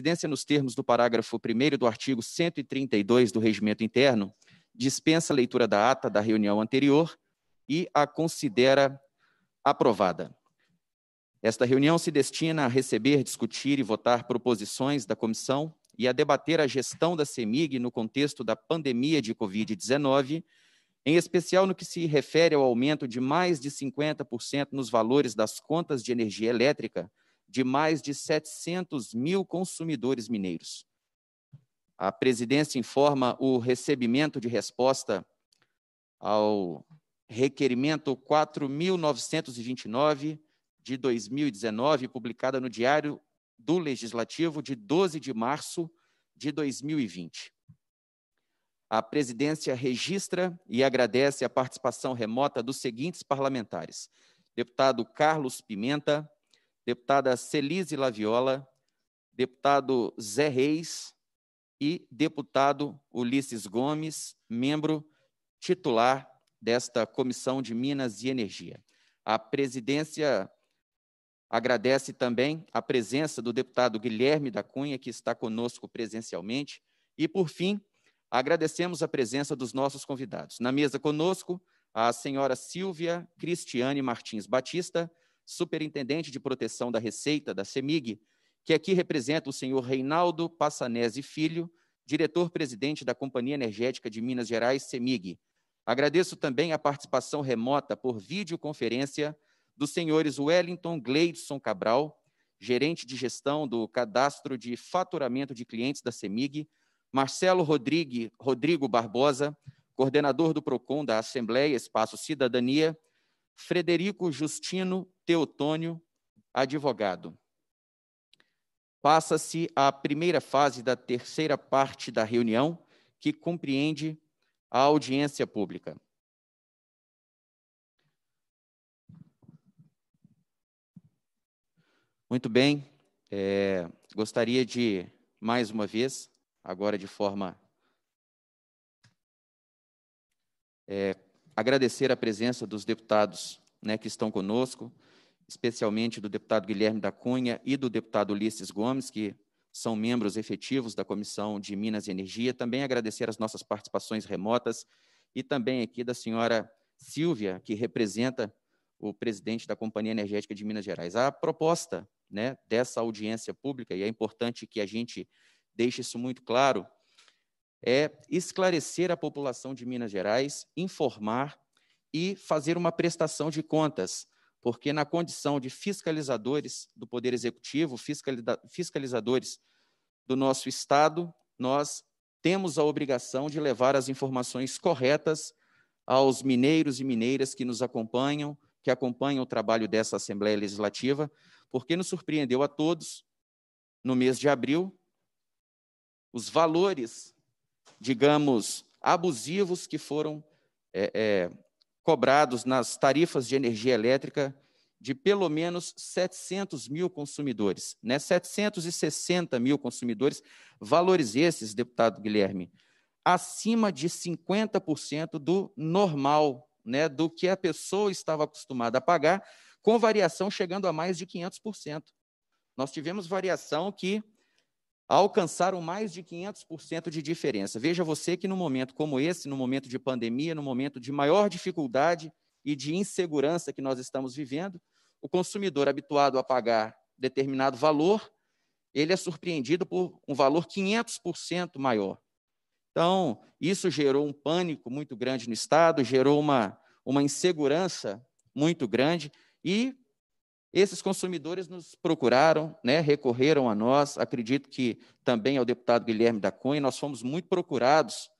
Presidência, nos termos do parágrafo 1 do artigo 132 do Regimento Interno, dispensa a leitura da ata da reunião anterior e a considera aprovada. Esta reunião se destina a receber, discutir e votar proposições da comissão e a debater a gestão da CEMIG no contexto da pandemia de Covid-19, em especial no que se refere ao aumento de mais de 50% nos valores das contas de energia elétrica de mais de 700 mil consumidores mineiros. A presidência informa o recebimento de resposta ao requerimento 4929 de 2019, publicada no Diário do Legislativo de 12 de março de 2020. A presidência registra e agradece a participação remota dos seguintes parlamentares: deputado Carlos Pimenta, deputada Celise Laviola, deputado Zé Reis e deputado Ulisses Gomes, membro titular desta Comissão de Minas e Energia. A presidência agradece também a presença do deputado Guilherme da Cunha, que está conosco presencialmente. E, por fim, agradecemos a presença dos nossos convidados. Na mesa conosco, a senhora Silvia Cristiane Martins Batista, superintendente de proteção da Receita, da CEMIG, que aqui representa o senhor Reinaldo Passanese Filho, diretor-presidente da Companhia Energética de Minas Gerais, CEMIG. Agradeço também a participação remota por videoconferência dos senhores Wellington Gleidson Cabral, gerente de gestão do Cadastro de Faturamento de Clientes da CEMIG, Marcelo Rodrigue, Rodrigo Barbosa, coordenador do PROCON da Assembleia Espaço Cidadania, Frederico Justino Teotônio, advogado. Passa-se a primeira fase da terceira parte da reunião, que compreende a audiência pública. Muito bem, é, gostaria de, mais uma vez, agora de forma. É, agradecer a presença dos deputados né, que estão conosco, especialmente do deputado Guilherme da Cunha e do deputado Ulisses Gomes, que são membros efetivos da Comissão de Minas e Energia. Também agradecer as nossas participações remotas e também aqui da senhora Silvia, que representa o presidente da Companhia Energética de Minas Gerais. A proposta né, dessa audiência pública, e é importante que a gente deixe isso muito claro, é esclarecer a população de Minas Gerais, informar e fazer uma prestação de contas porque na condição de fiscalizadores do Poder Executivo, fiscalizadores do nosso Estado, nós temos a obrigação de levar as informações corretas aos mineiros e mineiras que nos acompanham, que acompanham o trabalho dessa Assembleia Legislativa, porque nos surpreendeu a todos, no mês de abril, os valores, digamos, abusivos que foram é, é, cobrados nas tarifas de energia elétrica de pelo menos 700 mil consumidores. Né? 760 mil consumidores, valores esses, deputado Guilherme, acima de 50% do normal, né? do que a pessoa estava acostumada a pagar, com variação chegando a mais de 500%. Nós tivemos variação que alcançaram mais de 500% de diferença. Veja você que, num momento como esse, no momento de pandemia, no momento de maior dificuldade e de insegurança que nós estamos vivendo, o consumidor habituado a pagar determinado valor, ele é surpreendido por um valor 500% maior. Então, isso gerou um pânico muito grande no Estado, gerou uma, uma insegurança muito grande e esses consumidores nos procuraram, né, recorreram a nós, acredito que também ao deputado Guilherme da Cunha, nós fomos muito procurados,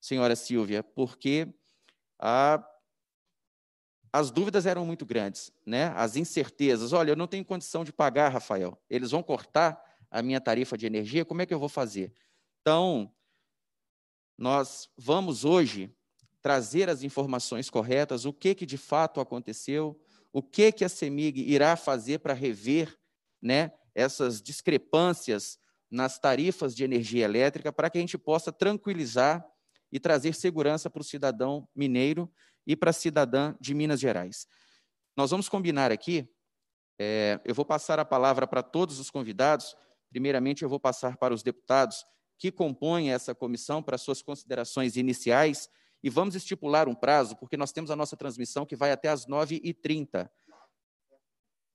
senhora Silvia, porque a, as dúvidas eram muito grandes, né, as incertezas. Olha, eu não tenho condição de pagar, Rafael, eles vão cortar a minha tarifa de energia, como é que eu vou fazer? Então, nós vamos hoje trazer as informações corretas, o que, que de fato aconteceu, o que que a CEMIG irá fazer para rever né, essas discrepâncias nas tarifas de energia elétrica para que a gente possa tranquilizar e trazer segurança para o cidadão mineiro e para a cidadã de Minas Gerais. Nós vamos combinar aqui, é, eu vou passar a palavra para todos os convidados, primeiramente eu vou passar para os deputados que compõem essa comissão para suas considerações iniciais, e vamos estipular um prazo, porque nós temos a nossa transmissão que vai até as 9h30,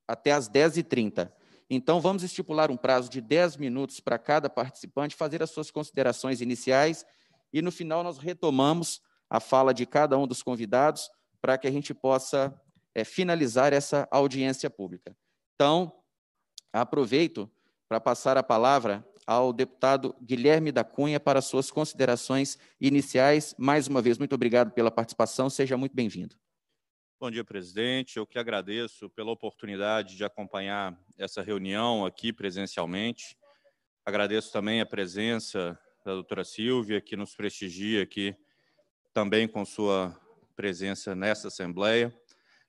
até as 10h30. Então, vamos estipular um prazo de 10 minutos para cada participante fazer as suas considerações iniciais e, no final, nós retomamos a fala de cada um dos convidados para que a gente possa é, finalizar essa audiência pública. Então, aproveito para passar a palavra ao deputado Guilherme da Cunha para suas considerações iniciais. Mais uma vez, muito obrigado pela participação, seja muito bem-vindo. Bom dia, presidente. Eu que agradeço pela oportunidade de acompanhar essa reunião aqui presencialmente. Agradeço também a presença da doutora Silvia, que nos prestigia aqui também com sua presença nessa Assembleia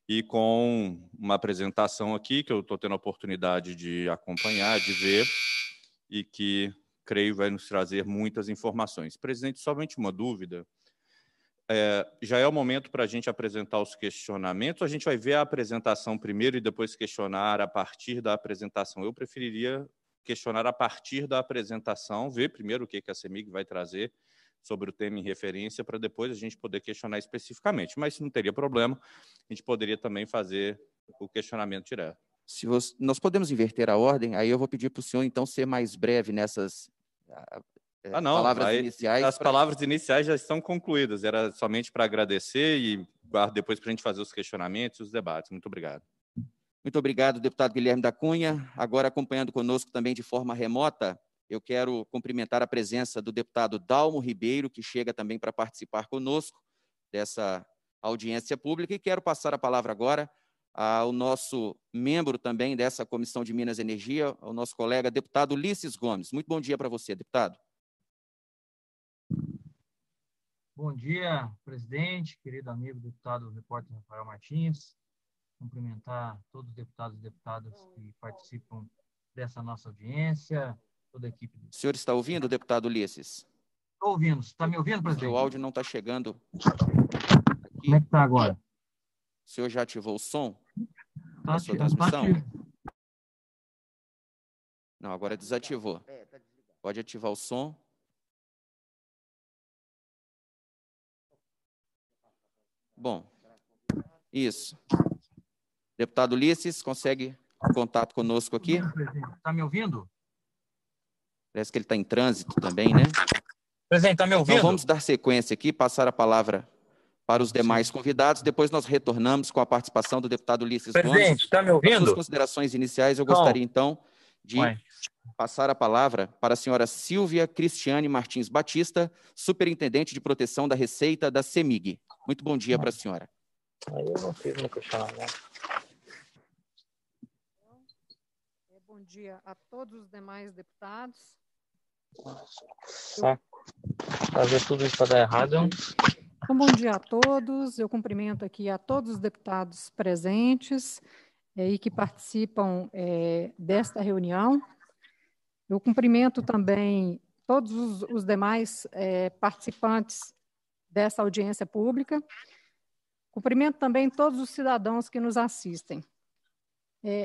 e com uma apresentação aqui que eu estou tendo a oportunidade de acompanhar, de ver e que, creio, vai nos trazer muitas informações. Presidente, somente uma dúvida. É, já é o momento para a gente apresentar os questionamentos. A gente vai ver a apresentação primeiro e depois questionar a partir da apresentação. Eu preferiria questionar a partir da apresentação, ver primeiro o que, a CEMIG vai trazer sobre o tema em referência, para depois a gente poder questionar especificamente. Mas não teria problema, a gente poderia também fazer o questionamento direto. Se você, nós podemos inverter a ordem, aí eu vou pedir para o senhor, então, ser mais breve nessas é, ah, não, palavras aí, iniciais. As pra... palavras iniciais já estão concluídas, era somente para agradecer e guardo depois para a gente fazer os questionamentos e os debates. Muito obrigado. Muito obrigado, deputado Guilherme da Cunha. Agora acompanhando conosco também de forma remota, eu quero cumprimentar a presença do deputado Dalmo Ribeiro, que chega também para participar conosco dessa audiência pública, e quero passar a palavra agora ao ah, nosso membro também dessa Comissão de Minas e Energia, o nosso colega deputado Ulisses Gomes. Muito bom dia para você, deputado. Bom dia, presidente, querido amigo deputado repórter Rafael Martins. Cumprimentar todos os deputados e deputadas que participam dessa nossa audiência, toda a equipe. O senhor está ouvindo, deputado Ulisses? Estou ouvindo. Está me ouvindo, presidente? O áudio não está chegando. Aqui. Como é que está agora? O senhor já ativou o som da tá sua tá transmissão? Não, agora desativou. É, tá Pode ativar o som. Bom, isso. Deputado Ulisses, consegue contato conosco aqui? Está me ouvindo? Parece que ele está em trânsito também, né? Presidente, está me então, ouvindo? Então vamos dar sequência aqui, passar a palavra para os demais convidados. Depois nós retornamos com a participação do deputado Ulisses Presidente, Gomes. está me ouvindo? As suas considerações iniciais, eu gostaria então de passar a palavra para a senhora Silvia Cristiane Martins Batista, superintendente de proteção da Receita da CEMIG. Muito bom dia para a senhora. Eu não chamar, é, Bom dia a todos os demais deputados. Fazer tudo isso para dar errado bom dia a todos. Eu cumprimento aqui a todos os deputados presentes é, e que participam é, desta reunião. Eu cumprimento também todos os, os demais é, participantes dessa audiência pública. Cumprimento também todos os cidadãos que nos assistem.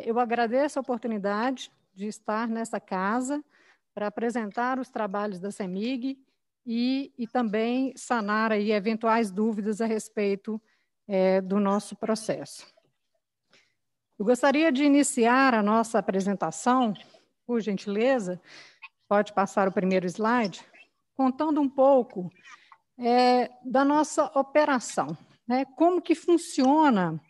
eu agradeço a oportunidade de estar nessa casa para apresentar os trabalhos da CEMIG e, e também sanar aí eventuais dúvidas a respeito é, do nosso processo. Eu gostaria de iniciar a nossa apresentação, por gentileza, pode passar o primeiro slide, contando um pouco é, da nossa operação, né? como que funciona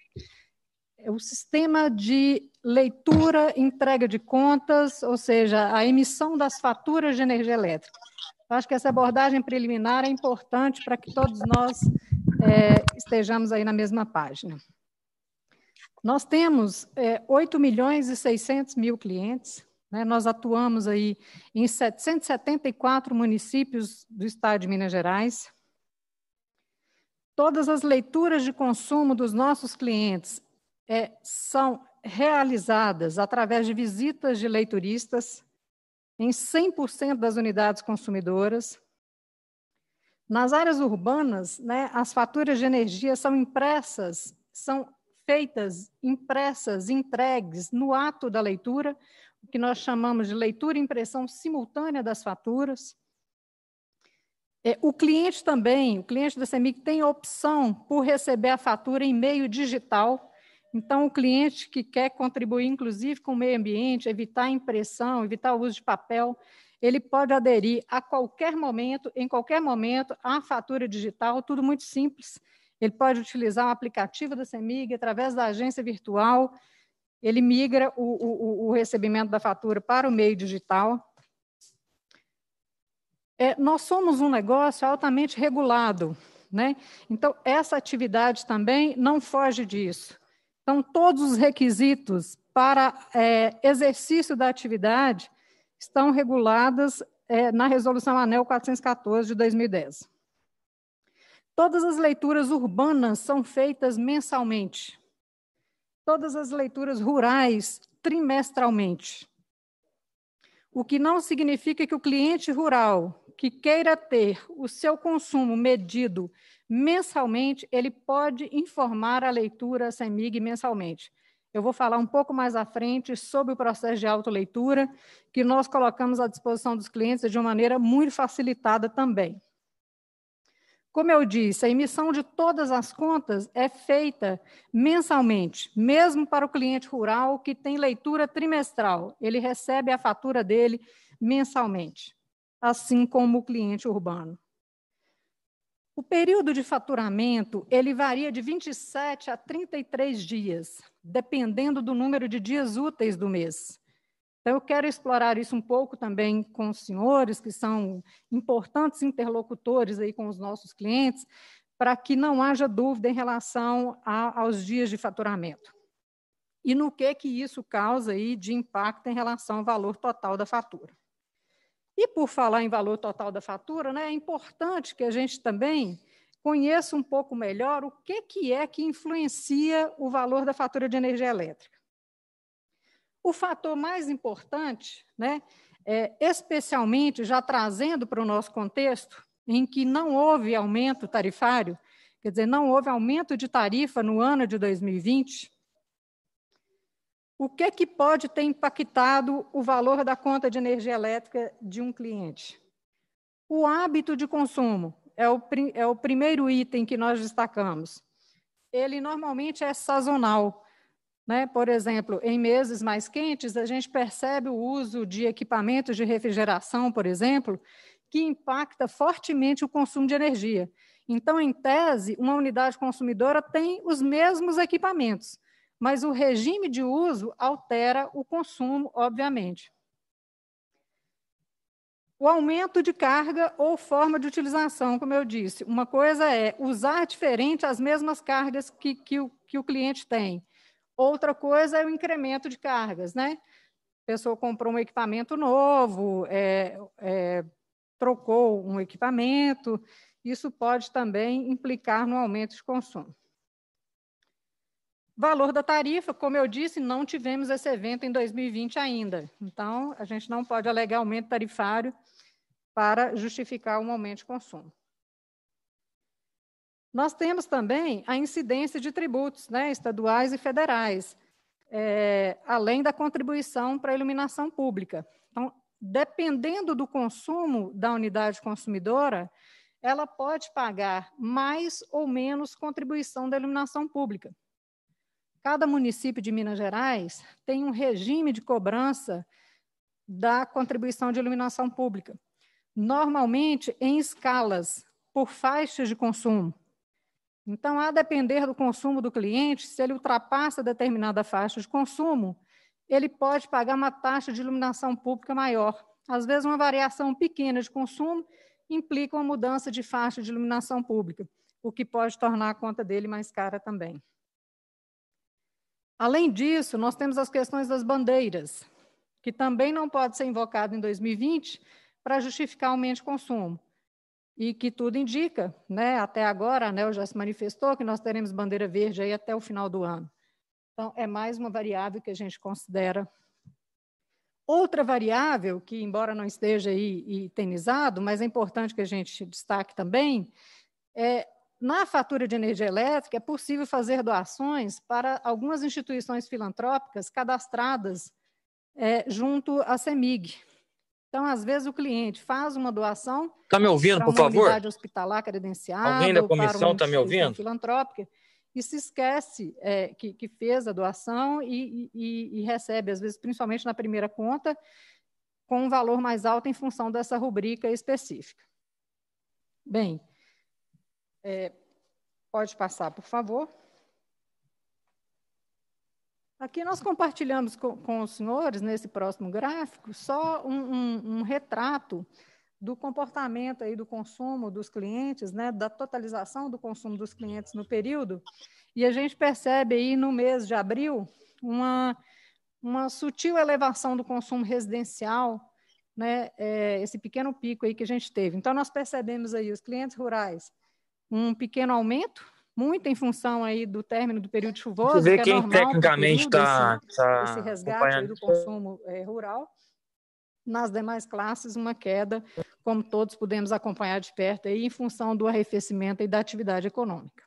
o sistema de leitura, entrega de contas, ou seja, a emissão das faturas de energia elétrica. Eu acho que essa abordagem preliminar é importante para que todos nós é, estejamos aí na mesma página. Nós temos é, 8 milhões e 600 mil clientes, né? nós atuamos aí em 774 municípios do estado de Minas Gerais. Todas as leituras de consumo dos nossos clientes é, são realizadas através de visitas de leituristas, em 100% das unidades consumidoras. Nas áreas urbanas, né, as faturas de energia são impressas, são feitas, impressas, entregues no ato da leitura, o que nós chamamos de leitura e impressão simultânea das faturas. É, o cliente também, o cliente da CEMIC tem a opção por receber a fatura em meio digital, então, o cliente que quer contribuir, inclusive, com o meio ambiente, evitar impressão, evitar o uso de papel, ele pode aderir a qualquer momento, em qualquer momento, à fatura digital, tudo muito simples. Ele pode utilizar o um aplicativo da CEMIG, através da agência virtual, ele migra o, o, o recebimento da fatura para o meio digital. É, nós somos um negócio altamente regulado, né? Então, essa atividade também não foge disso. Então, todos os requisitos para é, exercício da atividade estão regulados é, na Resolução ANEL 414 de 2010. Todas as leituras urbanas são feitas mensalmente. Todas as leituras rurais, trimestralmente. O que não significa que o cliente rural que queira ter o seu consumo medido mensalmente, ele pode informar a leitura CEMIG mensalmente. Eu vou falar um pouco mais à frente sobre o processo de autoleitura, que nós colocamos à disposição dos clientes de uma maneira muito facilitada também. Como eu disse, a emissão de todas as contas é feita mensalmente, mesmo para o cliente rural que tem leitura trimestral. Ele recebe a fatura dele mensalmente, assim como o cliente urbano. O período de faturamento ele varia de 27 a 33 dias, dependendo do número de dias úteis do mês. Então, eu quero explorar isso um pouco também com os senhores, que são importantes interlocutores aí com os nossos clientes, para que não haja dúvida em relação a, aos dias de faturamento. E no que, que isso causa aí de impacto em relação ao valor total da fatura. E por falar em valor total da fatura, né, é importante que a gente também conheça um pouco melhor o que, que é que influencia o valor da fatura de energia elétrica. O fator mais importante, né, é, especialmente já trazendo para o nosso contexto, em que não houve aumento tarifário, quer dizer, não houve aumento de tarifa no ano de 2020, o que, é que pode ter impactado o valor da conta de energia elétrica de um cliente? O hábito de consumo é o, é o primeiro item que nós destacamos. Ele normalmente é sazonal. Né? Por exemplo, em meses mais quentes, a gente percebe o uso de equipamentos de refrigeração, por exemplo, que impacta fortemente o consumo de energia. Então, em tese, uma unidade consumidora tem os mesmos equipamentos, mas o regime de uso altera o consumo, obviamente. O aumento de carga ou forma de utilização, como eu disse. Uma coisa é usar diferente as mesmas cargas que, que, o, que o cliente tem. Outra coisa é o incremento de cargas, né? A pessoa comprou um equipamento novo, é, é, trocou um equipamento, isso pode também implicar no aumento de consumo. Valor da tarifa, como eu disse, não tivemos esse evento em 2020 ainda. Então, a gente não pode alegar aumento tarifário para justificar um aumento de consumo. Nós temos também a incidência de tributos né, estaduais e federais, é, além da contribuição para a iluminação pública. Então, dependendo do consumo da unidade consumidora, ela pode pagar mais ou menos contribuição da iluminação pública. Cada município de Minas Gerais tem um regime de cobrança da contribuição de iluminação pública, normalmente em escalas, por faixas de consumo. Então, a depender do consumo do cliente, se ele ultrapassa determinada faixa de consumo, ele pode pagar uma taxa de iluminação pública maior. Às vezes, uma variação pequena de consumo implica uma mudança de faixa de iluminação pública, o que pode tornar a conta dele mais cara também. Além disso, nós temos as questões das bandeiras, que também não pode ser invocado em 2020 para justificar aumento de consumo. E que tudo indica, né, até agora, a ANEL já se manifestou que nós teremos bandeira verde aí até o final do ano. Então, é mais uma variável que a gente considera. Outra variável, que embora não esteja aí itemizado, mas é importante que a gente destaque também, é na é fatura de energia elétrica, é possível fazer doações para algumas instituições filantrópicas cadastradas é, junto à CEMIG. Então, às vezes, o cliente faz uma doação. Está me ouvindo, por favor? Para uma hospitalar credenciada. Alguém da comissão está me ouvindo? Filantrópica. E se esquece é, que, que, fez a doação e, e, e recebe, às vezes, principalmente na primeira conta, com um valor mais alto em função dessa rubrica específica. Bem, é, pode passar, por favor. Aqui nós compartilhamos com, com, os senhores, nesse próximo gráfico, só um, um, um, retrato do comportamento aí do consumo dos clientes, né, da totalização do consumo dos clientes no período. E a gente percebe aí no mês de abril uma, uma sutil elevação do consumo residencial, né, é, esse pequeno pico aí que a gente teve. Então, nós percebemos aí os clientes rurais um pequeno aumento, muito em função aí do término do período chuvoso. Você vê que é quem é normal, tecnicamente está tá esse resgate do consumo é, rural. Nas demais classes, uma queda, como todos pudemos acompanhar de perto, aí, em função do arrefecimento e da atividade econômica.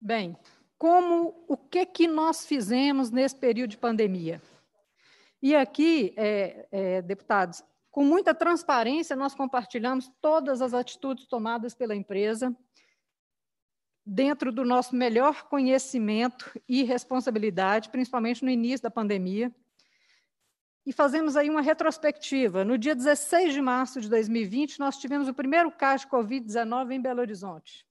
Bem, como o que que nós fizemos nesse período de pandemia? E aqui, é, é, deputados, com muita transparência, nós compartilhamos todas as atitudes tomadas pela empresa, dentro do nosso melhor conhecimento e responsabilidade, principalmente no início da pandemia. E fazemos aí uma retrospectiva. No dia 16 de março de 2020, nós tivemos o primeiro caso de Covid-19 em Belo Horizonte.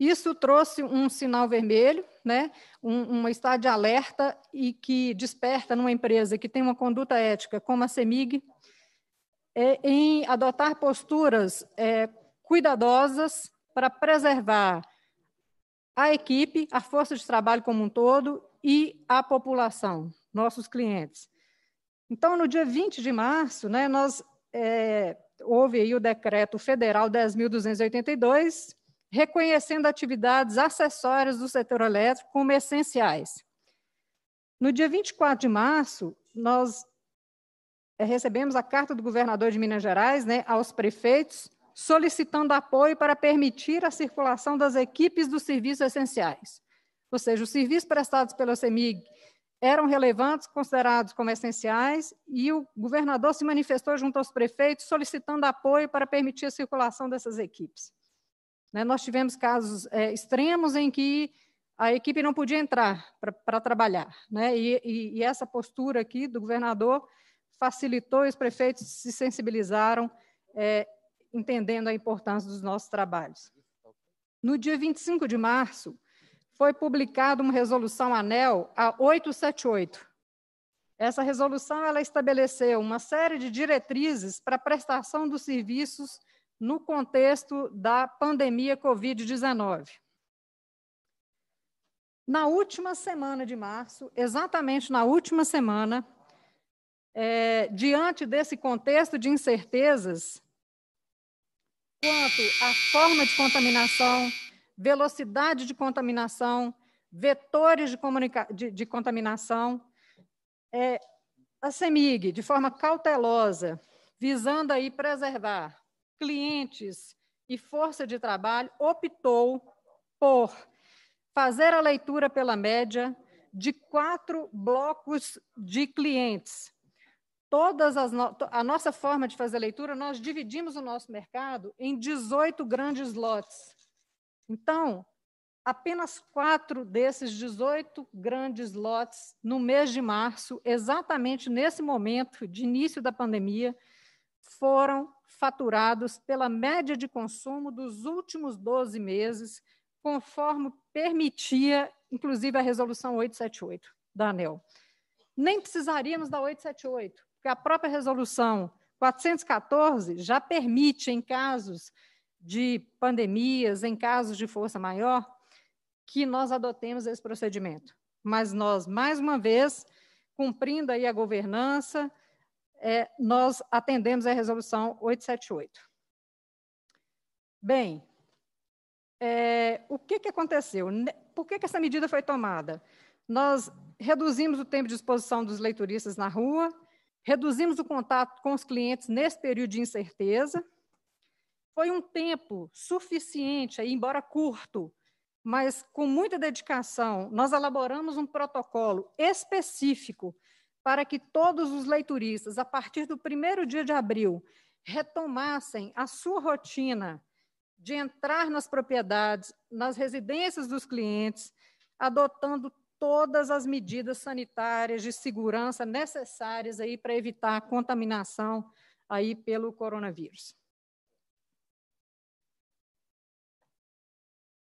Isso trouxe um sinal vermelho, né? um, um estado de alerta e que desperta numa empresa que tem uma conduta ética, como a CEMIG, é, em adotar posturas é, cuidadosas para preservar a equipe, a força de trabalho como um todo e a população, nossos clientes. Então, no dia 20 de março, né, nós é, houve aí o decreto federal 10.282, reconhecendo atividades acessórias do setor elétrico como essenciais. No dia 24 de março, nós eh, recebemos a carta do governador de Minas Gerais né, aos prefeitos, solicitando apoio para permitir a circulação das equipes dos serviços essenciais. Ou seja, os serviços prestados pela CEMIG eram relevantes, considerados como essenciais, e o governador se manifestou junto aos prefeitos solicitando apoio para permitir a circulação dessas equipes. Né? Nós tivemos casos é, extremos em que a equipe não podia entrar para trabalhar. Né? E, e, e essa postura aqui do governador facilitou e os prefeitos se sensibilizaram, é, entendendo a importância dos nossos trabalhos. No dia 25 de março, foi publicada uma resolução ANEL a 878. Essa resolução ela estabeleceu uma série de diretrizes para a prestação dos serviços no contexto da pandemia Covid-19. Na última semana de março, exatamente na última semana, é, diante desse contexto de incertezas, quanto à forma de contaminação, velocidade de contaminação, vetores de, de, de contaminação, é, a CEMIG, de forma cautelosa, visando aí preservar clientes e força de trabalho optou por fazer a leitura pela média de quatro blocos de clientes. Todas as no... a nossa forma de fazer leitura, nós dividimos o nosso mercado em 18 grandes lotes. Então, apenas quatro desses 18 grandes lotes no mês de março, exatamente nesse momento de início da pandemia, foram faturados pela média de consumo dos últimos 12 meses, conforme permitia, inclusive, a resolução 878 da ANEL. Nem precisaríamos da 878, porque a própria resolução 414 já permite, em casos de pandemias, em casos de força maior, que nós adotemos esse procedimento. Mas nós, mais uma vez, cumprindo aí a governança, é, nós atendemos a resolução 878. Bem, é, o que, que aconteceu? Por que, que essa medida foi tomada? Nós reduzimos o tempo de exposição dos leituristas na rua, reduzimos o contato com os clientes nesse período de incerteza. Foi um tempo suficiente, embora curto, mas com muita dedicação, nós elaboramos um protocolo específico para que todos os leituristas, a partir do primeiro dia de abril, retomassem a sua rotina de entrar nas propriedades, nas residências dos clientes, adotando todas as medidas sanitárias de segurança necessárias aí para evitar a contaminação aí pelo coronavírus.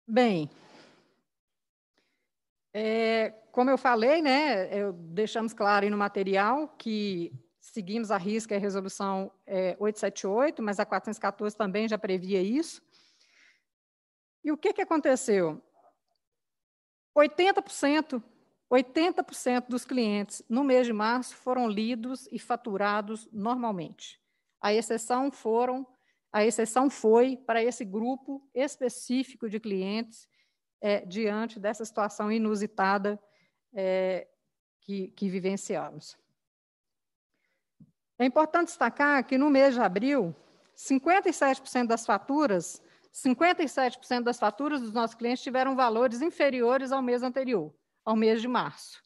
Bem, é, como eu falei, né, eu, é, deixamos claro aí no material que seguimos a risca e a resolução é, 878, mas a 414 também já previa isso. E o que, que aconteceu? 80%, 80% dos clientes no mês de março foram lidos e faturados normalmente. A exceção foram, a exceção foi para esse grupo específico de clientes é, diante dessa situação inusitada é, que, que vivenciamos. É importante destacar que no mês de abril, 57% das faturas, 57% das faturas dos nossos clientes tiveram valores inferiores ao mês anterior, ao mês de março.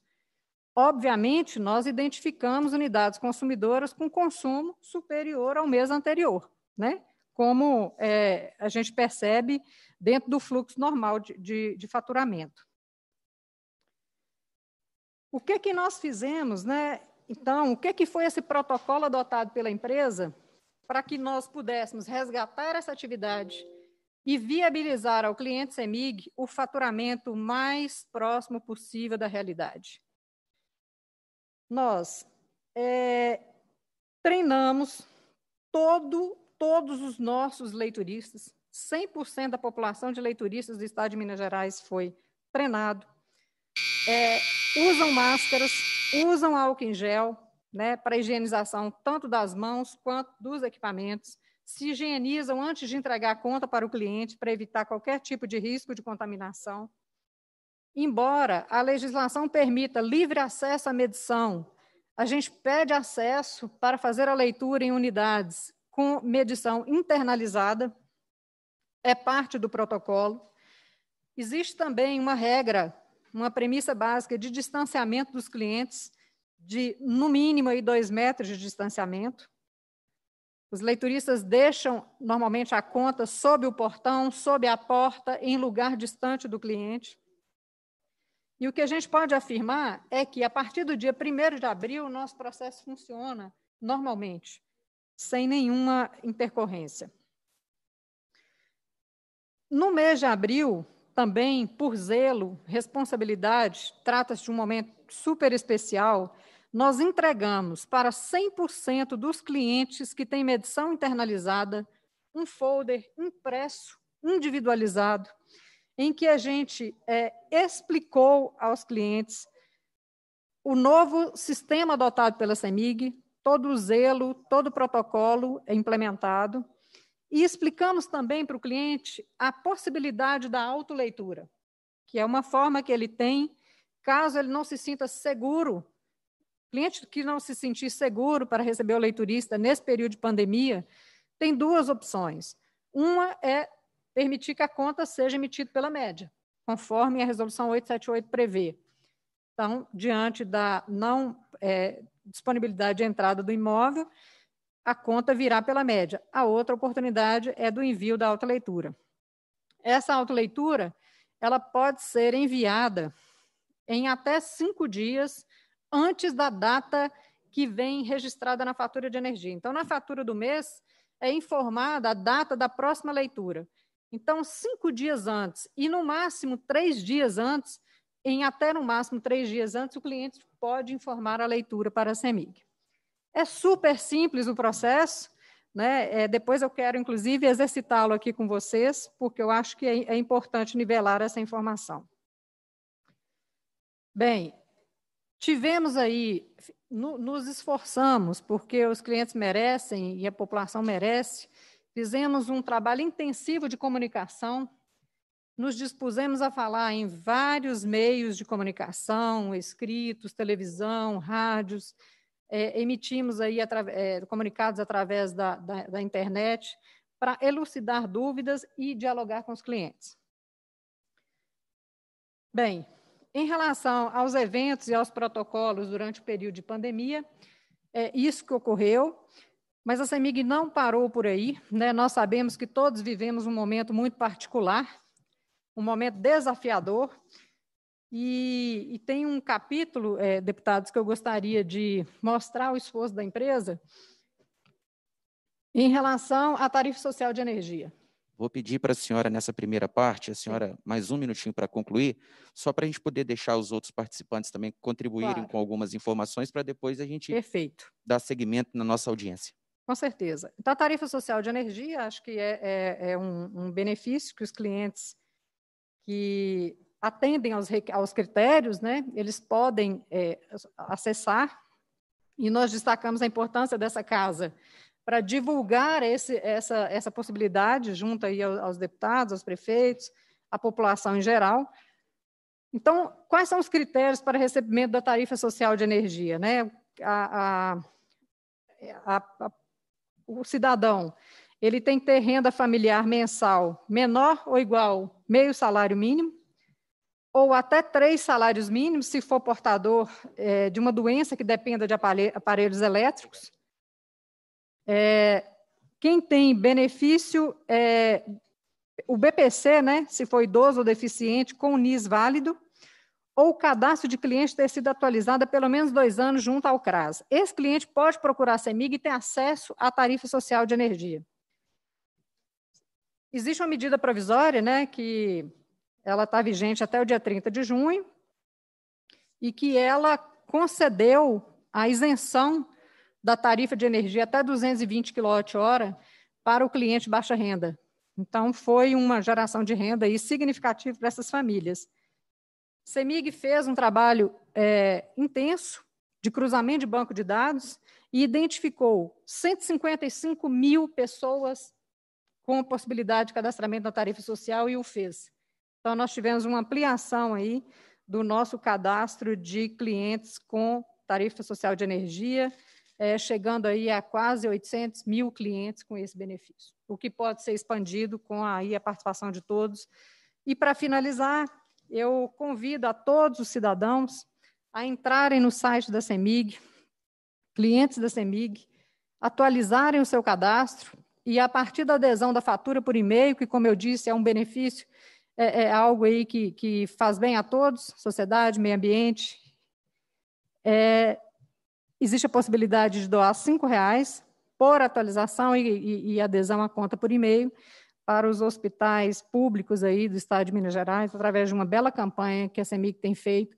Obviamente, nós identificamos unidades consumidoras com consumo superior ao mês anterior, né? como é, a gente percebe dentro do fluxo normal de, de, de faturamento. O que, que nós fizemos, né? Então, o que, que foi esse protocolo adotado pela empresa para que nós pudéssemos resgatar essa atividade e viabilizar ao cliente CEMIG o faturamento mais próximo possível da realidade? Nós é, treinamos todo todos os nossos leituristas, 100% da população de leituristas do estado de Minas Gerais foi treinado, é, usam máscaras, usam álcool em gel, né, para higienização tanto das mãos quanto dos equipamentos, se higienizam antes de entregar a conta para o cliente para evitar qualquer tipo de risco de contaminação. Embora a legislação permita livre acesso à medição, a gente pede acesso para fazer a leitura em unidades com medição internalizada, é parte do protocolo. Existe também uma regra, uma premissa básica de distanciamento dos clientes, de no mínimo aí, dois metros de distanciamento. Os leituristas deixam normalmente a conta sob o portão, sob a porta, em lugar distante do cliente. E o que a gente pode afirmar é que, a partir do dia 1 de abril, o nosso processo funciona normalmente sem nenhuma intercorrência. No mês de abril, também, por zelo, responsabilidade, trata-se de um momento super especial, nós entregamos para 100% dos clientes que têm medição internalizada um folder impresso, individualizado, em que a gente é, explicou aos clientes o novo sistema adotado pela CEMIG, todo o zelo, todo o protocolo é implementado. E explicamos também para o cliente a possibilidade da autoleitura, que é uma forma que ele tem, caso ele não se sinta seguro, cliente que não se sentir seguro para receber o leiturista nesse período de pandemia, tem duas opções. Uma é permitir que a conta seja emitida pela média, conforme a resolução 878 prevê. Então, diante da não é, disponibilidade de entrada do imóvel, a conta virá pela média. A outra oportunidade é do envio da autoleitura. Essa autoleitura ela pode ser enviada em até cinco dias antes da data que vem registrada na fatura de energia. Então, na fatura do mês, é informada a data da próxima leitura. Então, cinco dias antes e no máximo três dias antes, em até no máximo três dias antes, o cliente pode informar a leitura para a CEMIG. É super simples o processo, né? É, depois eu quero, inclusive, exercitá-lo aqui com vocês, porque eu acho que é, é importante nivelar essa informação. Bem, tivemos aí, no, nos esforçamos, porque os clientes merecem e a população merece, fizemos um trabalho intensivo de comunicação nos dispusemos a falar em vários meios de comunicação, escritos, televisão, rádios, é, emitimos aí é, comunicados através da, da, da internet para elucidar dúvidas e dialogar com os clientes. Bem, em relação aos eventos e aos protocolos durante o período de pandemia, é isso que ocorreu. Mas a CEMIG não parou por aí, né? Nós sabemos que todos vivemos um momento muito particular um momento desafiador. E, e tem um capítulo, é, deputados, que eu gostaria de mostrar o esforço da empresa em relação à tarifa social de energia. Vou pedir para a senhora, nessa primeira parte, a senhora, mais um minutinho para concluir, só para a gente poder deixar os outros participantes também contribuírem claro. com algumas informações, para depois a gente Perfeito. dar seguimento na nossa audiência. Com certeza. Então, a tarifa social de energia, acho que é, é, é um, um, benefício que os clientes que atendem aos, aos critérios, né, eles podem é, acessar, e nós destacamos a importância dessa casa para divulgar esse, essa, essa possibilidade junto aí aos deputados, aos prefeitos, à população em geral, então, quais são os critérios para recebimento da tarifa social de energia? Né? A, a, a, o cidadão ele tem que ter renda familiar mensal menor ou igual meio salário mínimo, ou até três salários mínimos, se for portador é, de uma doença que dependa de aparelhos elétricos. É, quem tem benefício, é, o BPC, né, se for idoso ou deficiente, com NIS válido, ou o cadastro de cliente ter sido atualizado há pelo menos dois anos junto ao CRAS. Esse cliente pode procurar a CEMIG e ter acesso à tarifa social de energia. Existe uma medida provisória, né, que ela está vigente até o dia 30 de junho, e que ela concedeu a isenção da tarifa de energia até 220 kWh para o cliente baixa renda. Então, foi uma geração de renda aí significativa para essas famílias. CEMIG fez um trabalho é, intenso de cruzamento de banco de dados e identificou 155 mil pessoas com a possibilidade de cadastramento na tarifa social e o fez. Então, nós tivemos uma ampliação aí do nosso cadastro de clientes com tarifa social de energia, é, chegando aí a quase 800 mil clientes com esse benefício, o que pode ser expandido com aí a participação de todos. E, para finalizar, eu convido a todos os cidadãos a entrarem no site da CEMIG, clientes da CEMIG, atualizarem o seu cadastro, e a partir da adesão da fatura por e-mail, que, como eu disse, é um benefício, é, é algo aí que, que faz bem a todos, sociedade, meio ambiente. É, existe a possibilidade de doar R$ reais por atualização e, e, e adesão à conta por e-mail para os hospitais públicos aí do Estado de Minas Gerais, através de uma bela campanha que a CEMIC tem feito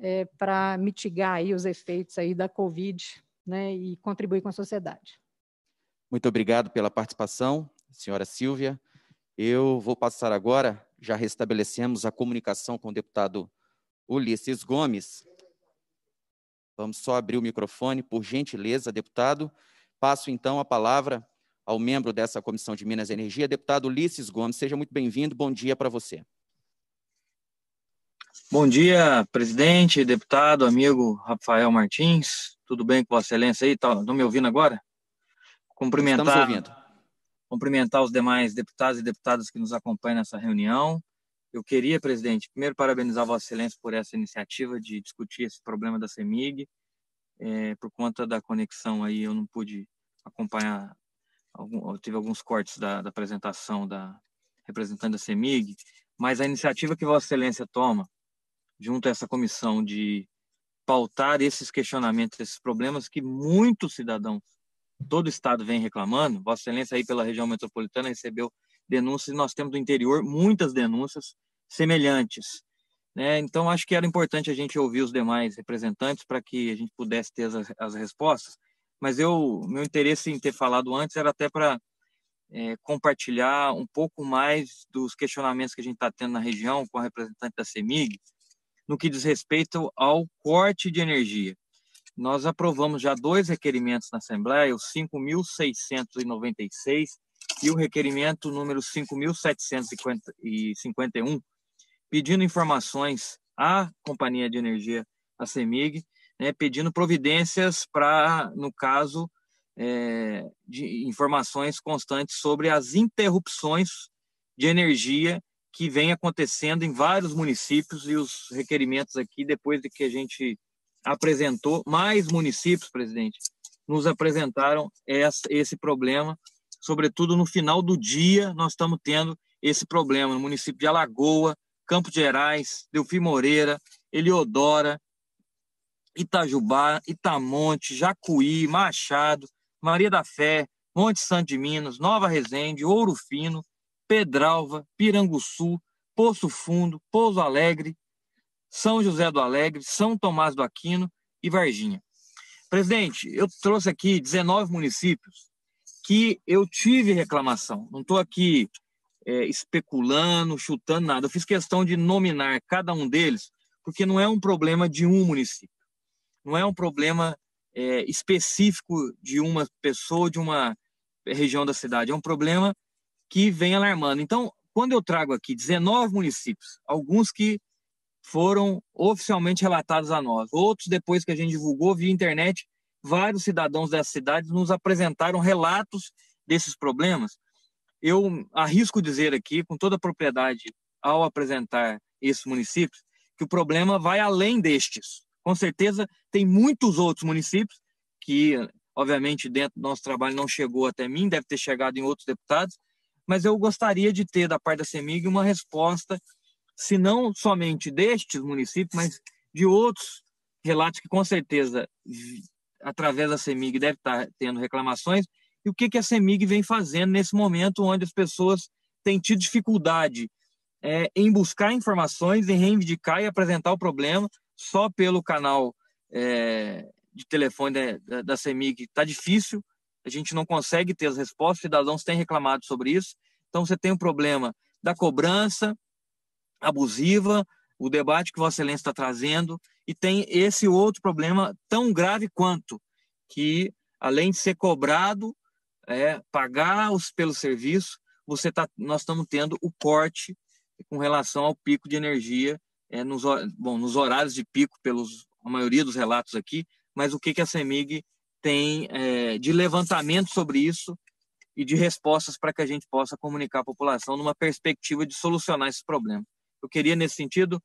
é, para mitigar aí os efeitos aí da Covid né, e contribuir com a sociedade. Muito obrigado pela participação, senhora Silvia. Eu vou passar agora, já restabelecemos a comunicação com o deputado Ulisses Gomes. Vamos só abrir o microfone, por gentileza, deputado. Passo então a palavra ao membro dessa Comissão de Minas e Energia, deputado Ulisses Gomes. Seja muito bem-vindo, bom dia para você. Bom dia, presidente, deputado, amigo Rafael Martins. Tudo bem com Vossa Excelência aí? Tá, estão me ouvindo agora? Cumprimentar, cumprimentar os demais deputados e deputadas que nos acompanham nessa reunião. Eu queria, presidente, primeiro parabenizar Vossa Excelência por essa iniciativa de discutir esse problema da CEMIG. É, por conta da conexão aí, eu não pude acompanhar, algum, tive alguns cortes da, da, apresentação da representante da CEMIG, mas a iniciativa que Vossa Excelência toma, junto a essa comissão, de pautar esses questionamentos, esses problemas que muitos cidadãos todo o estado vem reclamando. Vossa Excelência aí pela região metropolitana recebeu denúncias e nós temos do interior muitas denúncias semelhantes. Né? Então, acho que era importante a gente ouvir os demais representantes para que a gente pudesse ter as, as, respostas. Mas eu, meu interesse em ter falado antes era até para é, compartilhar um pouco mais dos questionamentos que a gente está tendo na região com a representante da CEMIG, no que diz respeito ao corte de energia nós aprovamos já dois requerimentos na Assembleia, o 5.696 e o requerimento número 5.751, pedindo informações à Companhia de Energia, a CEMIG, né, pedindo providências para, no caso, é, de informações constantes sobre as interrupções de energia que vem acontecendo em vários municípios e os requerimentos aqui, depois de que a gente apresentou, mais municípios, presidente, nos apresentaram essa, esse problema, sobretudo no final do dia, nós estamos tendo esse problema no município de Alagoa, Campo Gerais, Delfim Moreira, Eliodora, Itajubá, Itamonte, Jacuí, Machado, Maria da Fé, Monte Santo de Minas, Nova Resende, Ouro Fino, Pedralva, Piranguçu, Poço Fundo, Pouso Alegre, são José do Alegre, São Tomás do Aquino e Varginha. Presidente, eu trouxe aqui 19 municípios que eu tive reclamação. Não estou aqui é, especulando, chutando nada. Eu fiz questão de nominar cada um deles, porque não é um problema de um município. Não é um problema é, específico de uma pessoa, de uma região da cidade. É um problema que vem alarmando. Então, quando eu trago aqui 19 municípios, alguns que foram oficialmente relatados a nós. Outros, depois que a gente divulgou via internet, vários cidadãos dessas cidades nos apresentaram relatos desses problemas. Eu arrisco dizer aqui, com toda a propriedade, ao apresentar esses municípios, que o problema vai além destes. Com certeza, tem muitos outros municípios que, obviamente, dentro do nosso trabalho não chegou até mim, deve ter chegado em outros deputados, mas eu gostaria de ter da parte da CEMIG uma resposta se não somente destes municípios, mas de outros relatos que, com certeza, através da CEMIG deve estar tendo reclamações. E o que, que a CEMIG vem fazendo nesse momento onde as pessoas têm tido dificuldade é, em buscar informações, em reivindicar e apresentar o problema só pelo canal é, de telefone da, da CEMIG está difícil, a gente não consegue ter as respostas, os cidadãos têm reclamado sobre isso. Então, você tem o um problema da cobrança, abusiva, o debate que Vossa Excelência está trazendo, e tem esse outro problema tão grave quanto, que além de ser cobrado, é, pagar os, pelo serviço, você tá, nós estamos tendo o corte com relação ao pico de energia, é, nos, bom, nos horários de pico, pelos a maioria dos relatos aqui, mas o que, que a CEMIG tem é, de levantamento sobre isso e de respostas para que a gente possa comunicar à população numa perspectiva de solucionar esse problema. Eu queria, nesse sentido,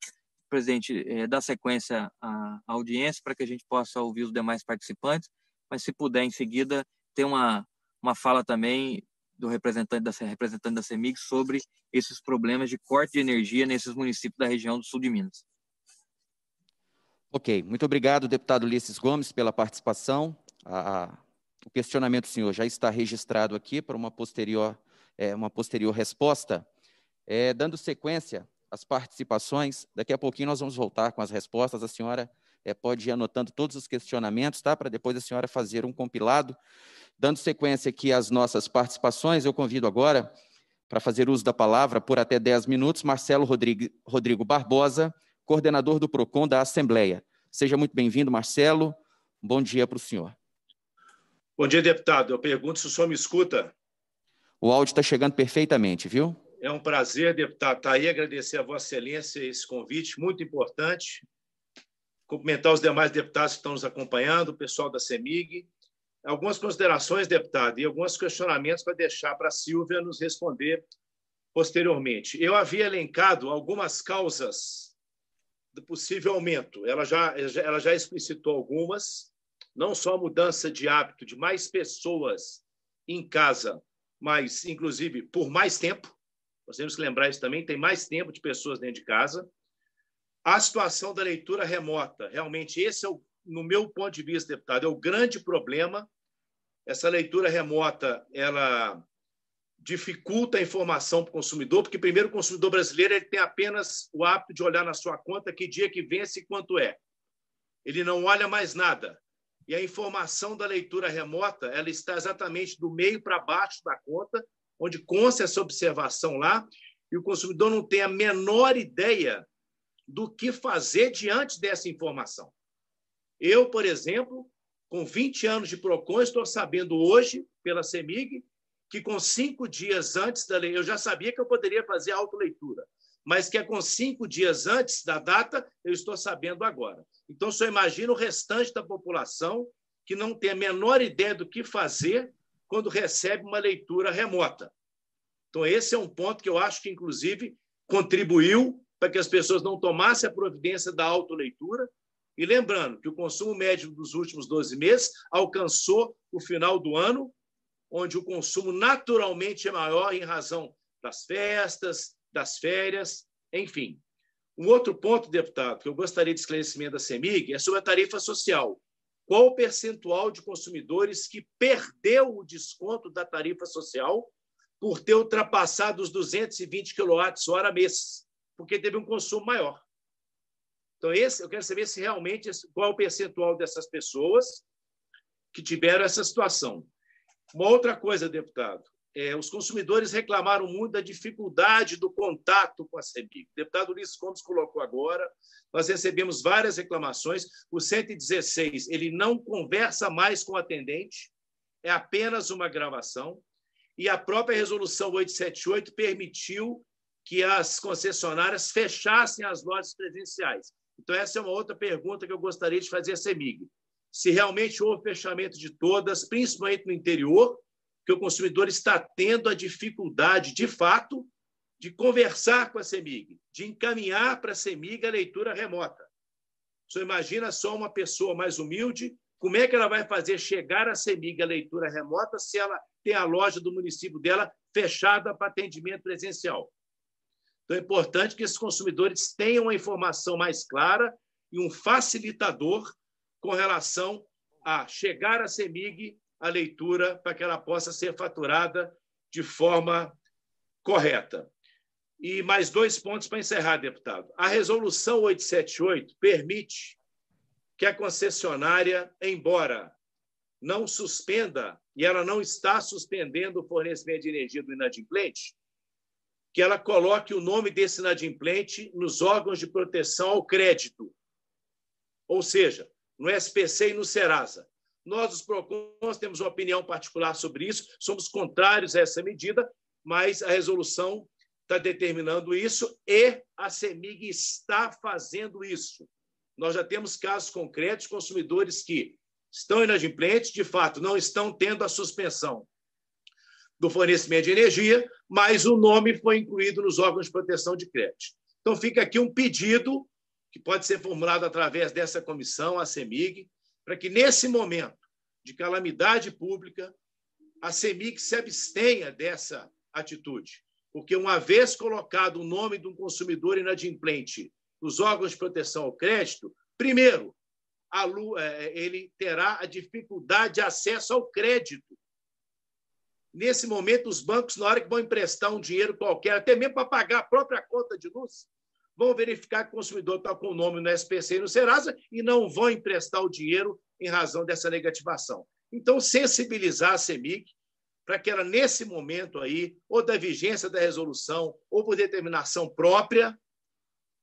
presidente, é, dar sequência à audiência para que a gente possa ouvir os demais participantes, mas se puder, em seguida, ter uma, uma fala também do representante da, representante da CEMIG sobre esses problemas de corte de energia nesses municípios da região do sul de Minas. Ok, muito obrigado, deputado Ulisses Gomes, pela participação. A, a, o questionamento, senhor, já está registrado aqui para uma posterior, é, uma posterior resposta. É, dando sequência, as participações. Daqui a pouquinho nós vamos voltar com as respostas. A senhora é, pode ir anotando todos os questionamentos, tá? Para depois a senhora fazer um compilado. Dando sequência aqui às nossas participações, eu convido agora, para fazer uso da palavra por até 10 minutos, Marcelo Rodrigo, Rodrigo Barbosa, coordenador do PROCON da Assembleia. Seja muito bem-vindo, Marcelo. Bom dia para o senhor. Bom dia, deputado. Eu pergunto se o senhor me escuta. O áudio está chegando perfeitamente, viu? É um prazer, deputado, estar aí, agradecer a Vossa Excelência esse convite, muito importante. Cumprimentar os demais deputados que estão nos acompanhando, o pessoal da CEMIG. Algumas considerações, deputado, e alguns questionamentos para deixar para a Silvia nos responder posteriormente. Eu havia elencado algumas causas do possível aumento. Ela já, ela já explicitou algumas, não só a mudança de hábito de mais pessoas em casa, mas, inclusive, por mais tempo. Nós temos que lembrar isso também, tem mais tempo de pessoas dentro de casa. A situação da leitura remota, realmente esse é o, no meu ponto de vista, deputado, é o grande problema. Essa leitura remota, ela dificulta a informação para o consumidor, porque primeiro o consumidor brasileiro ele tem apenas o hábito de olhar na sua conta que dia que vence e quanto é. Ele não olha mais nada. E a informação da leitura remota, ela está exatamente do meio para baixo da conta onde consta essa observação lá, e o consumidor não tem a menor ideia do que fazer diante dessa informação. Eu, por exemplo, com 20 anos de PROCON, estou sabendo hoje, pela CEMIG, que com cinco dias antes da lei, eu já sabia que eu poderia fazer auto leitura, mas que é com cinco dias antes da data, eu estou sabendo agora. Então, só imagina o restante da população que não tem a menor ideia do que fazer quando recebe uma leitura remota. Então, esse é um ponto que eu acho que, inclusive, contribuiu para que as pessoas não tomassem a providência da autoleitura. E lembrando que o consumo médio dos últimos 12 meses alcançou o final do ano, onde o consumo naturalmente é maior em razão das festas, das férias, enfim. Um outro ponto, deputado, que eu gostaria de esclarecimento da CEMIG é sobre a tarifa social. Qual o percentual de consumidores que perdeu o desconto da tarifa social por ter ultrapassado os 220 kWh mês, porque teve um consumo maior? Então, esse, eu quero saber se realmente qual é o percentual dessas pessoas que tiveram essa situação. Uma outra coisa, deputado, é, os consumidores reclamaram muito da dificuldade do contato com a CEBIC. O deputado Ulisses Gomes colocou agora, nós recebemos várias reclamações. O 116, ele não conversa mais com o atendente, é apenas uma gravação. E a própria resolução 878 permitiu que as concessionárias fechassem as lojas presenciais. Então, essa é uma outra pergunta que eu gostaria de fazer à CEMIG. Se realmente houve fechamento de todas, principalmente no interior, que o consumidor está tendo a dificuldade, de fato, de conversar com a CEMIG, de encaminhar para a CEMIG a leitura remota. Você imagina só uma pessoa mais humilde, como é que ela vai fazer chegar a CEMIG a leitura remota se ela tem a loja do município dela fechada para atendimento presencial? Então, é importante que esses consumidores tenham uma informação mais clara e um facilitador com relação a chegar à CEMIG a leitura para que ela possa ser faturada de forma correta. E mais dois pontos para encerrar, deputado. A resolução 878 permite que a concessionária, embora não suspenda, e ela não está suspendendo o fornecimento de energia do inadimplente, que ela coloque o nome desse inadimplente nos órgãos de proteção ao crédito, ou seja, no SPC e no Serasa. Nós, os PROCONs, temos uma opinião particular sobre isso, somos contrários a essa medida, mas a resolução está determinando isso e a CEMIG está fazendo isso. Nós já temos casos concretos de consumidores que estão inadimplentes, de fato, não estão tendo a suspensão do fornecimento de energia, mas o nome foi incluído nos órgãos de proteção de crédito. Então, fica aqui um pedido que pode ser formulado através dessa comissão, a CEMIG, para que, nesse momento, de calamidade pública, a CEMIC se abstenha dessa atitude, porque uma vez colocado o nome de um consumidor inadimplente nos órgãos de proteção ao crédito, primeiro, Lu, é, ele terá a dificuldade de acesso ao crédito. Nesse momento, os bancos, na hora que vão emprestar um dinheiro qualquer, até mesmo para pagar a própria conta de luz, vão verificar que o consumidor está com o nome no SPC e no Serasa e não vão emprestar o dinheiro em razão dessa negativação. Então, sensibilizar a CEMIC para que ela, nesse momento aí, ou da vigência da resolução, ou por determinação própria,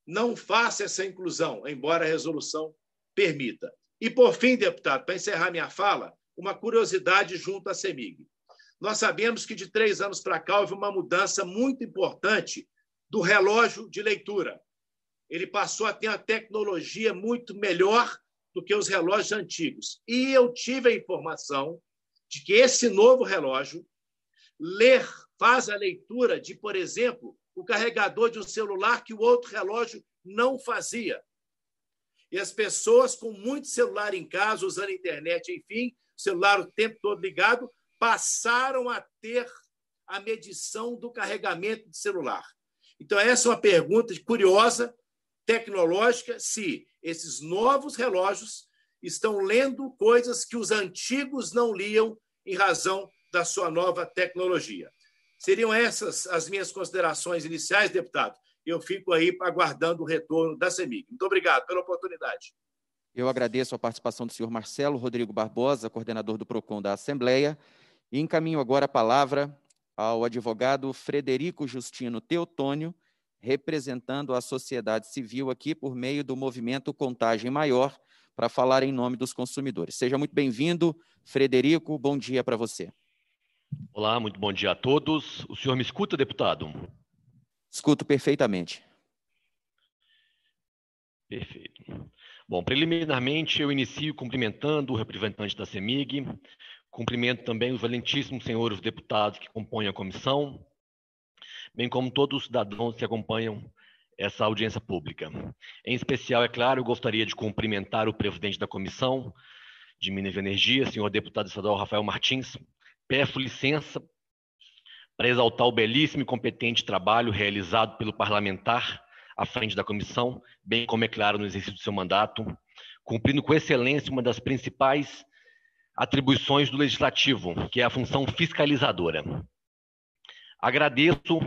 não faça essa inclusão, embora a resolução permita. E, por fim, deputado, para encerrar minha fala, uma curiosidade junto à CEMIG. Nós sabemos que de três anos para cá houve uma mudança muito importante do relógio de leitura ele passou a ter uma tecnologia muito melhor do que os relógios antigos. E eu tive a informação de que esse novo relógio ler, faz a leitura de, por exemplo, o carregador de um celular que o outro relógio não fazia. E as pessoas com muito celular em casa, usando a internet, enfim, celular o tempo todo ligado, passaram a ter a medição do carregamento de celular. Então, essa é uma pergunta curiosa tecnológica se esses novos relógios estão lendo coisas que os antigos não liam em razão da sua nova tecnologia. Seriam essas as minhas considerações iniciais, deputado. Eu fico aí aguardando o retorno da CEMIG. Muito obrigado pela oportunidade. Eu agradeço a participação do senhor Marcelo Rodrigo Barbosa, coordenador do PROCON da Assembleia, e encaminho agora a palavra ao advogado Frederico Justino Teotônio, representando a sociedade civil aqui por meio do movimento Contagem Maior, para falar em nome dos consumidores. Seja muito bem-vindo, Frederico, bom dia para você. Olá, muito bom dia a todos. O senhor me escuta, deputado? Escuto perfeitamente. Perfeito. Bom, preliminarmente eu inicio cumprimentando o representante da CEMIG, cumprimento também os valentíssimos senhores deputados que compõem a comissão, bem como todos os cidadãos que acompanham essa audiência pública. Em especial, é claro, eu gostaria de cumprimentar o presidente da Comissão de Minas e Energia, senhor deputado estadual Rafael Martins. Peço licença para exaltar o belíssimo e competente trabalho realizado pelo parlamentar à frente da comissão, bem como é claro no exercício do seu mandato, cumprindo com excelência uma das principais atribuições do legislativo, que é a função fiscalizadora. Agradeço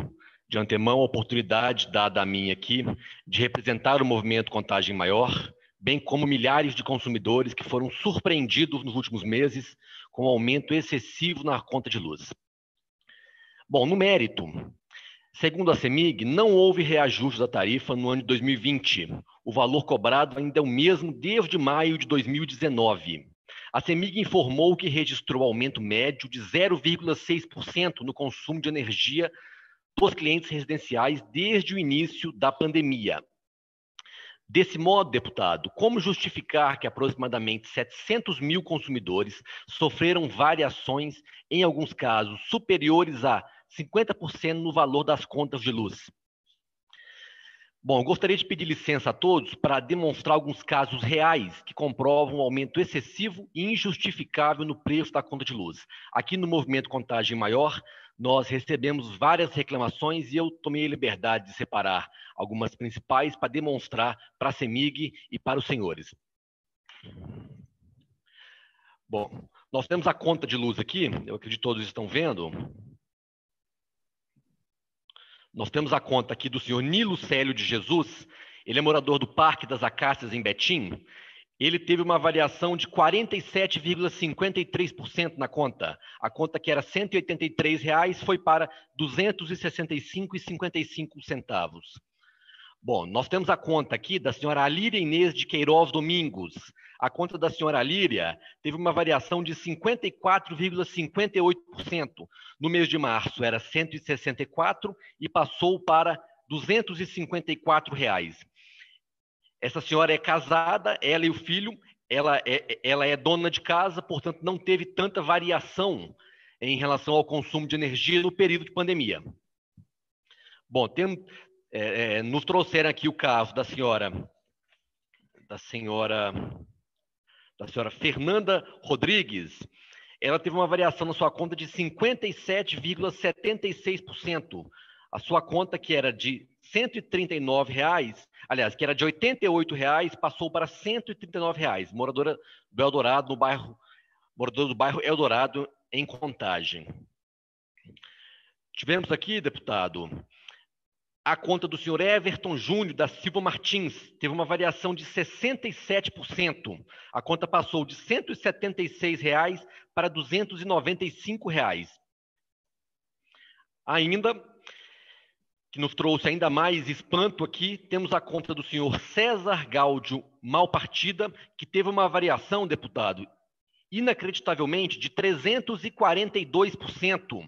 de antemão a oportunidade dada a mim aqui de representar o movimento Contagem Maior, bem como milhares de consumidores que foram surpreendidos nos últimos meses com o um aumento excessivo na conta de luz. Bom, no mérito, segundo a CEMIG, não houve reajuste da tarifa no ano de 2020. O valor cobrado ainda é o mesmo desde maio de 2019. A CEMIG informou que registrou aumento médio de 0,6% no consumo de energia dos clientes residenciais desde o início da pandemia. Desse modo, deputado, como justificar que aproximadamente 700 mil consumidores sofreram variações, em alguns casos superiores a 50% no valor das contas de luz? Bom, eu gostaria de pedir licença a todos para demonstrar alguns casos reais que comprovam um aumento excessivo e injustificável no preço da conta de luz. Aqui no Movimento Contagem Maior, nós recebemos várias reclamações e eu tomei a liberdade de separar algumas principais para demonstrar para a CEMIG e para os senhores. Bom, nós temos a conta de luz aqui, eu acredito que todos estão vendo. Nós temos a conta aqui do senhor Nilo Célio de Jesus, ele é morador do Parque das Acácias em Betim. Ele teve uma avaliação de 47,53% na conta. A conta que era R$ 183,00 foi para R$ 265,55. Bom, nós temos a conta aqui da senhora Alíria Inês de Queiroz Domingos a conta da senhora Líria teve uma variação de 54,58%. No mês de março era 164 e passou para 254 reais. Essa senhora é casada, ela e o filho, ela é, ela é dona de casa, portanto não teve tanta variação em relação ao consumo de energia no período de pandemia. Bom, tem, é, é, nos trouxeram aqui o caso da senhora da senhora da senhora Fernanda Rodrigues, ela teve uma variação na sua conta de 57,76%. A sua conta, que era de R$ reais, aliás, que era de R$ reais, passou para R$ reais. Moradora do Eldorado, no bairro, moradora do bairro Eldorado, em Contagem. Tivemos aqui, deputado, a conta do senhor Everton Júnior da Silva Martins teve uma variação de 67%. A conta passou de R$ 176 reais para R$ 295. Reais. Ainda, que nos trouxe ainda mais espanto aqui, temos a conta do senhor César Gáudio Malpartida, que teve uma variação, deputado, inacreditavelmente de 342%.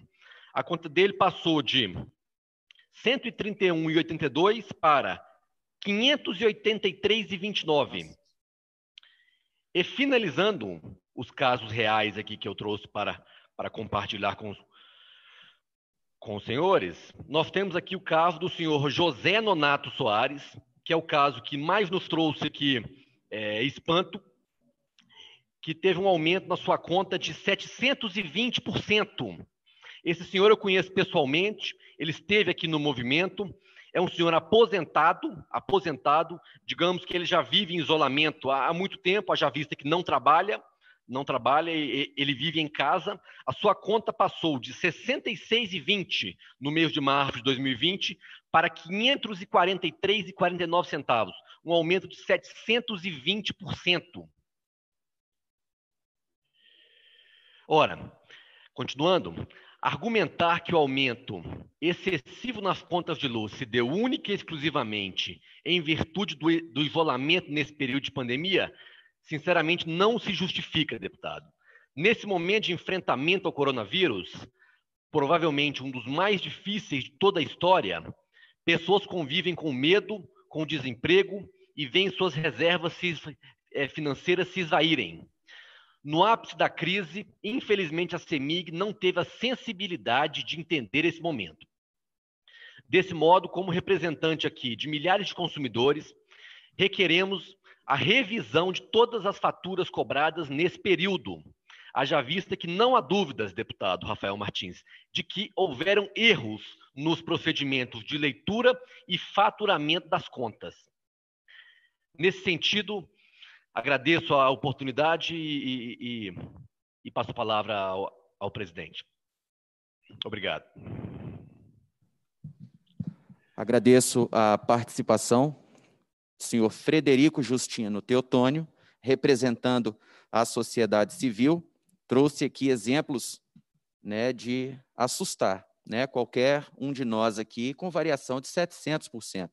A conta dele passou de 131,82 para 583,29. E finalizando os casos reais aqui que eu trouxe para, para compartilhar com os, com os senhores, nós temos aqui o caso do senhor José Nonato Soares, que é o caso que mais nos trouxe aqui é, espanto, que teve um aumento na sua conta de 720%. Esse senhor eu conheço pessoalmente, ele esteve aqui no movimento, é um senhor aposentado, aposentado, digamos que ele já vive em isolamento há, muito tempo, já vista que não trabalha, não trabalha, ele vive em casa. A sua conta passou de 66,20 no mês de março de 2020 para 543,49 centavos, um aumento de 720%. Ora, continuando, Argumentar que o aumento excessivo nas contas de luz se deu única e exclusivamente em virtude do, do, isolamento nesse período de pandemia, sinceramente, não se justifica, deputado. Nesse momento de enfrentamento ao coronavírus, provavelmente um dos mais difíceis de toda a história, pessoas convivem com medo, com desemprego e veem suas reservas é, financeiras se esvaírem. No ápice da crise, infelizmente, a CEMIG não teve a sensibilidade de entender esse momento. Desse modo, como representante aqui de milhares de consumidores, requeremos a revisão de todas as faturas cobradas nesse período. Haja vista que não há dúvidas, deputado Rafael Martins, de que houveram erros nos procedimentos de leitura e faturamento das contas. Nesse sentido, Agradeço a oportunidade e, e, e passo a palavra ao, ao presidente. Obrigado. Agradeço a participação senhor Frederico Justino Teotônio, representando a sociedade civil, trouxe aqui exemplos né, de assustar né, qualquer um de nós aqui com variação de 700%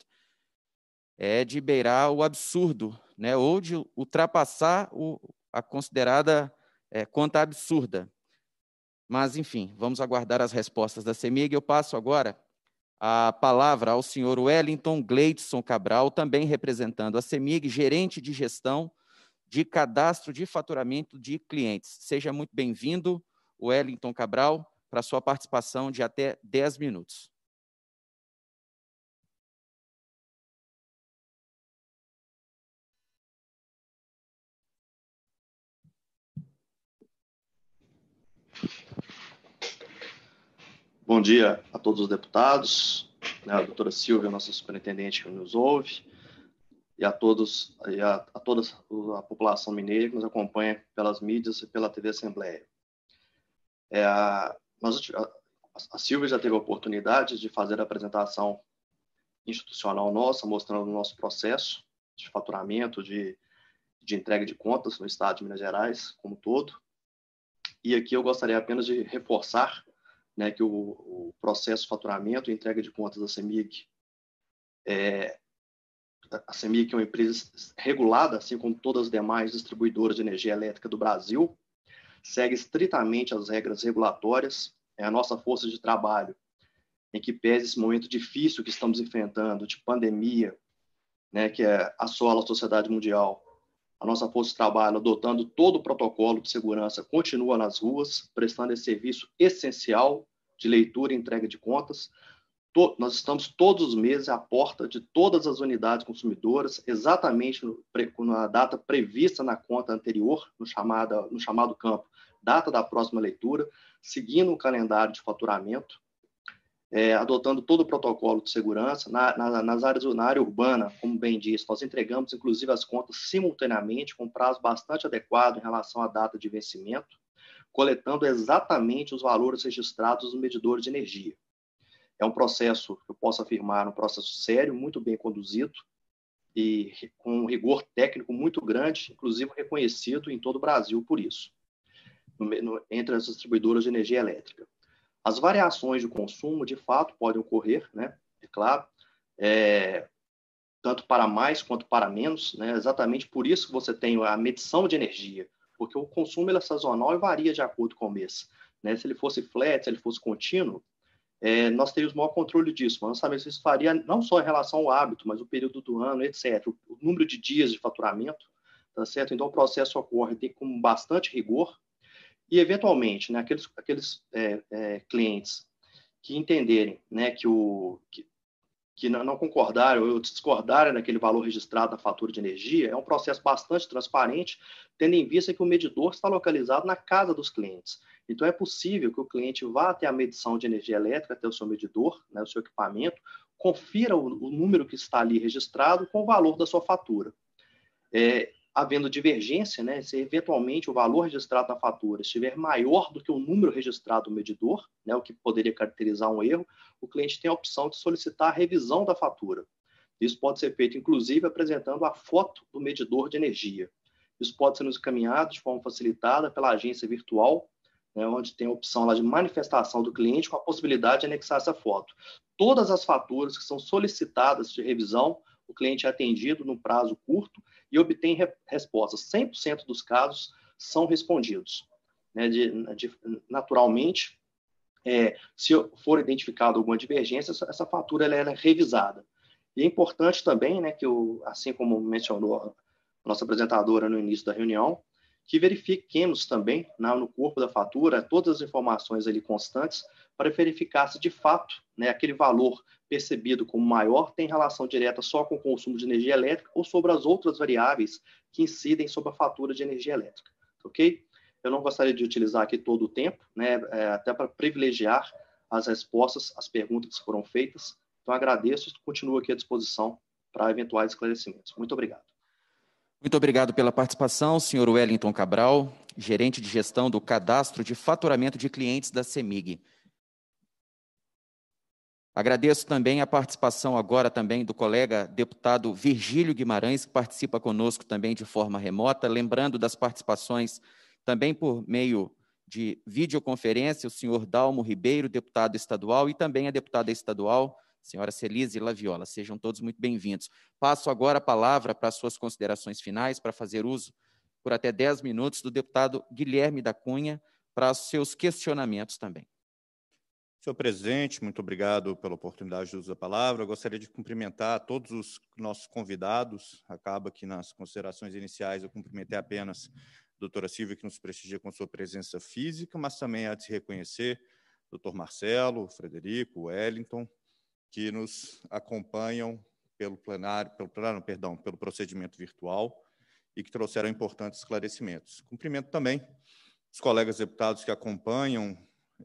é de beirar o absurdo, né, ou de ultrapassar o, a considerada é, conta absurda. Mas, enfim, vamos aguardar as respostas da CEMIG. Eu passo agora a palavra ao senhor Wellington Gleidson Cabral, também representando a CEMIG, gerente de gestão de cadastro de faturamento de clientes. Seja muito bem-vindo, Wellington Cabral, para sua participação de até 10 minutos. Bom dia a todos os deputados, né, a doutora Silvia, nossa superintendente que nos ouve, e a todos e a, a toda a população mineira que nos acompanha pelas mídias e pela TV Assembleia. É, a, nós, a, a Silvia já teve a oportunidade de fazer a apresentação institucional nossa, mostrando o nosso processo de faturamento, de, de entrega de contas no estado de Minas Gerais como todo. E aqui eu gostaria apenas de reforçar né, que o, o processo faturamento e entrega de contas da CEMIG é, a CEMIG é uma empresa regulada, assim como todas as demais distribuidoras de energia elétrica do Brasil, segue estritamente as regras regulatórias, é a nossa força de trabalho, em que pese esse momento difícil que estamos enfrentando, de pandemia, né, que assola é a sociedade mundial, a nossa força de trabalho, adotando todo o protocolo de segurança, continua nas ruas, prestando esse serviço essencial de leitura e entrega de contas. To nós estamos todos os meses à porta de todas as unidades consumidoras, exatamente no, na data prevista na conta anterior, no, chamada, no chamado campo data da próxima leitura, seguindo o calendário de faturamento, é, adotando todo o protocolo de segurança na, na, nas áreas na área urbana, como bem disse, nós entregamos inclusive as contas simultaneamente com prazo bastante adequado em relação à data de vencimento coletando exatamente os valores registrados no medidor de energia. É um processo, eu posso afirmar, um processo sério, muito bem conduzido e com um rigor técnico muito grande, inclusive reconhecido em todo o Brasil por isso, no, no, entre as distribuidoras de energia elétrica. As variações de consumo, de fato, podem ocorrer, né? é claro, é, tanto para mais quanto para menos. Né? Exatamente por isso que você tem a medição de energia, porque o consumo ele é sazonal e varia de acordo com o mês. Né? Se ele fosse flat, se ele fosse contínuo, é, nós teríamos maior controle disso. Mas nós sabemos que isso varia não só em relação ao hábito, mas o período do ano, etc. O, o número de dias de faturamento, tá certo? Então, o processo ocorre tem com bastante rigor e, eventualmente, né, aqueles, aqueles é, é, clientes que entenderem né, que, o, que, que não concordaram ou discordarem naquele valor registrado na fatura de energia, é um processo bastante transparente, tendo em vista que o medidor está localizado na casa dos clientes. Então, é possível que o cliente vá até a medição de energia elétrica, até o seu medidor, né, o seu equipamento, confira o, o número que está ali registrado com o valor da sua fatura. É, havendo divergência, né, se eventualmente o valor registrado na fatura estiver maior do que o número registrado no medidor, né, o que poderia caracterizar um erro, o cliente tem a opção de solicitar a revisão da fatura. Isso pode ser feito, inclusive, apresentando a foto do medidor de energia. Isso pode ser nos encaminhado de forma facilitada pela agência virtual, né, onde tem a opção lá de manifestação do cliente com a possibilidade de anexar essa foto. Todas as faturas que são solicitadas de revisão o cliente é atendido no prazo curto e obtém re respostas. 100% dos casos são respondidos. Né, de, de, naturalmente, é, se for identificada alguma divergência, essa, essa fatura ela, ela é revisada. E é importante também, né, que o, assim como mencionou a nossa apresentadora no início da reunião, que verifiquemos também no corpo da fatura todas as informações ali constantes para verificar se de fato né, aquele valor percebido como maior tem relação direta só com o consumo de energia elétrica ou sobre as outras variáveis que incidem sobre a fatura de energia elétrica, ok? Eu não gostaria de utilizar aqui todo o tempo, né, é, até para privilegiar as respostas às perguntas que foram feitas. Então, agradeço e continuo aqui à disposição para eventuais esclarecimentos. Muito obrigado. Muito obrigado pela participação, senhor Wellington Cabral, gerente de gestão do Cadastro de Faturamento de Clientes da CEMIG. Agradeço também a participação agora também do colega deputado Virgílio Guimarães, que participa conosco também de forma remota, lembrando das participações também por meio de videoconferência, o senhor Dalmo Ribeiro, deputado estadual, e também a deputada estadual, senhora Celise e Laviola. Sejam todos muito bem-vindos. Passo agora a palavra para suas considerações finais, para fazer uso por até 10 minutos do deputado Guilherme da Cunha, para seus questionamentos também. Senhor presidente, muito obrigado pela oportunidade de uso da palavra. Eu gostaria de cumprimentar todos os nossos convidados. Acaba que nas considerações iniciais eu cumprimentei apenas a doutora Silvia, que nos prestigia com sua presença física, mas também há de se reconhecer doutor Marcelo, Frederico, Wellington, que nos acompanham pelo plenário, pelo plenário, perdão, pelo procedimento virtual e que trouxeram importantes esclarecimentos. Cumprimento também os colegas deputados que acompanham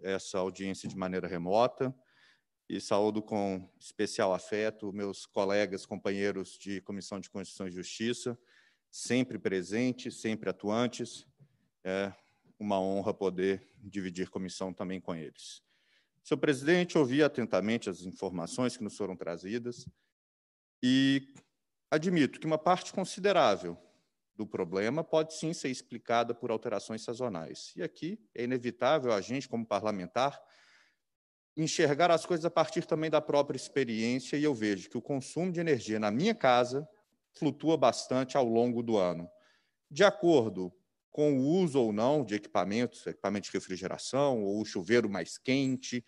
essa audiência de maneira remota e saúdo com especial afeto meus colegas, companheiros de Comissão de Constituição e Justiça, sempre presentes, sempre atuantes. É uma honra poder dividir comissão também com eles. Senhor presidente, ouvi atentamente as informações que nos foram trazidas e admito que uma parte considerável do problema pode sim ser explicada por alterações sazonais. E aqui é inevitável a gente, como parlamentar, enxergar as coisas a partir também da própria experiência, e eu vejo que o consumo de energia na minha casa flutua bastante ao longo do ano. De acordo com o uso ou não de equipamentos, equipamento de refrigeração ou o chuveiro mais quente,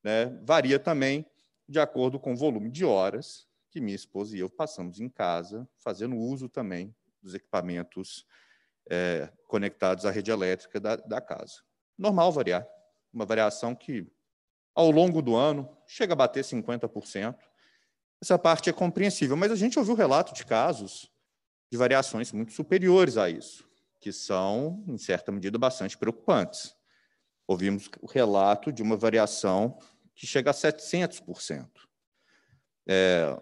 né? varia também de acordo com o volume de horas que minha esposa e eu passamos em casa, fazendo uso também dos equipamentos é, conectados à rede elétrica da, da casa. Normal variar, uma variação que ao longo do ano chega a bater 50%. Essa parte é compreensível, mas a gente ouviu relato de casos de variações muito superiores a isso que são, em certa medida, bastante preocupantes. Ouvimos o relato de uma variação que chega a 700%. É,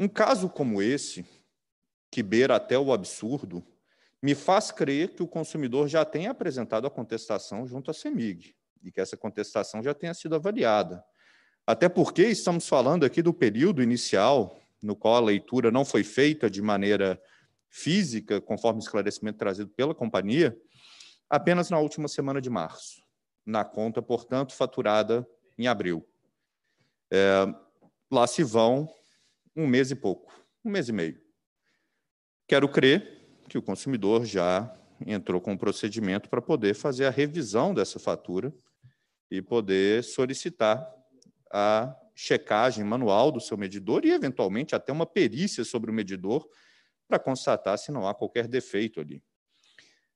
um caso como esse, que beira até o absurdo, me faz crer que o consumidor já tenha apresentado a contestação junto à CEMIG e que essa contestação já tenha sido avaliada. Até porque estamos falando aqui do período inicial, no qual a leitura não foi feita de maneira física, conforme esclarecimento trazido pela companhia, apenas na última semana de março, na conta, portanto, faturada em abril. É, lá se vão um mês e pouco, um mês e meio. Quero crer que o consumidor já entrou com o um procedimento para poder fazer a revisão dessa fatura e poder solicitar a checagem manual do seu medidor e, eventualmente, até uma perícia sobre o medidor para constatar se não há qualquer defeito ali.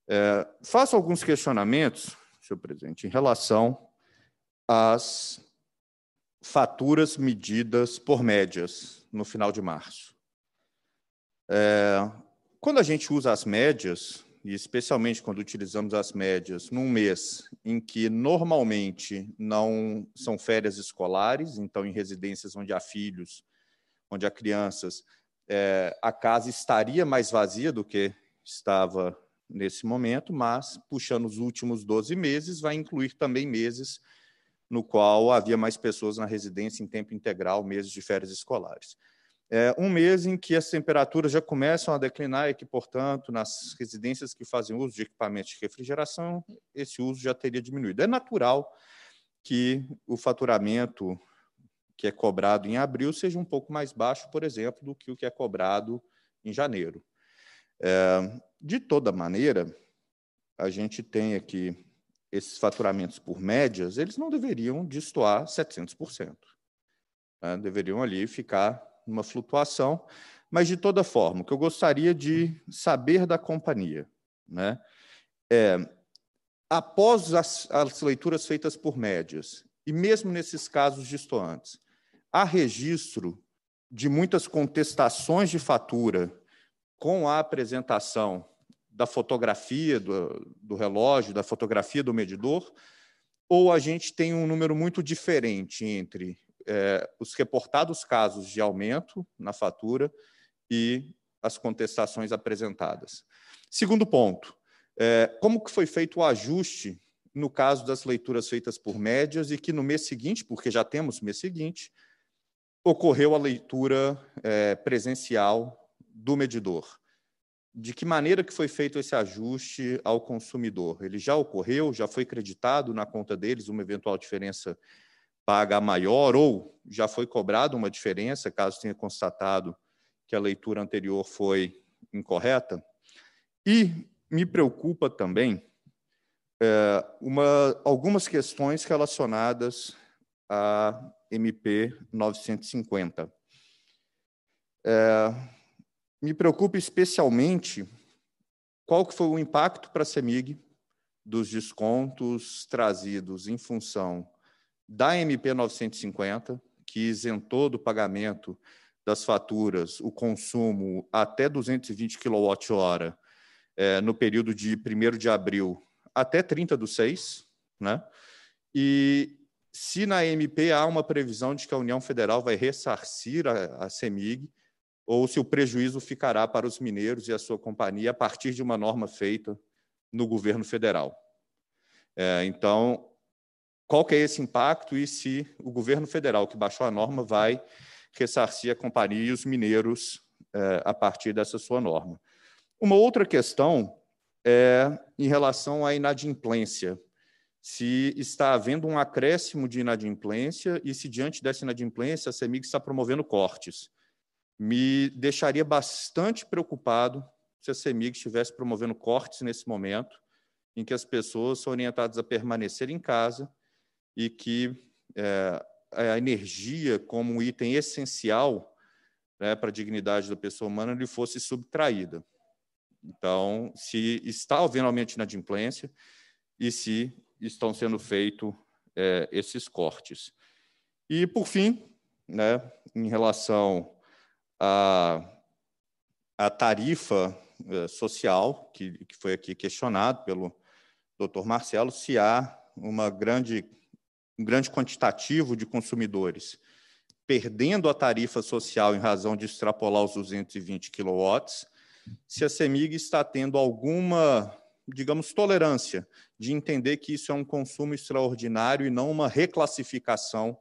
É, faço alguns questionamentos, senhor presidente, em relação às faturas medidas por médias no final de março. É, quando a gente usa as médias, e especialmente quando utilizamos as médias num mês em que normalmente não são férias escolares, então em residências onde há filhos, onde há crianças, é, a casa estaria mais vazia do que estava nesse momento, mas puxando os últimos 12 meses, vai incluir também meses no qual havia mais pessoas na residência em tempo integral, meses de férias escolares. É um mês em que as temperaturas já começam a declinar e que, portanto, nas residências que fazem uso de equipamentos de refrigeração, esse uso já teria diminuído. É natural que o faturamento que é cobrado em abril seja um pouco mais baixo, por exemplo, do que o que é cobrado em janeiro. É, de toda maneira, a gente tem aqui esses faturamentos por médias, eles não deveriam destoar 700%. Né? Tá? Deveriam ali ficar numa flutuação, mas de toda forma, o que eu gostaria de saber da companhia, né? É, após as, as leituras feitas por médias, e mesmo nesses casos distoantes, há registro de muitas contestações de fatura com a apresentação da fotografia do, do, relógio, da fotografia do medidor, ou a gente tem um número muito diferente entre é, os reportados casos de aumento na fatura e as contestações apresentadas. Segundo ponto, é, como que foi feito o ajuste no caso das leituras feitas por médias e que no mês seguinte, porque já temos mês seguinte, ocorreu a leitura é, presencial do medidor. De que maneira que foi feito esse ajuste ao consumidor? Ele já ocorreu? Já foi creditado na conta deles uma eventual diferença paga maior ou já foi cobrada uma diferença, caso tenha constatado que a leitura anterior foi incorreta? E me preocupa também é, uma, algumas questões relacionadas a MP 950. É, me preocupa especialmente qual que foi o impacto para a CEMIG dos descontos trazidos em função da MP 950, que isentou do pagamento das faturas o consumo até 220 kWh é, no período de 1 de abril até 30 do 6, né? E se na MP há uma previsão de que a União Federal vai ressarcir a, a CEMIG ou se o prejuízo ficará para os mineiros e a sua companhia a partir de uma norma feita no governo federal. É, então, qual que é esse impacto e se o governo federal, que baixou a norma, vai ressarcir a companhia e os mineiros é, a partir dessa sua norma. Uma outra questão é em relação à inadimplência se está havendo um acréscimo de inadimplência e se, diante dessa inadimplência, a CEMIG está promovendo cortes. Me deixaria bastante preocupado se a CEMIG estivesse promovendo cortes nesse momento, em que as pessoas são orientadas a permanecer em casa e que é, a energia, como um item essencial né, para a dignidade da pessoa humana, lhe fosse subtraída. Então, se está havendo aumento de inadimplência e se estão sendo feitos é, esses cortes. E, por fim, né, em relação à, tarifa é, social, que, que foi aqui questionado pelo doutor Marcelo, se há uma grande, um grande quantitativo de consumidores perdendo a tarifa social em razão de extrapolar os 220 kW, se a CEMIG está tendo alguma digamos, tolerância, de entender que isso é um consumo extraordinário e não uma reclassificação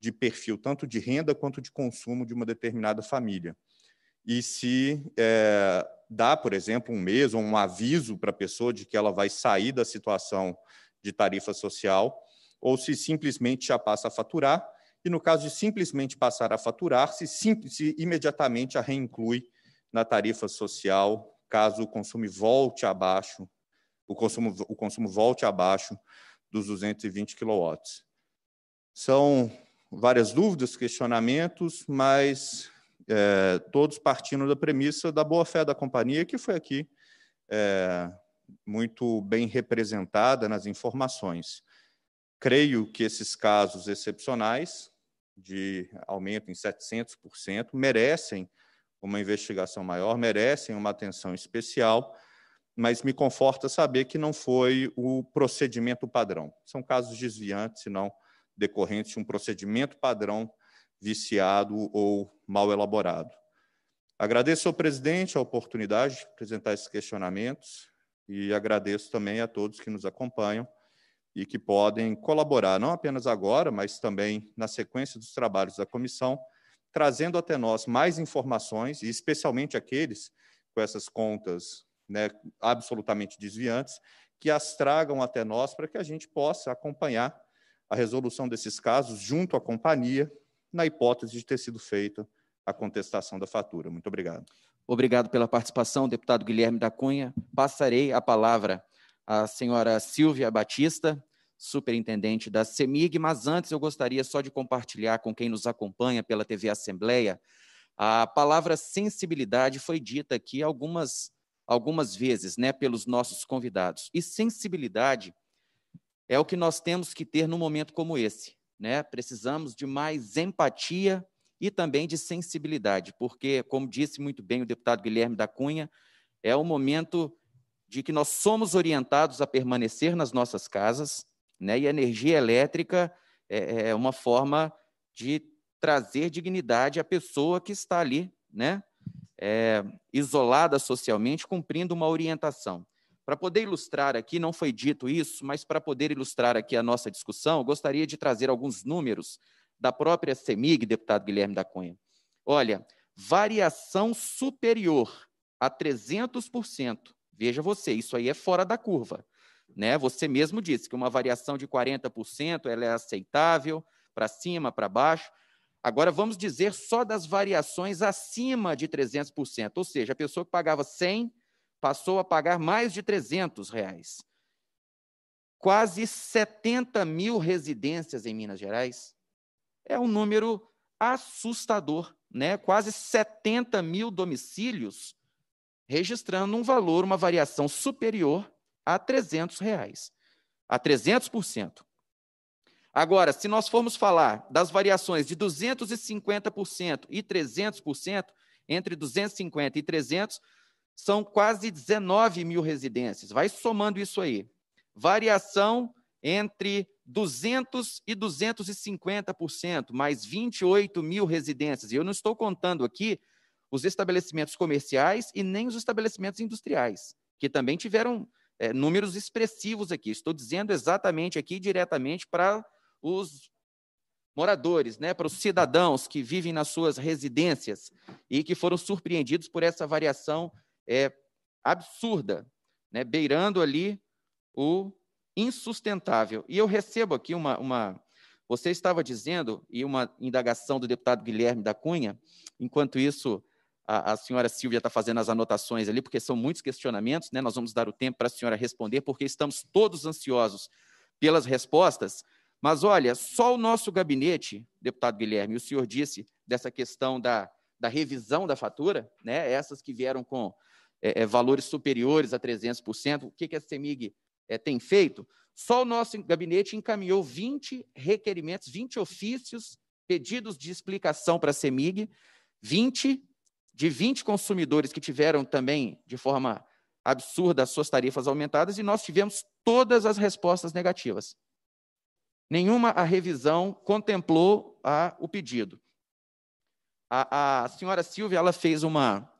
de perfil, tanto de renda quanto de consumo de uma determinada família. E se é, dá, por exemplo, um mês ou um aviso para a pessoa de que ela vai sair da situação de tarifa social, ou se simplesmente já passa a faturar, e no caso de simplesmente passar a faturar, se, sim, se imediatamente a reinclui na tarifa social caso o consumo volte abaixo, o consumo, o consumo volte abaixo dos 220 kW. São várias dúvidas, questionamentos, mas é, todos partindo da premissa da boa-fé da companhia, que foi aqui é, muito bem representada nas informações. Creio que esses casos excepcionais de aumento em 700% merecem uma investigação maior, merecem uma atenção especial, mas me conforta saber que não foi o procedimento padrão. São casos desviantes, se não decorrentes de um procedimento padrão viciado ou mal elaborado. Agradeço ao presidente a oportunidade de apresentar esses questionamentos e agradeço também a todos que nos acompanham e que podem colaborar, não apenas agora, mas também na sequência dos trabalhos da comissão, trazendo até nós mais informações, e especialmente aqueles com essas contas né, absolutamente desviantes, que as tragam até nós para que a gente possa acompanhar a resolução desses casos junto à companhia, na hipótese de ter sido feita a contestação da fatura. Muito obrigado. Obrigado pela participação, deputado Guilherme da Cunha. Passarei a palavra à senhora Silvia Batista, superintendente da CEMIG, mas antes eu gostaria só de compartilhar com quem nos acompanha pela TV Assembleia. A palavra sensibilidade foi dita aqui algumas, algumas vezes né, pelos nossos convidados. E sensibilidade é o que nós temos que ter num momento como esse. Né? Precisamos de mais empatia e também de sensibilidade, porque, como disse muito bem o deputado Guilherme da Cunha, é o momento de que nós somos orientados a permanecer nas nossas casas, né? E a energia elétrica é, é uma forma de trazer dignidade à pessoa que está ali, né? É, isolada socialmente, cumprindo uma orientação. Para poder ilustrar aqui, não foi dito isso, mas para poder ilustrar aqui a nossa discussão, gostaria de trazer alguns números da própria CEMIG, deputado Guilherme da Cunha. Olha, variação superior a 300%. Veja você, isso aí é fora da curva. Né? Você mesmo disse que uma variação de 40% ela é aceitável, para cima, para baixo. Agora, vamos dizer só das variações acima de 300%, ou seja, a pessoa que pagava 100 passou a pagar mais de 300 reais. Quase 70 mil residências em Minas Gerais. É um número assustador, né? Quase 70 mil domicílios registrando um valor, uma variação superior a 300 reais, a 300%. Agora, se nós formos falar das variações de 250% e 300%, entre 250 e 300, são quase 19 mil residências. Vai somando isso aí. Variação entre 200 e 250%, mais 28 mil residências. E eu não estou contando aqui os estabelecimentos comerciais e nem os estabelecimentos industriais, que também tiveram é, números expressivos aqui. Estou dizendo exatamente aqui diretamente para os moradores, né, para os cidadãos que vivem nas suas residências e que foram surpreendidos por essa variação é, absurda, né, beirando ali o insustentável. E eu recebo aqui uma, uma você estava dizendo, e uma indagação do deputado Guilherme da Cunha, enquanto isso, a, a senhora Silvia está fazendo as anotações ali, porque são muitos questionamentos, né? Nós vamos dar o tempo para a senhora responder, porque estamos todos ansiosos pelas respostas. Mas olha, só o nosso gabinete, deputado Guilherme, o senhor disse dessa questão da, da revisão da fatura, né? essas que vieram com é, é, valores superiores a 300%, o que, que a CEMIG é, tem feito? Só o nosso gabinete encaminhou 20 requerimentos, 20 ofícios, pedidos de explicação para a CEMIG, 20 de 20 consumidores que tiveram também, de forma absurda, as suas tarifas aumentadas, e nós tivemos todas as respostas negativas. Nenhuma a revisão contemplou a, o pedido. A, a, senhora Silvia ela fez uma,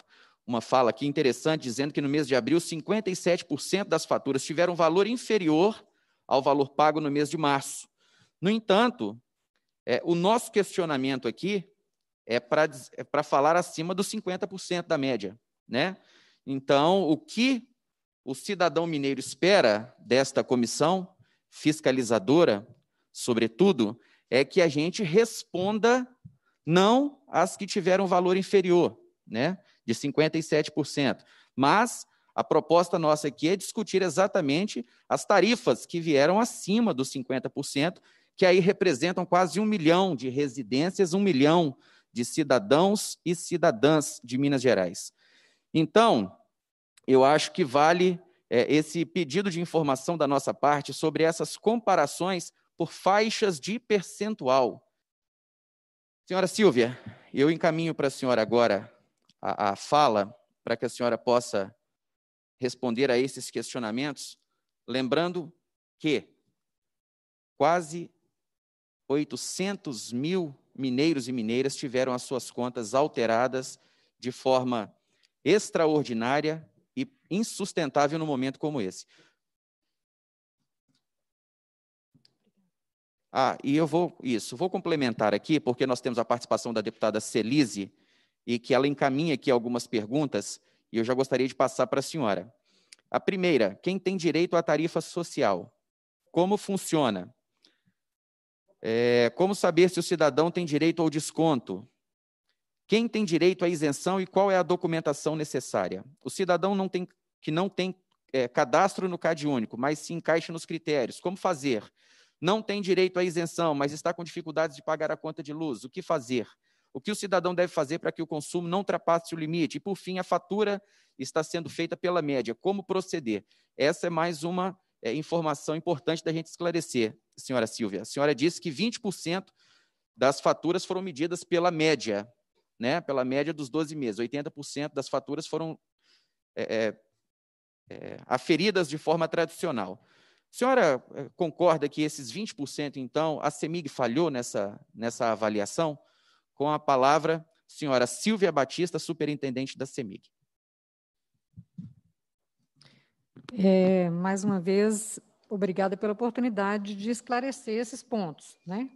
uma fala aqui interessante, dizendo que no mês de abril, 57% das faturas tiveram valor inferior ao valor pago no mês de março. No entanto, é, o nosso questionamento aqui é para é falar acima dos 50% da média. Né? Então, o que o cidadão mineiro espera desta comissão fiscalizadora, sobretudo, é que a gente responda não às que tiveram valor inferior, né, de 57%, mas a proposta nossa aqui é discutir exatamente as tarifas que vieram acima dos 50%, que aí representam quase um milhão de residências, um milhão de cidadãos e cidadãs de Minas Gerais. Então, eu acho que vale é, esse pedido de informação da nossa parte sobre essas comparações por faixas de percentual. Senhora Silvia, eu encaminho para a senhora agora a, a fala, para que a senhora possa responder a esses questionamentos, lembrando que quase 800 mil mineiros e mineiras tiveram as suas contas alteradas de forma extraordinária e insustentável num momento como esse. Ah, e eu vou isso, vou complementar aqui, porque nós temos a participação da deputada Celise e que ela encaminha aqui algumas perguntas e eu já gostaria de passar para a senhora. A primeira, quem tem direito à tarifa social? Como funciona? É, como saber se o cidadão tem direito ao desconto? Quem tem direito à isenção e qual é a documentação necessária? O cidadão não tem, que não tem é, cadastro no CAD único, mas se encaixa nos critérios. Como fazer? Não tem direito à isenção, mas está com dificuldades de pagar a conta de luz. O que fazer? O que o cidadão deve fazer para que o consumo não ultrapasse o limite? E, por fim, a fatura está sendo feita pela média. Como proceder? Essa é mais uma é, informação importante da gente esclarecer, senhora Silvia. A senhora disse que 20% das faturas foram medidas pela média, né? pela média dos 12 meses. 80% das faturas foram é, é, é, aferidas de forma tradicional. A senhora é, concorda que esses 20%, então, a CEMIG falhou nessa, nessa avaliação? Com a palavra, senhora Silvia Batista, superintendente da CEMIG. É, mais uma vez, obrigada pela oportunidade de esclarecer esses pontos. Né?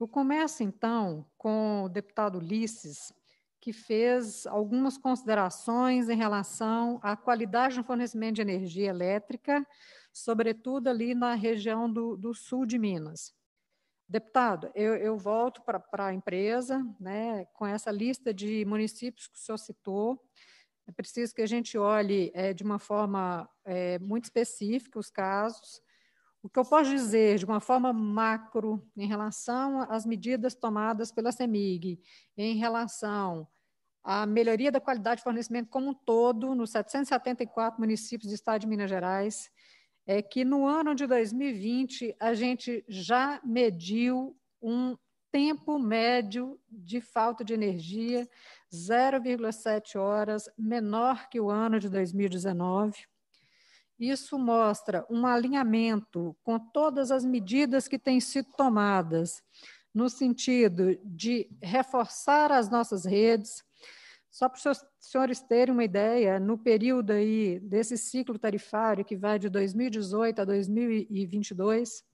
Eu começo, então, com o deputado Ulisses, que fez algumas considerações em relação à qualidade no fornecimento de energia elétrica, sobretudo ali na região do, do sul de Minas. Deputado, eu, eu volto para a empresa né, com essa lista de municípios que o senhor citou, é preciso que a gente olhe é, de uma forma é, muito específica os casos. O que eu posso dizer de uma forma macro em relação às medidas tomadas pela CEMIG, em relação à melhoria da qualidade de fornecimento como um todo nos 774 municípios do estado de Minas Gerais, é que no ano de 2020 a gente já mediu um tempo médio de falta de energia, 0,7 horas, menor que o ano de 2019. Isso mostra um alinhamento com todas as medidas que têm sido tomadas, no sentido de reforçar as nossas redes. Só para os senhores terem uma ideia, no período aí desse ciclo tarifário que vai de 2018 a 2022,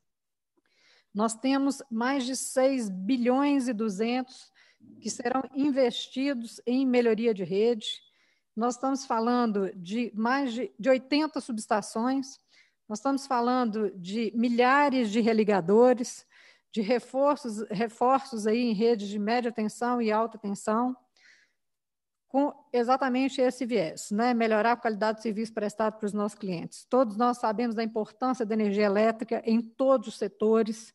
nós temos mais de 6 bilhões e 200 que serão investidos em melhoria de rede. Nós estamos falando de mais de, de 80 subestações, nós estamos falando de milhares de religadores, de reforços, reforços aí em redes de média tensão e alta tensão com exatamente esse viés, né? melhorar a qualidade do serviço prestado para os nossos clientes. Todos nós sabemos da importância da energia elétrica em todos os setores,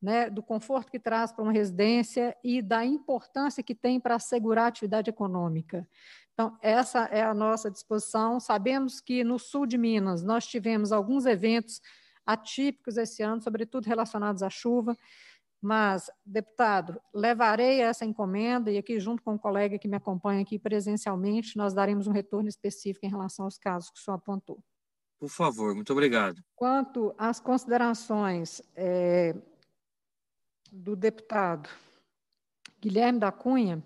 né? do conforto que traz para uma residência e da importância que tem para assegurar a atividade econômica. Então, essa é a nossa disposição. Sabemos que no sul de Minas nós tivemos alguns eventos atípicos esse ano, sobretudo relacionados à chuva. Mas, deputado, levarei essa encomenda e aqui, junto com o colega que me acompanha aqui presencialmente, nós daremos um retorno específico em relação aos casos que o senhor apontou. Por favor, muito obrigado. Quanto às considerações é, do deputado Guilherme da Cunha,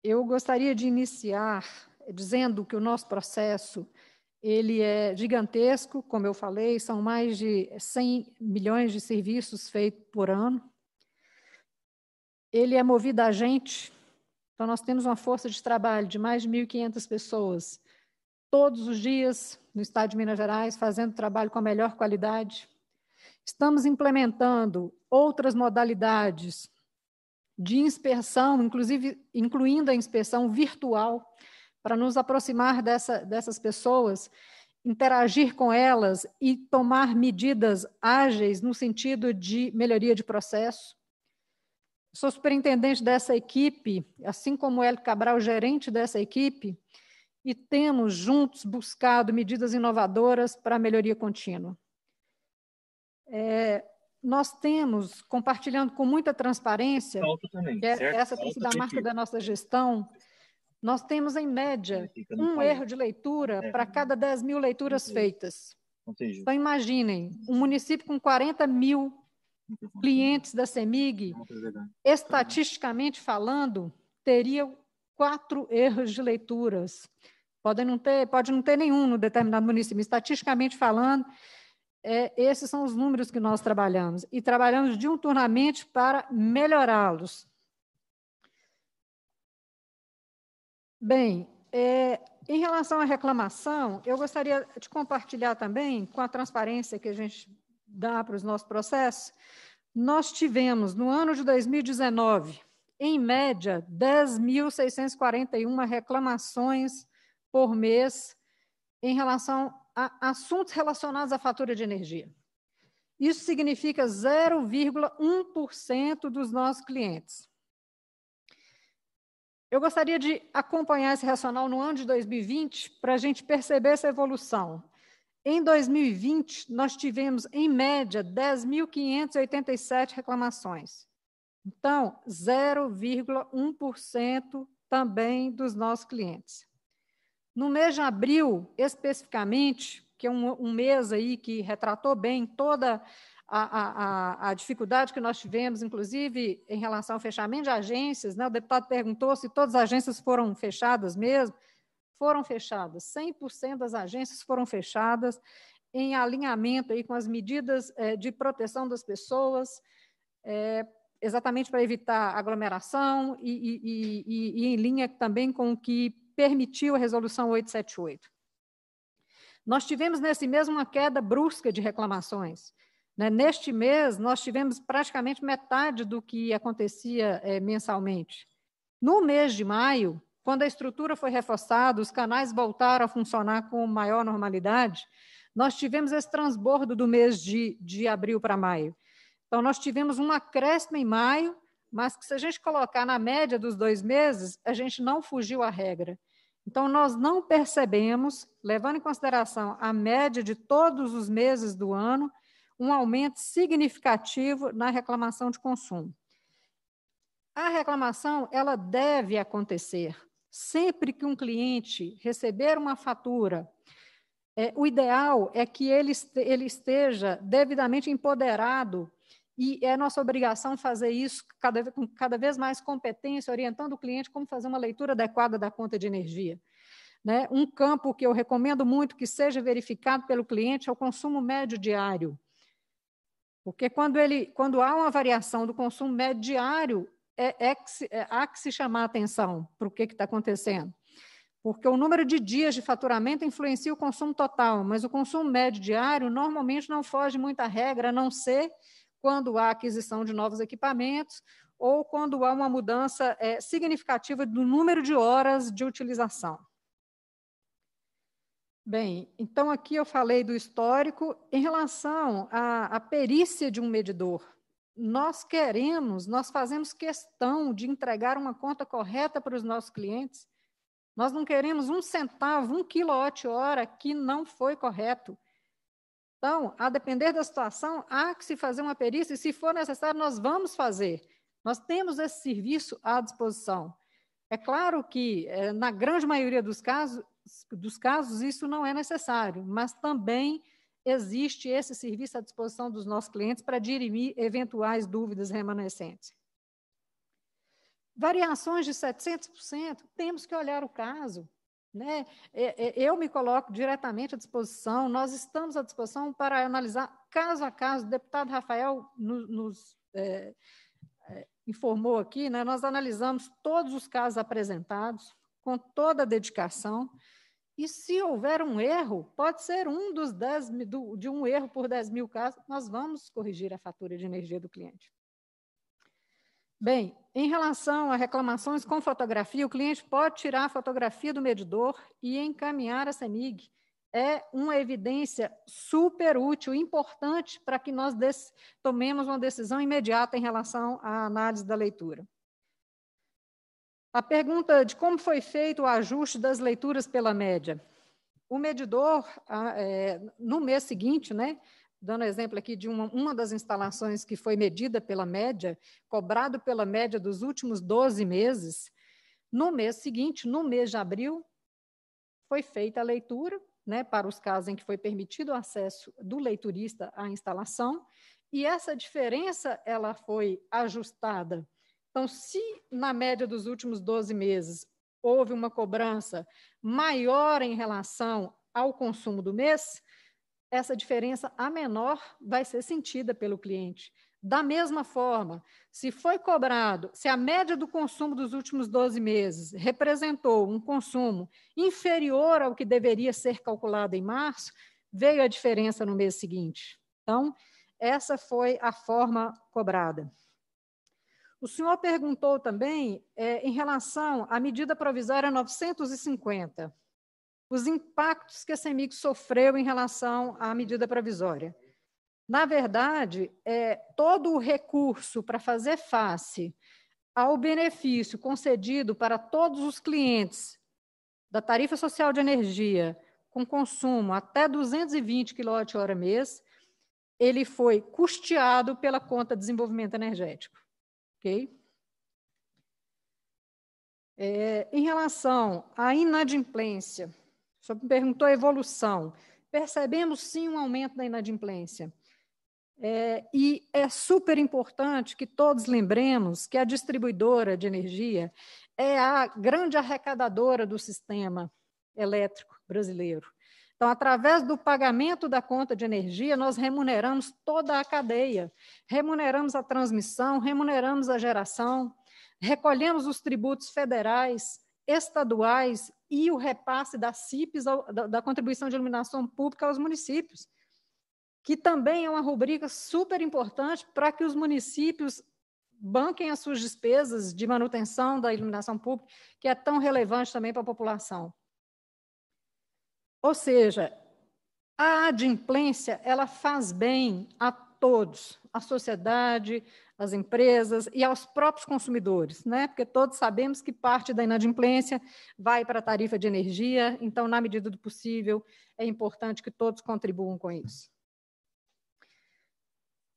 eu gostaria de iniciar dizendo que o nosso processo ele é gigantesco, como eu falei, são mais de 100 milhões de serviços feitos por ano. Ele é movido a gente, então nós temos uma força de trabalho de mais de 1.500 pessoas, todos os dias no estado de Minas Gerais, fazendo trabalho com a melhor qualidade. Estamos implementando outras modalidades de inspeção, inclusive incluindo a inspeção virtual para nos aproximar dessa, dessas pessoas, interagir com elas e tomar medidas ágeis no sentido de melhoria de processo. Sou superintendente dessa equipe, assim como Hélio Cabral, gerente dessa equipe, e temos juntos buscado medidas inovadoras para a melhoria contínua. É, nós temos, compartilhando com muita transparência, também, é, essa tem sido a marca da nossa gestão, nós temos, em média, um país. erro de leitura é. para cada 10 mil leituras Entendi. feitas. Entendi. Então, imaginem, um município com 40 mil clientes da CEMIG, é estatisticamente falando, teria quatro erros de leituras. Podem não ter, pode não ter nenhum no determinado município. Estatisticamente falando, é, esses são os números que nós trabalhamos. E trabalhamos diuturnamente para melhorá-los. Bem, é, em relação à reclamação, eu gostaria de compartilhar também, com a transparência que a gente dá para os nossos processos, nós tivemos, no ano de 2019, em média, 10.641 reclamações por mês em relação a assuntos relacionados à fatura de energia. Isso significa 0,1% dos nossos clientes. Eu gostaria de acompanhar esse racional no ano de 2020 para a gente perceber essa evolução. Em 2020, nós tivemos, em média, 10.587 reclamações. Então, 0,1% também dos nossos clientes. No mês de abril, especificamente, que é um, um mês aí que retratou bem toda a, a, a, dificuldade que nós tivemos, inclusive em relação ao fechamento de agências, né? o deputado perguntou se todas as agências foram fechadas mesmo. Foram fechadas, 100% das agências foram fechadas, em alinhamento aí com as medidas é, de proteção das pessoas, é, exatamente para evitar aglomeração e, e, e, e em linha também com o que permitiu a resolução 878. Nós tivemos nesse mesmo uma queda brusca de reclamações. Né? Neste mês, nós tivemos praticamente metade do que acontecia eh, mensalmente. No mês de maio, quando a estrutura foi reforçada, os canais voltaram a funcionar com maior normalidade, nós tivemos esse transbordo do mês de, de abril para maio. Então, nós tivemos um acréscimo em maio, mas que se a gente colocar na média dos dois meses, a gente não fugiu à regra. Então, nós não percebemos, levando em consideração a média de todos os meses do ano, um aumento significativo na reclamação de consumo. A reclamação ela deve acontecer sempre que um cliente receber uma fatura. É, o ideal é que ele, ele esteja devidamente empoderado e é nossa obrigação fazer isso cada, com cada vez mais competência, orientando o cliente como fazer uma leitura adequada da conta de energia. Né? Um campo que eu recomendo muito que seja verificado pelo cliente é o consumo médio diário. Porque quando, ele, quando há uma variação do consumo médio diário, é, é, é, há que se chamar atenção para o que está acontecendo. Porque o número de dias de faturamento influencia o consumo total, mas o consumo médio diário normalmente não foge muita regra, a não ser quando há aquisição de novos equipamentos ou quando há uma mudança é, significativa do número de horas de utilização. Bem, então aqui eu falei do histórico em relação à, à, perícia de um medidor. Nós queremos, nós fazemos questão de entregar uma conta correta para os nossos clientes. Nós não queremos um centavo, um quilowatt-hora que não foi correto. Então, a depender da situação, há que se fazer uma perícia e, se for necessário, nós vamos fazer. Nós temos esse serviço à disposição. É claro que, eh, na grande maioria dos casos, dos casos, isso não é necessário, mas também existe esse serviço à disposição dos nossos clientes para dirimir eventuais dúvidas remanescentes. Variações de 700%, temos que olhar o caso. Né? É, é, eu me coloco diretamente à disposição, nós estamos à disposição para analisar caso a caso. O deputado Rafael nos, nos é, é, informou aqui, né? nós analisamos todos os casos apresentados com toda a dedicação e se houver um erro, pode ser um dos do, de um erro por 10 mil casos, nós vamos corrigir a fatura de energia do cliente. Bem, em relação a reclamações com fotografia, o cliente pode tirar a fotografia do medidor e encaminhar a CEMIG. É uma evidência super útil, importante para que nós tomemos uma decisão imediata em relação à análise da leitura. A pergunta de como foi feito o ajuste das leituras pela média. O medidor, é, no mês seguinte, né, dando exemplo aqui de uma, uma das instalações que foi medida pela média, cobrado pela média dos últimos 12 meses, no mês seguinte, no mês de abril, foi feita a leitura, né, para os casos em que foi permitido o acesso do leiturista à instalação, e essa diferença ela foi ajustada então, se na média dos últimos 12 meses houve uma cobrança maior em relação ao consumo do mês, essa diferença a menor vai ser sentida pelo cliente. Da mesma forma, se foi cobrado, se a média do consumo dos últimos 12 meses representou um consumo inferior ao que deveria ser calculado em março, veio a diferença no mês seguinte. Então, essa foi a forma cobrada. O senhor perguntou também é, em relação à medida provisória 950, os impactos que a CEMIG sofreu em relação à medida provisória. Na verdade, é, todo o recurso para fazer face ao benefício concedido para todos os clientes da tarifa social de energia com consumo até 220 kWh mês, ele foi custeado pela conta de desenvolvimento energético ok? É, em relação à inadimplência, só me perguntou a evolução. Percebemos sim um aumento da inadimplência. É, e é super importante que todos lembremos que a distribuidora de energia é a grande arrecadadora do sistema elétrico brasileiro. Então, através do pagamento da conta de energia, nós remuneramos toda a cadeia. Remuneramos a transmissão, remuneramos a geração, recolhemos os tributos federais, estaduais e o repasse das CIPs, da, da contribuição de iluminação pública aos municípios, que também é uma rubrica super importante para que os municípios banquem as suas despesas de manutenção da iluminação pública, que é tão relevante também para a população. Ou seja, a adimplência ela faz bem a todos, à sociedade, às empresas e aos próprios consumidores, né? Porque todos sabemos que parte da inadimplência vai para a tarifa de energia, então, na medida do possível, é importante que todos contribuam com isso.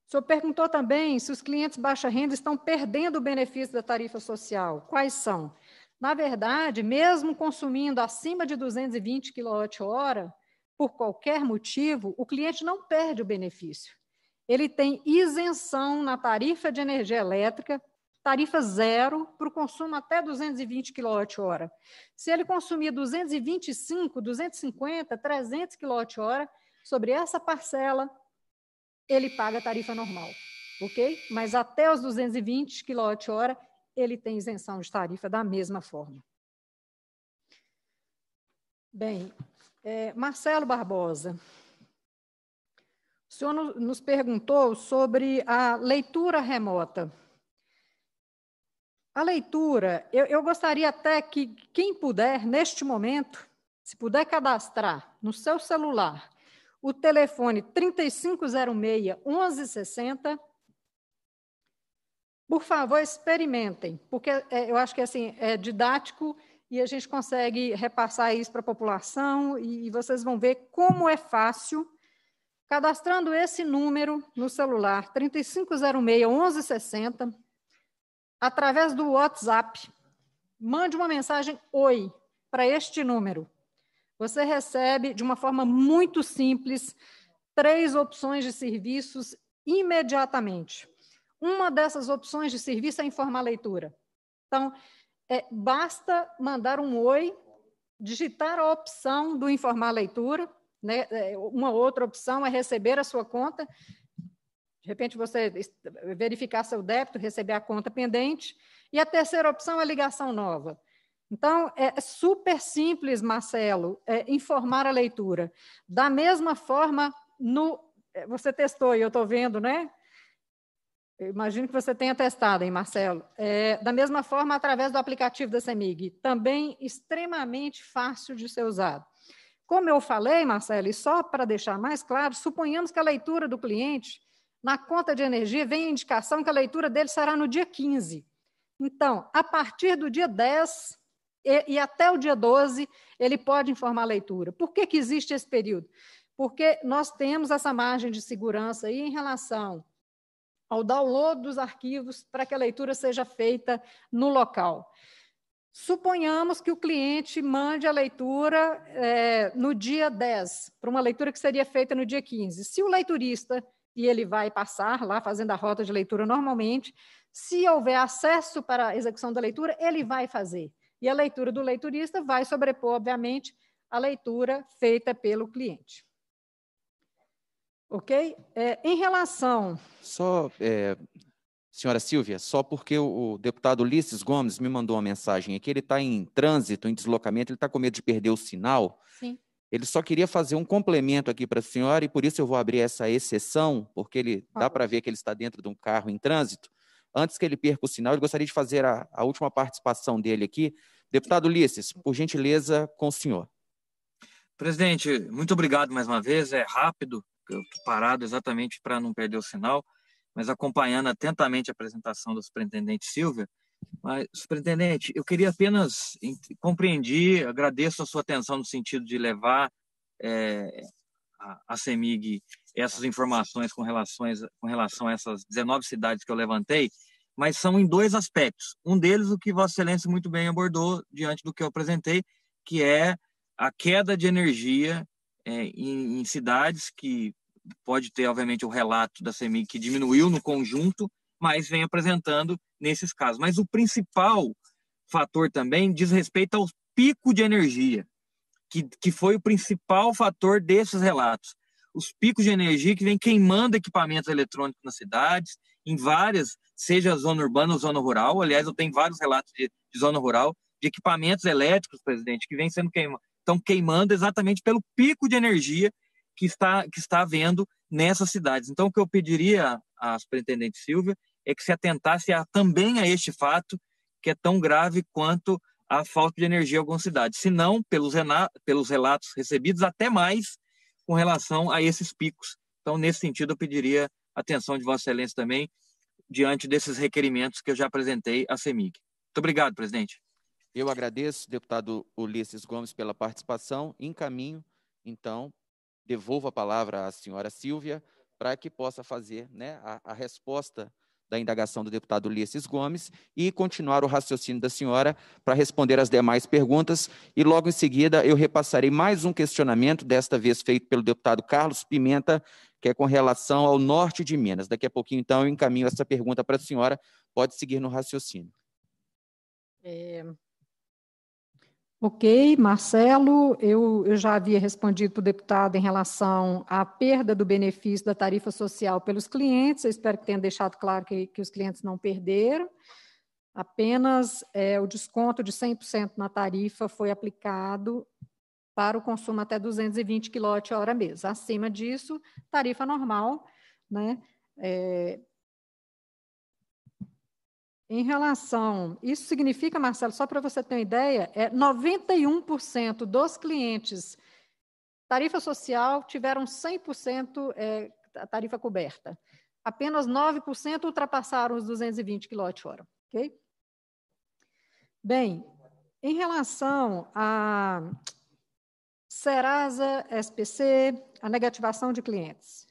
O senhor perguntou também se os clientes baixa renda estão perdendo o benefício da tarifa social. Quais são? Na verdade, mesmo consumindo acima de 220 kWh, por qualquer motivo, o cliente não perde o benefício. Ele tem isenção na tarifa de energia elétrica, tarifa zero para o consumo até 220 kWh. Se ele consumir 225, 250, 300 kWh, sobre essa parcela, ele paga a tarifa normal, ok? Mas até os 220 kWh, ele tem isenção de tarifa da mesma forma. Bem, é, Marcelo Barbosa, o senhor nos perguntou sobre a leitura remota. A leitura, eu, eu gostaria até que quem puder, neste momento, se puder cadastrar no seu celular o telefone 3506 1160 por favor, experimentem, porque é, eu acho que assim é didático e a gente consegue repassar isso para a população e vocês vão ver como é fácil cadastrando esse número no celular 3506 1160 através do WhatsApp. Mande uma mensagem oi para este número. Você recebe de uma forma muito simples três opções de serviços imediatamente. Uma dessas opções de serviço é informar a leitura. Então, é, basta mandar um oi, digitar a opção do informar a leitura, né? É, uma outra opção é receber a sua conta, de repente você verificar seu débito, receber a conta pendente, e a terceira opção é ligação nova. Então, é super simples, Marcelo, é informar a leitura. Da mesma forma, no, é, você testou e eu estou vendo, né? Eu imagino que você tenha testado, hein, Marcelo? É, da mesma forma, através do aplicativo da CEMIG, também extremamente fácil de ser usado. Como eu falei, Marcelo, e só para deixar mais claro, suponhamos que a leitura do cliente na conta de energia vem a indicação que a leitura dele será no dia 15. Então, a partir do dia 10 e, e até o dia 12, ele pode informar a leitura. Por que, que existe esse período? Porque nós temos essa margem de segurança aí em relação ao download dos arquivos para que a leitura seja feita no local. Suponhamos que o cliente mande a leitura é, no dia 10, para uma leitura que seria feita no dia 15. Se o leiturista, e ele vai passar lá fazendo a rota de leitura normalmente, se houver acesso para a execução da leitura, ele vai fazer. E a leitura do leiturista vai sobrepor, obviamente, a leitura feita pelo cliente. Ok? É, em relação. Só, é, senhora Silvia, só porque o, o, deputado Ulisses Gomes me mandou uma mensagem aqui, ele está em trânsito, em deslocamento, ele está com medo de perder o sinal. Sim. Ele só queria fazer um complemento aqui para a senhora, e por isso eu vou abrir essa exceção, porque ele ah. dá para ver que ele está dentro de um carro em trânsito. Antes que ele perca o sinal, eu gostaria de fazer a, a última participação dele aqui. Deputado Ulisses, por gentileza, com o senhor. Presidente, muito obrigado mais uma vez. É rápido, eu parado exatamente para não perder o sinal, mas acompanhando atentamente a apresentação do superintendente Silvia. Mas, superintendente, eu queria apenas compreender, agradeço a sua atenção no sentido de levar é, a CEMIG essas informações com, relações, com relação a essas 19 cidades que eu levantei, mas são em dois aspectos. Um deles, o que Vossa Excelência muito bem abordou diante do que eu apresentei, que é a queda de energia é, em, em, cidades que pode ter, obviamente, o relato da CEMIG que diminuiu no conjunto, mas vem apresentando nesses casos. Mas o principal fator também diz respeito ao pico de energia, que, que foi o principal fator desses relatos. Os picos de energia que vem queimando equipamentos eletrônicos nas cidades, em várias, seja zona urbana ou zona rural. Aliás, eu tenho vários relatos de, de zona rural, de equipamentos elétricos, presidente, que vem sendo queimados estão queimando exatamente pelo pico de energia que está, que está havendo nessas cidades. Então, o que eu pediria à superintendente Silvia é que se atentasse a, também a este fato, que é tão grave quanto a falta de energia em algumas cidades, se não, pelos, pelos relatos recebidos, até mais com relação a esses picos. Então, nesse sentido, eu pediria atenção de Vossa Excelência também, diante desses requerimentos que eu já apresentei à CEMIG. Muito obrigado, presidente. Eu agradeço, deputado Ulisses Gomes, pela participação. Encaminho, então, devolvo a palavra à senhora Silvia para que possa fazer né, a, a, resposta da indagação do deputado Ulisses Gomes e continuar o raciocínio da senhora para responder as demais perguntas. E logo em seguida eu repassarei mais um questionamento, desta vez feito pelo deputado Carlos Pimenta, que é com relação ao norte de Minas. Daqui a pouquinho, então, eu encaminho essa pergunta para a senhora. Pode seguir no raciocínio. É, Ok, Marcelo, eu, eu, já havia respondido para o deputado em relação à perda do benefício da tarifa social pelos clientes, eu espero que tenha deixado claro que, que os clientes não perderam, apenas é, o desconto de 100% na tarifa foi aplicado para o consumo até 220 kWh mês, acima disso, tarifa normal, né, é, em relação, isso significa, Marcelo, só para você ter uma ideia, é 91% dos clientes tarifa social tiveram 100% é, tarifa coberta. Apenas 9% ultrapassaram os 220 kWh, ok? Bem, em relação a Serasa, SPC, a negativação de clientes.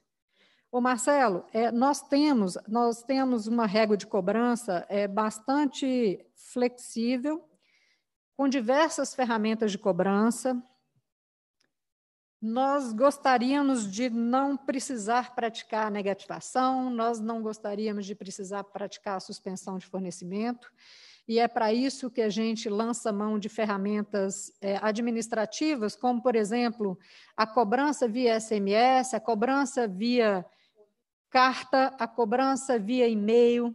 Ô Marcelo, é, nós, temos, nós temos uma régua de cobrança é, bastante flexível, com diversas ferramentas de cobrança. Nós gostaríamos de não precisar praticar a negativação, nós não gostaríamos de precisar praticar a suspensão de fornecimento, e é para isso que a gente lança mão de ferramentas é, administrativas, como, por exemplo, a cobrança via SMS, a cobrança via carta, a cobrança via e-mail.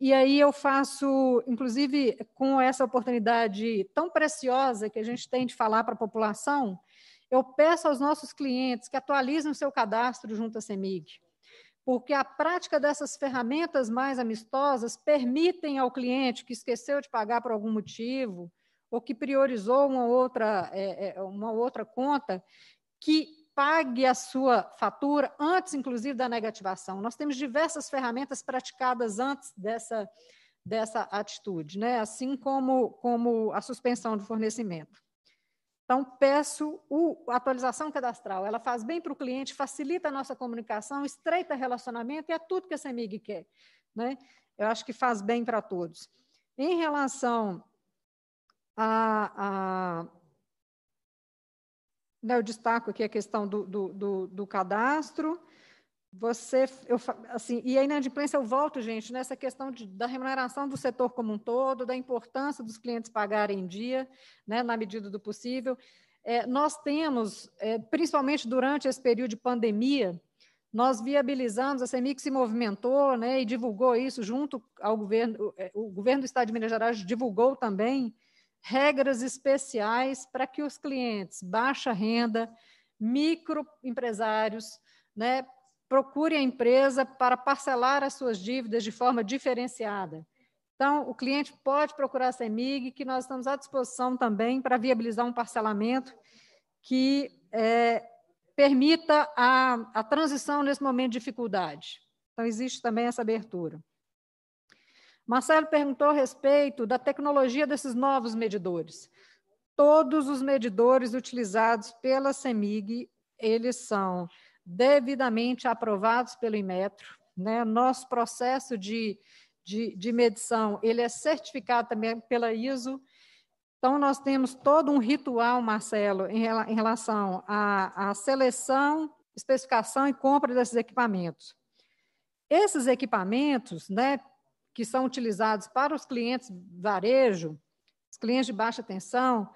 E aí eu faço, inclusive, com essa oportunidade tão preciosa que a gente tem de falar para a população, eu peço aos nossos clientes que atualizem o seu cadastro junto à CEMIG, porque a prática dessas ferramentas mais amistosas permitem ao cliente que esqueceu de pagar por algum motivo ou que priorizou uma outra, é, é uma outra conta que pague a sua fatura antes, inclusive, da negativação. Nós temos diversas ferramentas praticadas antes dessa, dessa atitude, né? assim como, como a suspensão do fornecimento. Então, peço a atualização cadastral. Ela faz bem para o cliente, facilita a nossa comunicação, estreita relacionamento e é tudo que a CEMIG quer. Né? Eu acho que faz bem para todos. Em relação a, a né, eu destaco aqui a questão do, do, do, do cadastro. Você, eu, assim, e a inadimplência, eu volto, gente, nessa questão de, da remuneração do setor como um todo, da importância dos clientes pagarem em dia, né, na medida do possível. É, nós temos, é, principalmente durante esse período de pandemia, nós viabilizamos, a CEMIC se movimentou né, e divulgou isso junto ao governo, é, o governo do Estado de Minas Gerais divulgou também regras especiais para que os clientes baixa renda, microempresários, né, procure a empresa para parcelar as suas dívidas de forma diferenciada. Então, o cliente pode procurar a CEMIG, que nós estamos à disposição também para viabilizar um parcelamento que é, permita a, a transição nesse momento de dificuldade. Então, existe também essa abertura. Marcelo perguntou a respeito da tecnologia desses novos medidores. Todos os medidores utilizados pela CEMIG, eles são devidamente aprovados pelo Inmetro. Né? Nosso processo de, de, de medição, ele é certificado também pela ISO. Então, nós temos todo um ritual, Marcelo, em, em relação à, à seleção, especificação e compra desses equipamentos. Esses equipamentos, né, que são utilizados para os clientes varejo, os clientes de baixa tensão,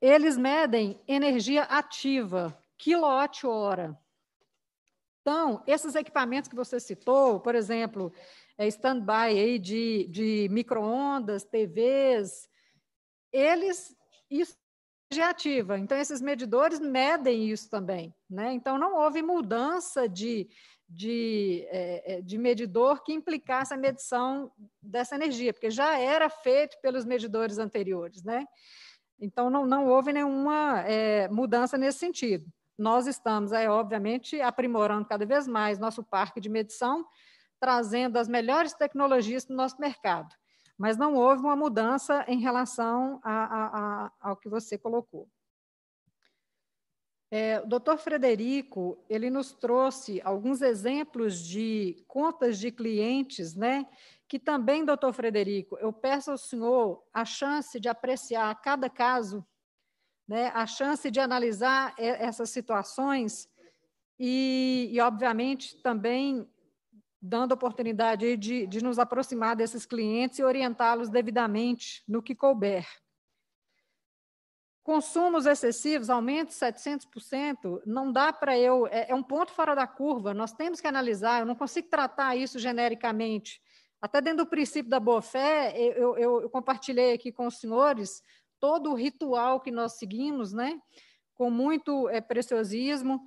eles medem energia ativa, quilowatt-hora. Então, esses equipamentos que você citou, por exemplo, é, stand-by aí de, de micro-ondas, TVs, eles, isso é ativa. Então, esses medidores medem isso também. Né? Então, não houve mudança de, de, é, de medidor que implicasse a medição dessa energia, porque já era feito pelos medidores anteriores, né? Então, não, não houve nenhuma é, mudança nesse sentido. Nós estamos, é, obviamente, aprimorando cada vez mais nosso parque de medição, trazendo as melhores tecnologias para o nosso mercado. Mas não houve uma mudança em relação a, a, a, ao que você colocou. É, o doutor Frederico, ele nos trouxe alguns exemplos de contas de clientes, né? Que também, doutor Frederico, eu peço ao senhor a chance de apreciar cada caso, né? A chance de analisar essas situações e, e obviamente, também dando oportunidade de, de nos aproximar desses clientes e orientá-los devidamente no que couber. Consumos excessivos, aumento de 700%, não dá para eu. É, é, um ponto fora da curva, nós temos que analisar, eu não consigo tratar isso genericamente. Até dentro do princípio da boa-fé, eu, eu, eu compartilhei aqui com os senhores todo o ritual que nós seguimos, né? com muito é, preciosismo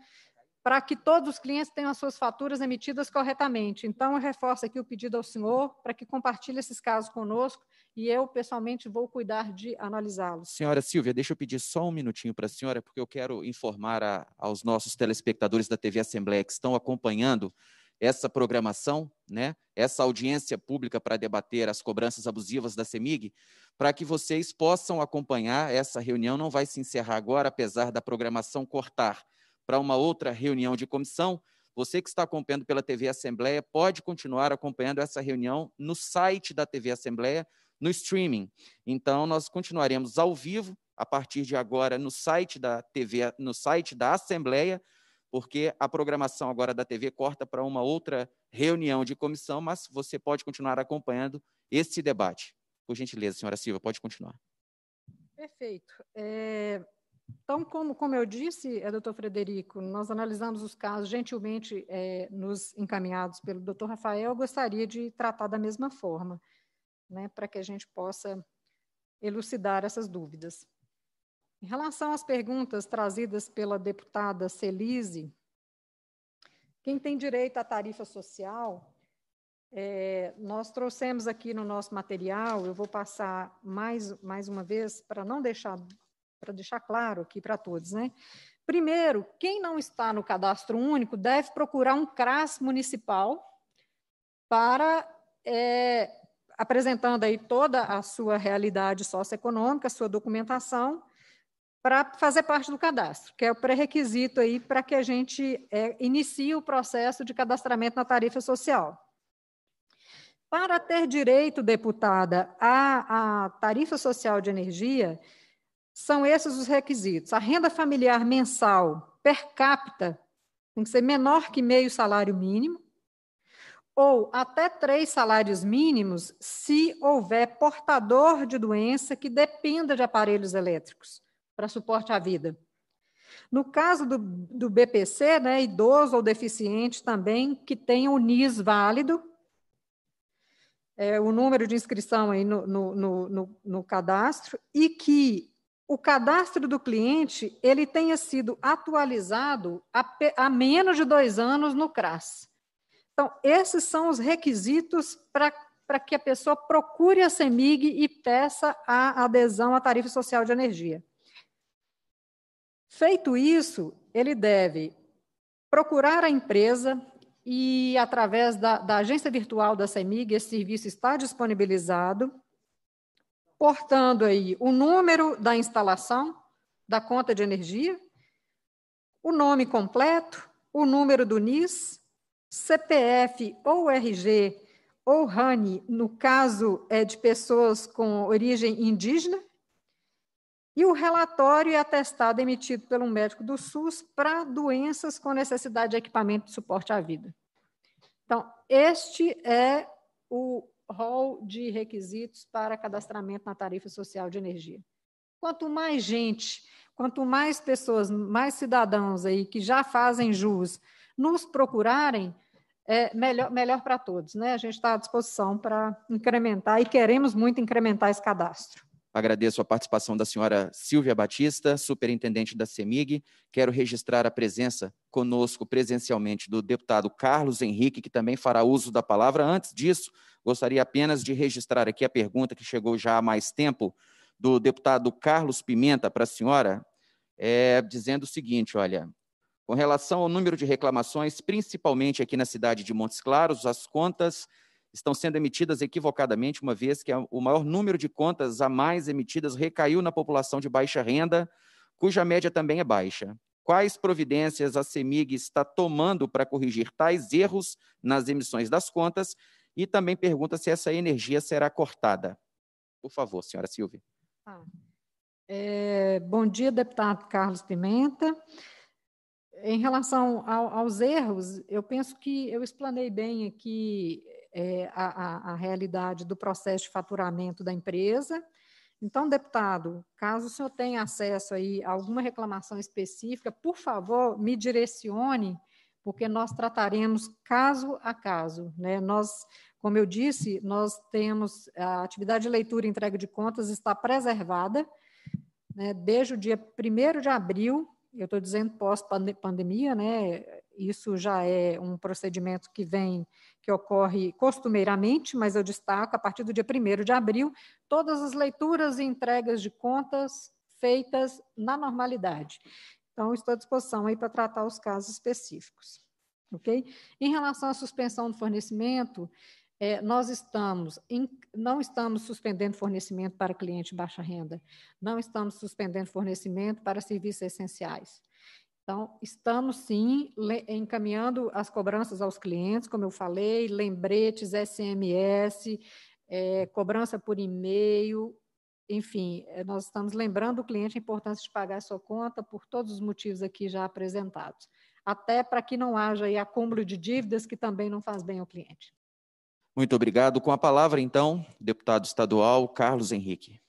para que todos os clientes tenham as suas faturas emitidas corretamente. Então, eu reforço aqui o pedido ao senhor para que compartilhe esses casos conosco e eu, pessoalmente, vou cuidar de analisá-los. Senhora Silvia, deixa eu pedir só um minutinho para a senhora, porque eu quero informar a, aos nossos telespectadores da TV Assembleia que estão acompanhando essa programação, né, essa audiência pública para debater as cobranças abusivas da CEMIG, para que vocês possam acompanhar essa reunião. Não vai se encerrar agora, apesar da programação cortar para uma outra reunião de comissão. Você que está acompanhando pela TV Assembleia pode continuar acompanhando essa reunião no site da TV Assembleia, no streaming. Então, nós continuaremos ao vivo a partir de agora no site da TV, no site da Assembleia, porque a programação agora da TV corta para uma outra reunião de comissão, mas você pode continuar acompanhando esse debate. Por gentileza, senhora Silva, pode continuar. Perfeito. É, então, como, como eu disse, é, doutor Frederico, nós analisamos os casos gentilmente é, nos encaminhados pelo doutor Rafael, eu gostaria de tratar da mesma forma, né, para que a gente possa elucidar essas dúvidas. Em relação às perguntas trazidas pela deputada Celise, quem tem direito à tarifa social, é, nós trouxemos aqui no nosso material, eu vou passar mais, mais uma vez, para não deixar para deixar claro aqui para todos, né? Primeiro, quem não está no cadastro único deve procurar um CRAS municipal para é, apresentando aí toda a sua realidade socioeconômica, sua documentação, para fazer parte do cadastro, que é o pré-requisito aí para que a gente é, inicie o processo de cadastramento na tarifa social. Para ter direito, deputada, à, à tarifa social de energia, são esses os requisitos. A renda familiar mensal per capita tem que ser menor que meio salário mínimo, ou até três salários mínimos se houver portador de doença que dependa de aparelhos elétricos para suporte à vida. No caso do, do BPC, né, idoso ou deficiente também que tenha o NIS válido, é, o número de inscrição aí no, no, no, no cadastro, e que o cadastro do cliente ele tenha sido atualizado há menos de dois anos no CRAS. Então, esses são os requisitos para que a pessoa procure a CEMIG e peça a adesão à tarifa social de energia. Feito isso, ele deve procurar a empresa e, através da, da agência virtual da CEMIG, esse serviço está disponibilizado portando aí o número da instalação da conta de energia, o nome completo, o número do NIS, CPF ou RG ou RANI, no caso é de pessoas com origem indígena, e o relatório é e atestado emitido pelo médico do SUS para doenças com necessidade de equipamento de suporte à vida. Então, este é o rol de requisitos para cadastramento na tarifa social de energia. Quanto mais gente, quanto mais pessoas, mais cidadãos aí que já fazem jus nos procurarem, é melhor, melhor para todos. Né? A gente está à disposição para incrementar e queremos muito incrementar esse cadastro. Agradeço a participação da senhora Silvia Batista, superintendente da CEMIG. Quero registrar a presença conosco presencialmente do deputado Carlos Henrique, que também fará uso da palavra. Antes disso, gostaria apenas de registrar aqui a pergunta que chegou já há mais tempo do deputado Carlos Pimenta para a senhora, é, dizendo o seguinte: olha, com relação ao número de reclamações, principalmente aqui na cidade de Montes Claros, as contas estão sendo emitidas equivocadamente, uma vez que o maior número de contas a mais emitidas recaiu na população de baixa renda, cuja média também é baixa. Quais providências a CEMIG está tomando para corrigir tais erros nas emissões das contas? E também pergunta se essa energia será cortada. Por favor, senhora Silvia. Ah. É, bom dia, deputado Carlos Pimenta. Em relação ao, aos erros, eu penso que eu explanei bem aqui é, a, a, realidade do processo de faturamento da empresa. Então, deputado, caso o senhor tenha acesso aí a alguma reclamação específica, por favor, me direcione, porque nós trataremos caso a caso. Né? Nós, como eu disse, nós temos a atividade de leitura e entrega de contas está preservada né? desde o dia 1 de abril, eu estou dizendo pós-pandemia, né? isso já é um procedimento que vem, que ocorre costumeiramente, mas eu destaco, a partir do dia 1 de abril, todas as leituras e entregas de contas feitas na normalidade. Então, estou à disposição aí para tratar os casos específicos. Ok? Em relação à suspensão do fornecimento, é, nós estamos em, não estamos suspendendo fornecimento para cliente de baixa renda, não estamos suspendendo fornecimento para serviços essenciais. Então, estamos sim encaminhando as cobranças aos clientes, como eu falei, lembretes, SMS, é, cobrança por e-mail, enfim, é, nós estamos lembrando o cliente a importância de pagar a sua conta por todos os motivos aqui já apresentados, até para que não haja aí acúmulo de dívidas que também não faz bem ao cliente. Muito obrigado. Com a palavra, então, deputado estadual Carlos Henrique.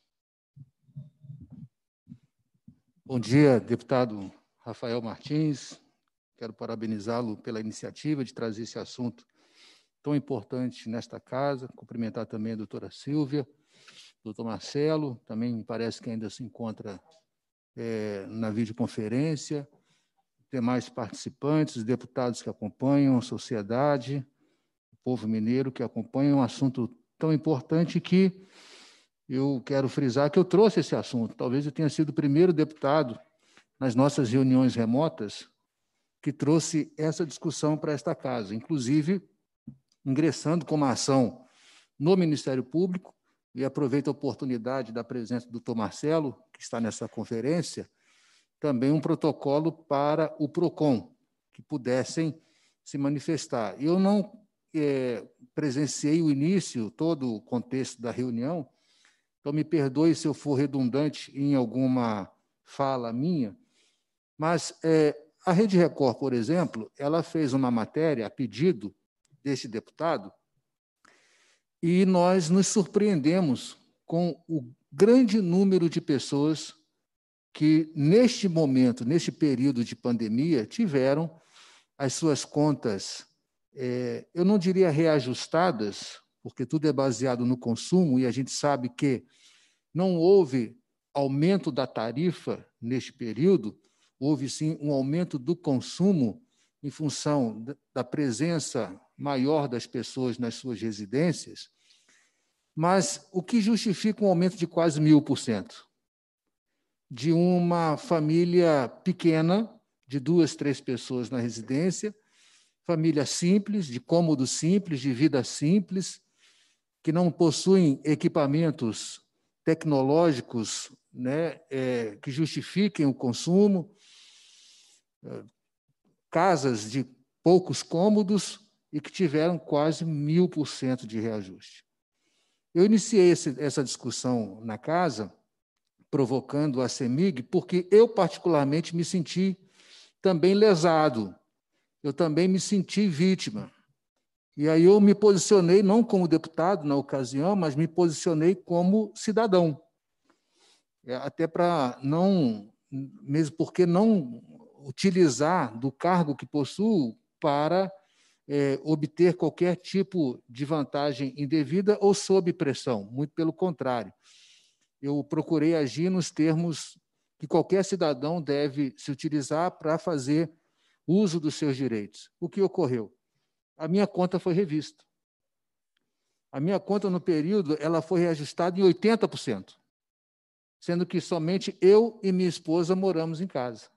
Bom dia, deputado Rafael Martins. Quero parabenizá-lo pela iniciativa de trazer esse assunto tão importante nesta casa. Cumprimentar também a doutora Silvia, doutor Marcelo, também me parece que ainda se encontra é, na videoconferência, demais participantes, deputados que acompanham, a sociedade, o povo mineiro que acompanha um assunto tão importante que eu quero frisar que eu trouxe esse assunto. Talvez eu tenha sido o primeiro deputado nas nossas reuniões remotas, que trouxe essa discussão para esta casa, inclusive ingressando com uma ação no Ministério Público, e aproveito a oportunidade da presença do doutor Marcelo, que está nessa conferência, também um protocolo para o PROCON, que pudessem se manifestar. Eu não é, presenciei o início, todo o contexto da reunião, então me perdoe se eu for redundante em alguma fala minha, mas é, a Rede Record, por exemplo, ela fez uma matéria a pedido desse deputado e nós nos surpreendemos com o grande número de pessoas que, neste momento, neste período de pandemia, tiveram as suas contas, é, eu não diria reajustadas, porque tudo é baseado no consumo e a gente sabe que não houve aumento da tarifa neste período, houve sim um aumento do consumo em função da presença maior das pessoas nas suas residências, mas o que justifica um aumento de quase mil por cento? De uma família pequena, de duas, três pessoas na residência, família simples, de cômodo simples, de vida simples, que não possuem equipamentos tecnológicos né, é, que justifiquem o consumo, casas de poucos cômodos e que tiveram quase mil por cento de reajuste. Eu iniciei esse, essa discussão na casa, provocando a CEMIG, porque eu, particularmente, me senti também lesado, eu também me senti vítima. E aí eu me posicionei, não como deputado na ocasião, mas me posicionei como cidadão. É, até para não, mesmo porque não utilizar do cargo que possuo para é, obter qualquer tipo de vantagem indevida ou sob pressão, muito pelo contrário. Eu procurei agir nos termos que qualquer cidadão deve se utilizar para fazer uso dos seus direitos. O que ocorreu? A minha conta foi revista. A minha conta no período ela foi reajustada em 80%, sendo que somente eu e minha esposa moramos em casa.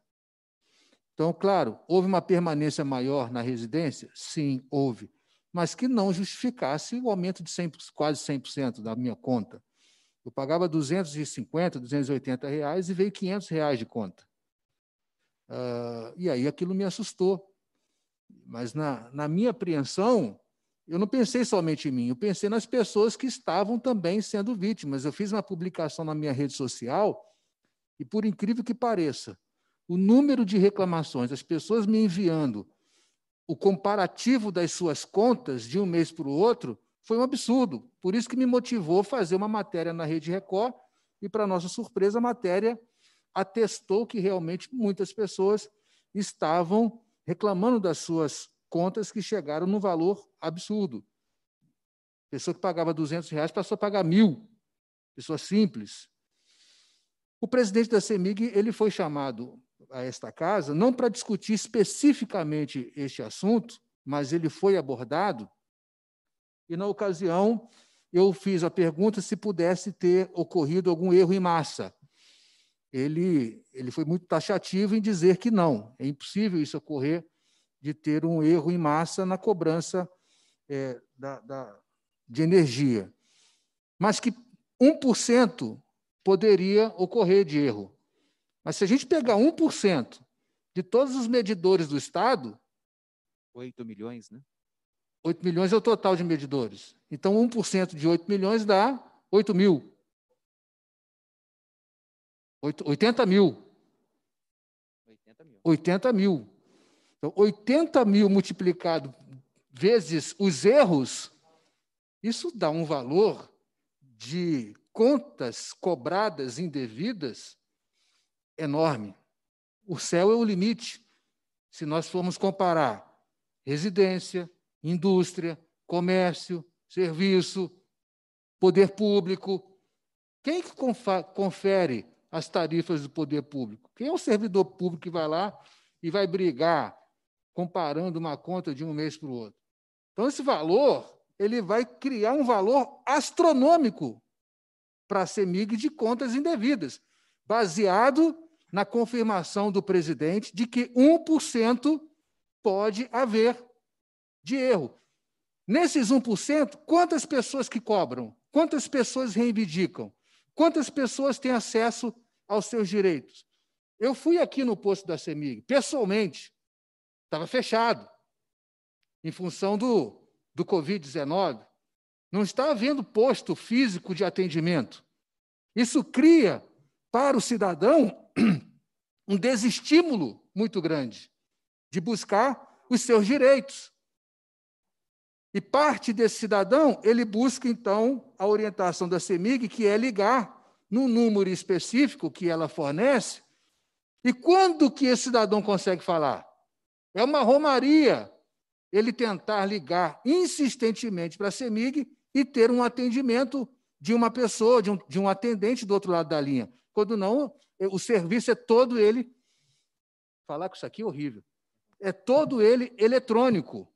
Então, claro, houve uma permanência maior na residência? Sim, houve. Mas que não justificasse o aumento de 100, quase 100% da minha conta. Eu pagava 250, 280 reais e veio 500 reais de conta. Uh, e aí aquilo me assustou. Mas na, na minha apreensão, eu não pensei somente em mim, eu pensei nas pessoas que estavam também sendo vítimas. Eu fiz uma publicação na minha rede social e, por incrível que pareça, o número de reclamações, as pessoas me enviando o comparativo das suas contas de um mês para o outro, foi um absurdo. Por isso que me motivou a fazer uma matéria na Rede Record e, para nossa surpresa, a matéria atestou que realmente muitas pessoas estavam reclamando das suas contas que chegaram num valor absurdo. Pessoa que pagava 200 reais passou a pagar mil. Pessoa simples. O presidente da CEMIG ele foi chamado a esta casa, não para discutir especificamente este assunto, mas ele foi abordado. E, na ocasião, eu fiz a pergunta se pudesse ter ocorrido algum erro em massa. Ele, ele foi muito taxativo em dizer que não, é impossível isso ocorrer, de ter um erro em massa na cobrança é, da, da, de energia. Mas que 1% poderia ocorrer de erro. Mas se a gente pegar 1% de todos os medidores do Estado. 8 milhões, né? 8 milhões é o total de medidores. Então, 1% de 8 milhões dá 8 mil. 80 mil. 80 mil. 80 mil. Então, 80 mil multiplicado vezes os erros, isso dá um valor de contas cobradas indevidas enorme. O céu é o limite. Se nós formos comparar residência, indústria, comércio, serviço, poder público, quem que confere as tarifas do poder público? Quem é o servidor público que vai lá e vai brigar comparando uma conta de um mês para o outro? Então esse valor, ele vai criar um valor astronômico para a CEMIG de contas indevidas, baseado na confirmação do presidente de que 1% pode haver de erro. Nesses 1%, quantas pessoas que cobram? Quantas pessoas reivindicam? Quantas pessoas têm acesso aos seus direitos? Eu fui aqui no posto da CEMIG, pessoalmente, estava fechado, em função do, do Covid-19. Não está havendo posto físico de atendimento. Isso cria para o cidadão um desestímulo muito grande de buscar os seus direitos. E parte desse cidadão, ele busca, então, a orientação da CEMIG, que é ligar num número específico que ela fornece. E quando que esse cidadão consegue falar? É uma romaria ele tentar ligar insistentemente para a CEMIG e ter um atendimento de uma pessoa, de um, de um atendente do outro lado da linha. Quando não, o serviço é todo ele. Falar com isso aqui é horrível. É todo ele eletrônico.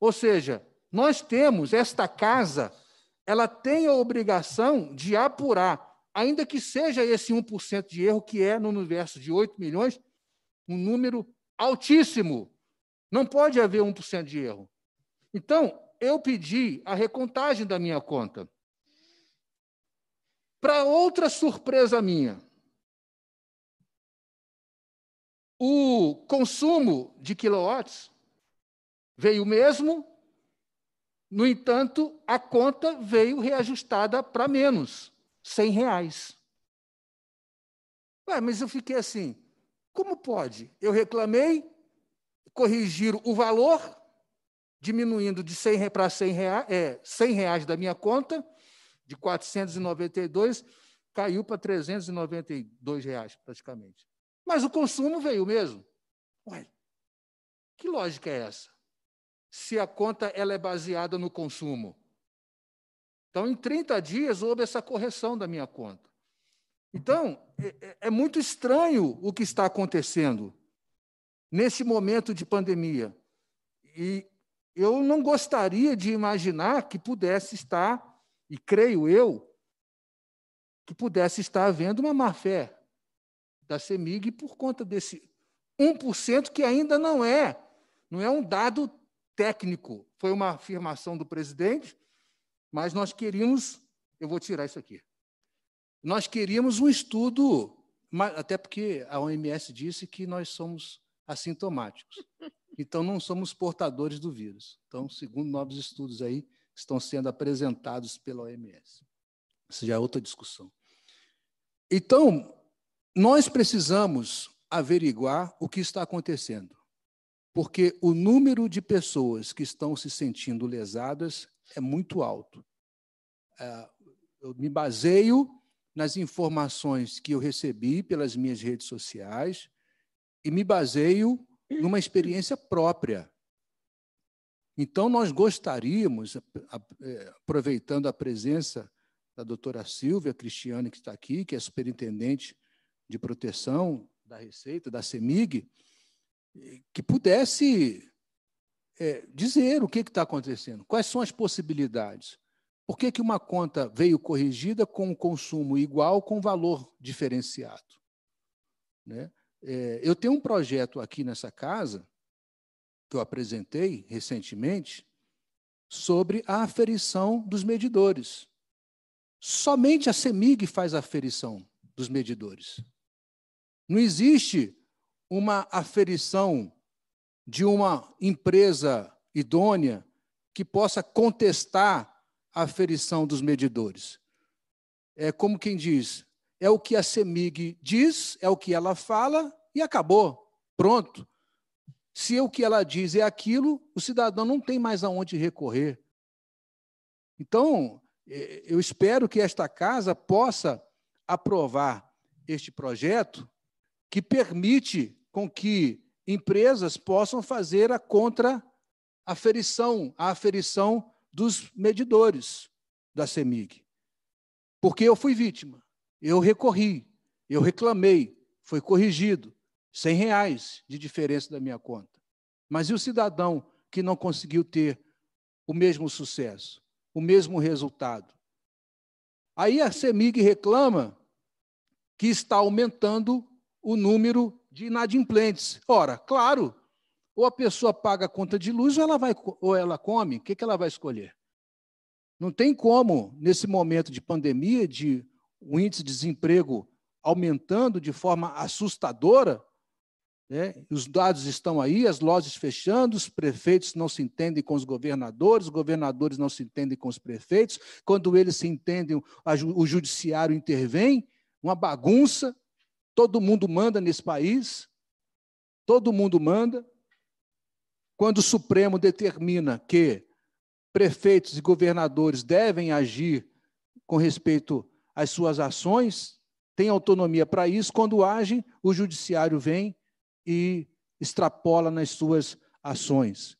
Ou seja, nós temos esta casa, ela tem a obrigação de apurar, ainda que seja esse 1% de erro, que é, no universo de 8 milhões, um número altíssimo. Não pode haver 1% de erro. Então, eu pedi a recontagem da minha conta. Para outra surpresa minha, o consumo de quilowatts veio mesmo, no entanto, a conta veio reajustada para menos, 100 reais. Ué, mas eu fiquei assim, como pode? Eu reclamei, corrigiram o valor, diminuindo de 100 para 100 reais, é, 100 reais da minha conta, de 492 caiu para 392 reais praticamente. Mas o consumo veio mesmo. Ué, que lógica é essa? Se a conta ela é baseada no consumo. Então, em 30 dias houve essa correção da minha conta. Então, é, é, é muito estranho o que está acontecendo nesse momento de pandemia. E eu não gostaria de imaginar que pudesse estar e creio eu que pudesse estar havendo uma má-fé da CEMIG por conta desse 1% que ainda não é, não é um dado técnico. Foi uma afirmação do presidente, mas nós queríamos, eu vou tirar isso aqui. Nós queríamos um estudo, até porque a OMS disse que nós somos assintomáticos. Então não somos portadores do vírus. Então, segundo novos estudos aí, estão sendo apresentados pela OMS. Isso já é outra discussão. Então, nós precisamos averiguar o que está acontecendo, porque o número de pessoas que estão se sentindo lesadas é muito alto. É, eu me baseio nas informações que eu recebi pelas minhas redes sociais e me baseio numa experiência própria. Então, nós gostaríamos, é, aproveitando a presença da doutora Silvia Cristiane, que está aqui, que é superintendente de proteção da Receita, da CEMIG, que pudesse é, dizer o que está acontecendo, quais são as possibilidades. Por que, que uma conta veio corrigida com um consumo igual, com valor diferenciado? Né? É, eu tenho um projeto aqui nessa casa que eu apresentei recentemente sobre a aferição dos medidores. Somente a CEMIG faz a aferição dos medidores. Não existe uma aferição de uma empresa idônea que possa contestar a aferição dos medidores. É como quem diz, é o que a CEMIG diz, é o que ela fala e acabou. Pronto. Se é o que ela diz é aquilo, o cidadão não tem mais aonde recorrer. Então, é, eu espero que esta casa possa aprovar este projeto que permite com que empresas possam fazer a contra aferição, a aferição dos medidores da CEMIG. Porque eu fui vítima, eu recorri, eu reclamei, foi corrigido. 100 reais de diferença da minha conta. Mas e o cidadão que não conseguiu ter o mesmo sucesso, o mesmo resultado? Aí a CEMIG reclama que está aumentando o número de inadimplentes. Ora, claro, ou a pessoa paga a conta de luz ou ela, vai, ou ela come, o que, que ela vai escolher? Não tem como, nesse momento de pandemia, de um índice de desemprego aumentando de forma assustadora, né? Os dados estão aí, as lojas fechando, os prefeitos não se entendem com os governadores, os governadores não se entendem com os prefeitos. Quando eles se entendem, o judiciário intervém, uma bagunça. Todo mundo manda nesse país, todo mundo manda. Quando o Supremo determina que prefeitos e governadores devem agir com respeito às suas ações, têm autonomia para isso, quando agem, o judiciário vem e extrapola nas suas ações.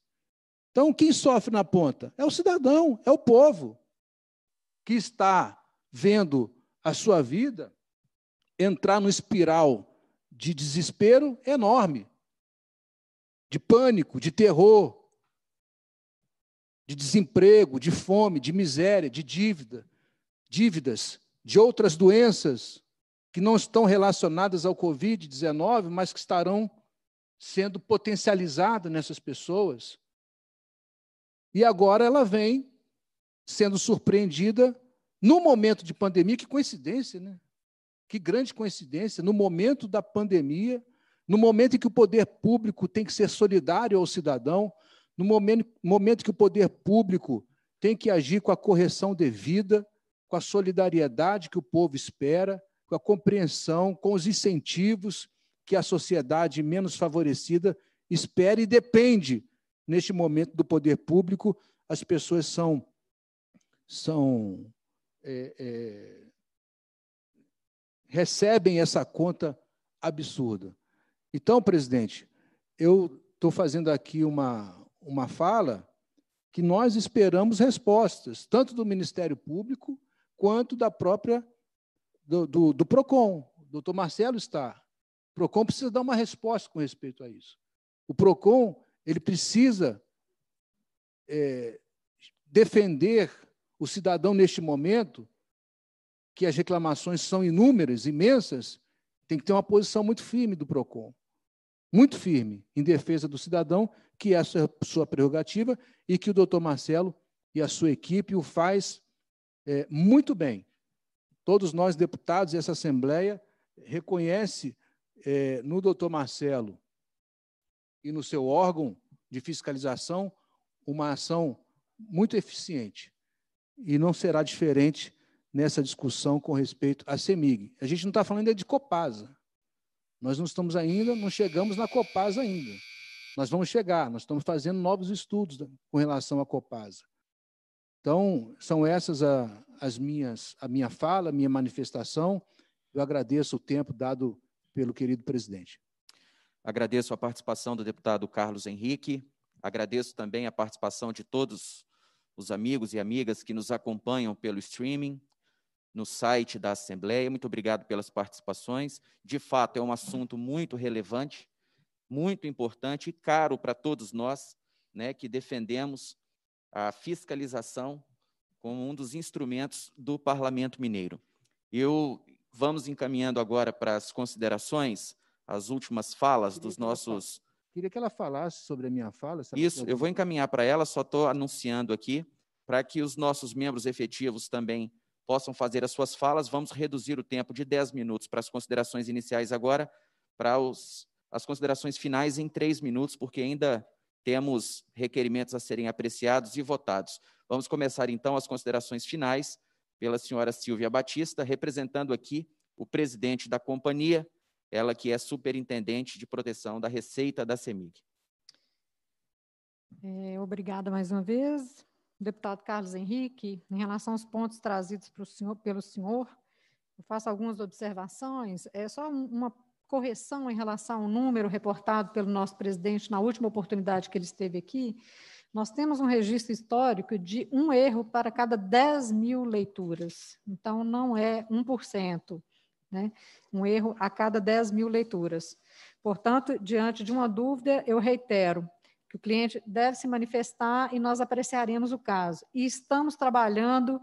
Então, quem sofre na ponta? É o cidadão, é o povo que está vendo a sua vida entrar no espiral de desespero enorme, de pânico, de terror, de desemprego, de fome, de miséria, de dívida, dívidas, de outras doenças que não estão relacionadas ao COVID-19, mas que estarão sendo potencializado nessas pessoas. E agora ela vem sendo surpreendida no momento de pandemia, que coincidência, né? Que grande coincidência, no momento da pandemia, no momento em que o poder público tem que ser solidário ao cidadão, no momento, momento que o poder público tem que agir com a correção devida, com a solidariedade que o povo espera, com a compreensão, com os incentivos, que a sociedade menos favorecida espera e depende neste momento do poder público. As pessoas são são é, é, recebem essa conta absurda. Então, presidente, eu estou fazendo aqui uma uma fala que nós esperamos respostas tanto do Ministério Público quanto da própria do, do, do PROCON. O doutor Marcelo está PROCON precisa dar uma resposta com respeito a isso. O PROCON ele precisa é, defender o cidadão neste momento, que as reclamações são inúmeras, imensas, tem que ter uma posição muito firme do PROCON. Muito firme, em defesa do cidadão, que é a sua, sua prerrogativa, e que o doutor Marcelo e a sua equipe o faz é, muito bem. Todos nós, deputados, e essa Assembleia reconhece é, no doutor Marcelo e no seu órgão de fiscalização uma ação muito eficiente. E não será diferente nessa discussão com respeito à CEMIG. A gente não está falando ainda é de Copasa. Nós não estamos ainda, não chegamos na Copasa ainda. Nós vamos chegar, nós estamos fazendo novos estudos com relação à Copasa. Então, são essas a, as minhas, a minha fala, a minha manifestação. Eu agradeço o tempo dado pelo querido presidente. Agradeço a participação do deputado Carlos Henrique, agradeço também a participação de todos os amigos e amigas que nos acompanham pelo streaming, no site da Assembleia. Muito obrigado pelas participações. De fato, é um assunto muito relevante, muito importante e caro para todos nós né, que defendemos a fiscalização como um dos instrumentos do Parlamento Mineiro. Eu vamos encaminhando agora para as considerações, as últimas falas dos nossos. Queria que ela falasse sobre a minha fala. Isso, eu vou encaminhar para ela, só estou anunciando aqui, para que os nossos membros efetivos também possam fazer as suas falas. Vamos reduzir o tempo de 10 minutos para as considerações iniciais agora, para os, as considerações finais em 3 minutos, porque ainda temos requerimentos a serem apreciados e votados. Vamos começar então as considerações finais pela senhora Silvia Batista, representando aqui o presidente da companhia, ela que é superintendente de proteção da Receita da CEMIG. É, obrigada mais uma vez, deputado Carlos Henrique. Em relação aos pontos trazidos senhor, pelo senhor, eu faço algumas observações. É só uma correção em relação ao número reportado pelo nosso presidente na última oportunidade que ele esteve aqui. Nós temos um registro histórico de um erro para cada 10 mil leituras, então não é 1%, né? um erro a cada 10 mil leituras. Portanto, diante de uma dúvida, eu reitero que o cliente deve se manifestar e nós apreciaremos o caso. E estamos trabalhando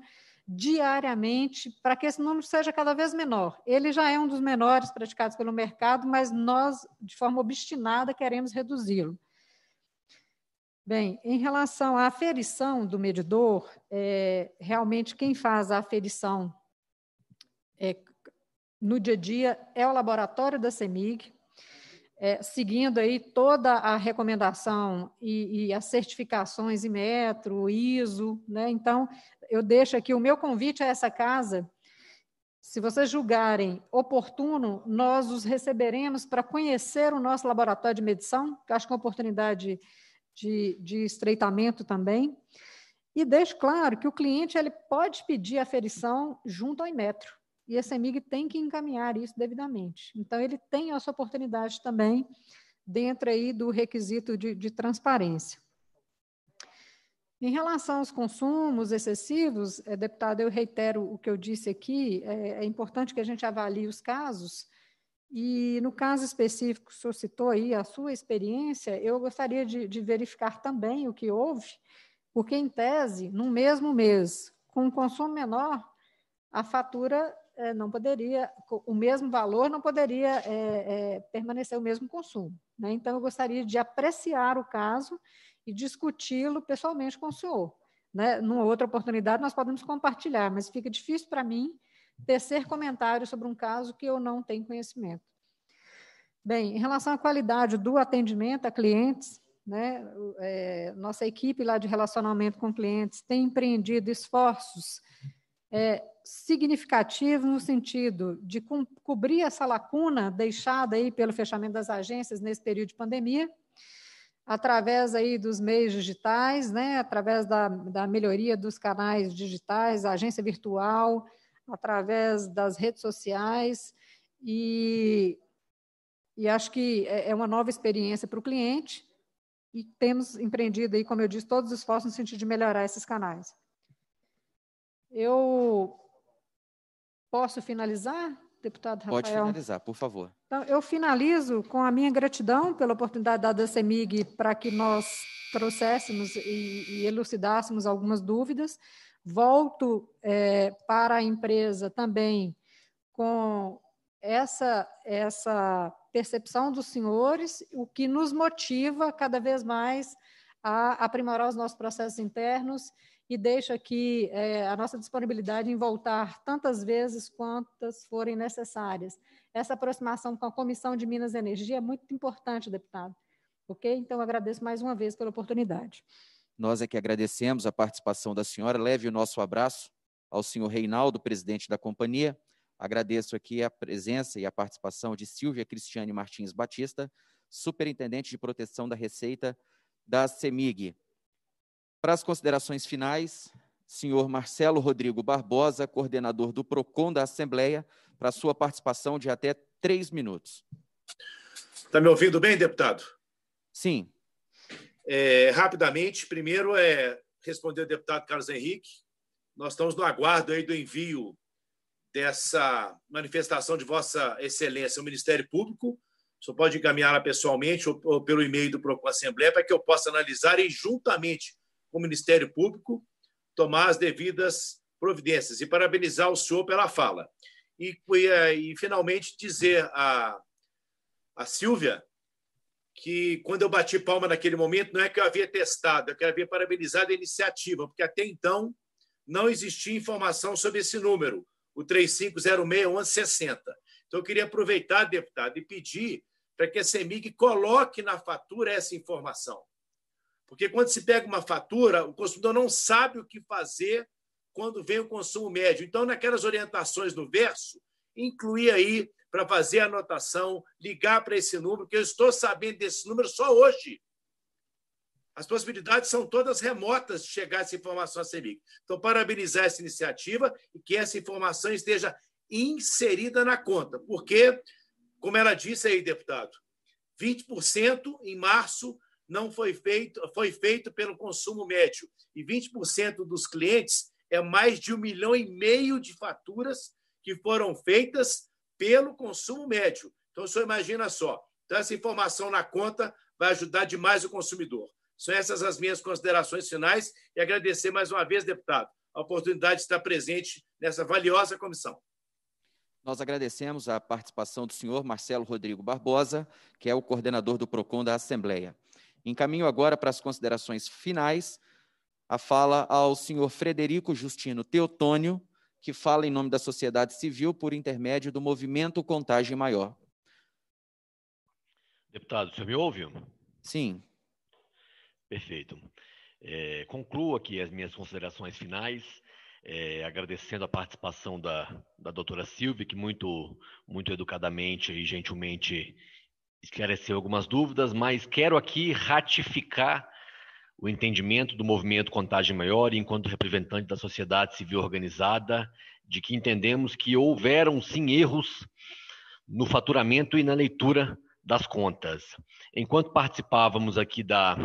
diariamente para que esse número seja cada vez menor. Ele já é um dos menores praticados pelo mercado, mas nós, de forma obstinada, queremos reduzi-lo. Bem, em relação à aferição do medidor, é, realmente quem faz a aferição é, no dia a dia é o laboratório da CEMIG, é, seguindo aí toda a recomendação e, e, as certificações em metro, ISO, né? Então, eu deixo aqui o meu convite a essa casa. Se vocês julgarem oportuno, nós os receberemos para conhecer o nosso laboratório de medição, que acho que é uma oportunidade de, de estreitamento também. E deixo claro que o cliente ele pode pedir aferição junto ao Inmetro. E esse amigo tem que encaminhar isso devidamente. Então, ele tem essa oportunidade também dentro aí do requisito de, de transparência. Em relação aos consumos excessivos, eh, deputado, eu reitero o que eu disse aqui, é, é importante que a gente avalie os casos e no caso específico, o senhor citou aí a sua experiência, eu gostaria de, de verificar também o que houve, porque, em tese, no mesmo mês, com um consumo menor, a fatura eh, não poderia, o mesmo valor não poderia eh, eh, permanecer o mesmo consumo. Né? Então, eu gostaria de apreciar o caso e discuti-lo pessoalmente com o senhor. Né? Numa outra oportunidade, nós podemos compartilhar, mas fica difícil para mim tecer comentários sobre um caso que eu não tenho conhecimento. Bem, em relação à qualidade do atendimento a clientes, né, é, nossa equipe lá de relacionamento com clientes tem empreendido esforços é, significativos no sentido de co cobrir essa lacuna deixada aí pelo fechamento das agências nesse período de pandemia, através aí dos meios digitais, né, através da, da melhoria dos canais digitais, agência virtual, através das redes sociais e, e acho que é, é uma nova experiência para o cliente e temos empreendido aí, como eu disse, todos os esforços no sentido de melhorar esses canais. Eu posso finalizar? deputado Rafael. Pode finalizar, por favor. Então, eu finalizo com a minha gratidão pela oportunidade dada à CEMIG para que nós trouxéssemos e, e elucidássemos algumas dúvidas volto é, para a empresa também com essa, essa percepção dos senhores, o que nos motiva cada vez mais a aprimorar os nossos processos internos e deixo aqui é, a nossa disponibilidade em voltar tantas vezes quantas forem necessárias. Essa aproximação com a Comissão de Minas e Energia é muito importante, deputado. Ok? Então, agradeço mais uma vez pela oportunidade. Nós é que agradecemos a participação da senhora. Leve o nosso abraço ao senhor Reinaldo, presidente da companhia. Agradeço aqui a presença e a participação de Silvia Cristiane Martins Batista, superintendente de proteção da Receita da CEMIG. Para as considerações finais, senhor Marcelo Rodrigo Barbosa, coordenador do PROCON da Assembleia, para sua participação de até três minutos. Está me ouvindo bem, deputado? Sim. É, rapidamente, primeiro é responder o deputado Carlos Henrique. Nós estamos no aguardo aí do envio dessa manifestação de Vossa Excelência ao Ministério Público. Só pode encaminhá-la pessoalmente ou, ou pelo e-mail do Procon Assembleia para que eu possa analisar e, juntamente com o Ministério Público, tomar as devidas providências. E parabenizar o senhor pela fala. E, e, eh, e finalmente, dizer a, a Silvia que quando eu bati palma naquele momento, não é que eu havia testado, é que eu havia parabenizado a iniciativa, porque até então não existia informação sobre esse número, o 3506-1160. Então eu queria aproveitar, deputado, e pedir para que a CEMIG coloque na fatura essa informação. Porque quando se pega uma fatura, o consumidor não sabe o que fazer quando vem o consumo médio. Então, naquelas orientações do verso, incluir aí para fazer a anotação, ligar para esse número, que eu estou sabendo desse número só hoje. As possibilidades são todas remotas de chegar essa informação à CEMIG. Então, parabenizar essa iniciativa e que essa informação esteja inserida na conta, porque, como ela disse aí, deputado, 20% em março não foi feito, foi feito pelo consumo médio, e 20% dos clientes é mais de um milhão e meio de faturas que foram feitas pelo consumo médio. Então, só imagina só. Então, essa informação na conta vai ajudar demais o consumidor. São essas as minhas considerações finais e agradecer mais uma vez, deputado, a oportunidade de estar presente nessa valiosa comissão. Nós agradecemos a participação do senhor Marcelo Rodrigo Barbosa, que é o coordenador do PROCON da Assembleia. Encaminho agora para as considerações finais a fala ao senhor Frederico Justino Teotônio, que fala em nome da sociedade civil por intermédio do movimento Contagem Maior. Deputado, você me ouve? Sim. Perfeito. É, concluo aqui as minhas considerações finais, é, agradecendo a participação da, da doutora Silvia, que muito, muito educadamente e gentilmente esclareceu algumas dúvidas, mas quero aqui ratificar o entendimento do movimento Contagem Maior enquanto representante da sociedade civil organizada, de que entendemos que houveram sim erros no faturamento e na leitura das contas. Enquanto participávamos aqui da,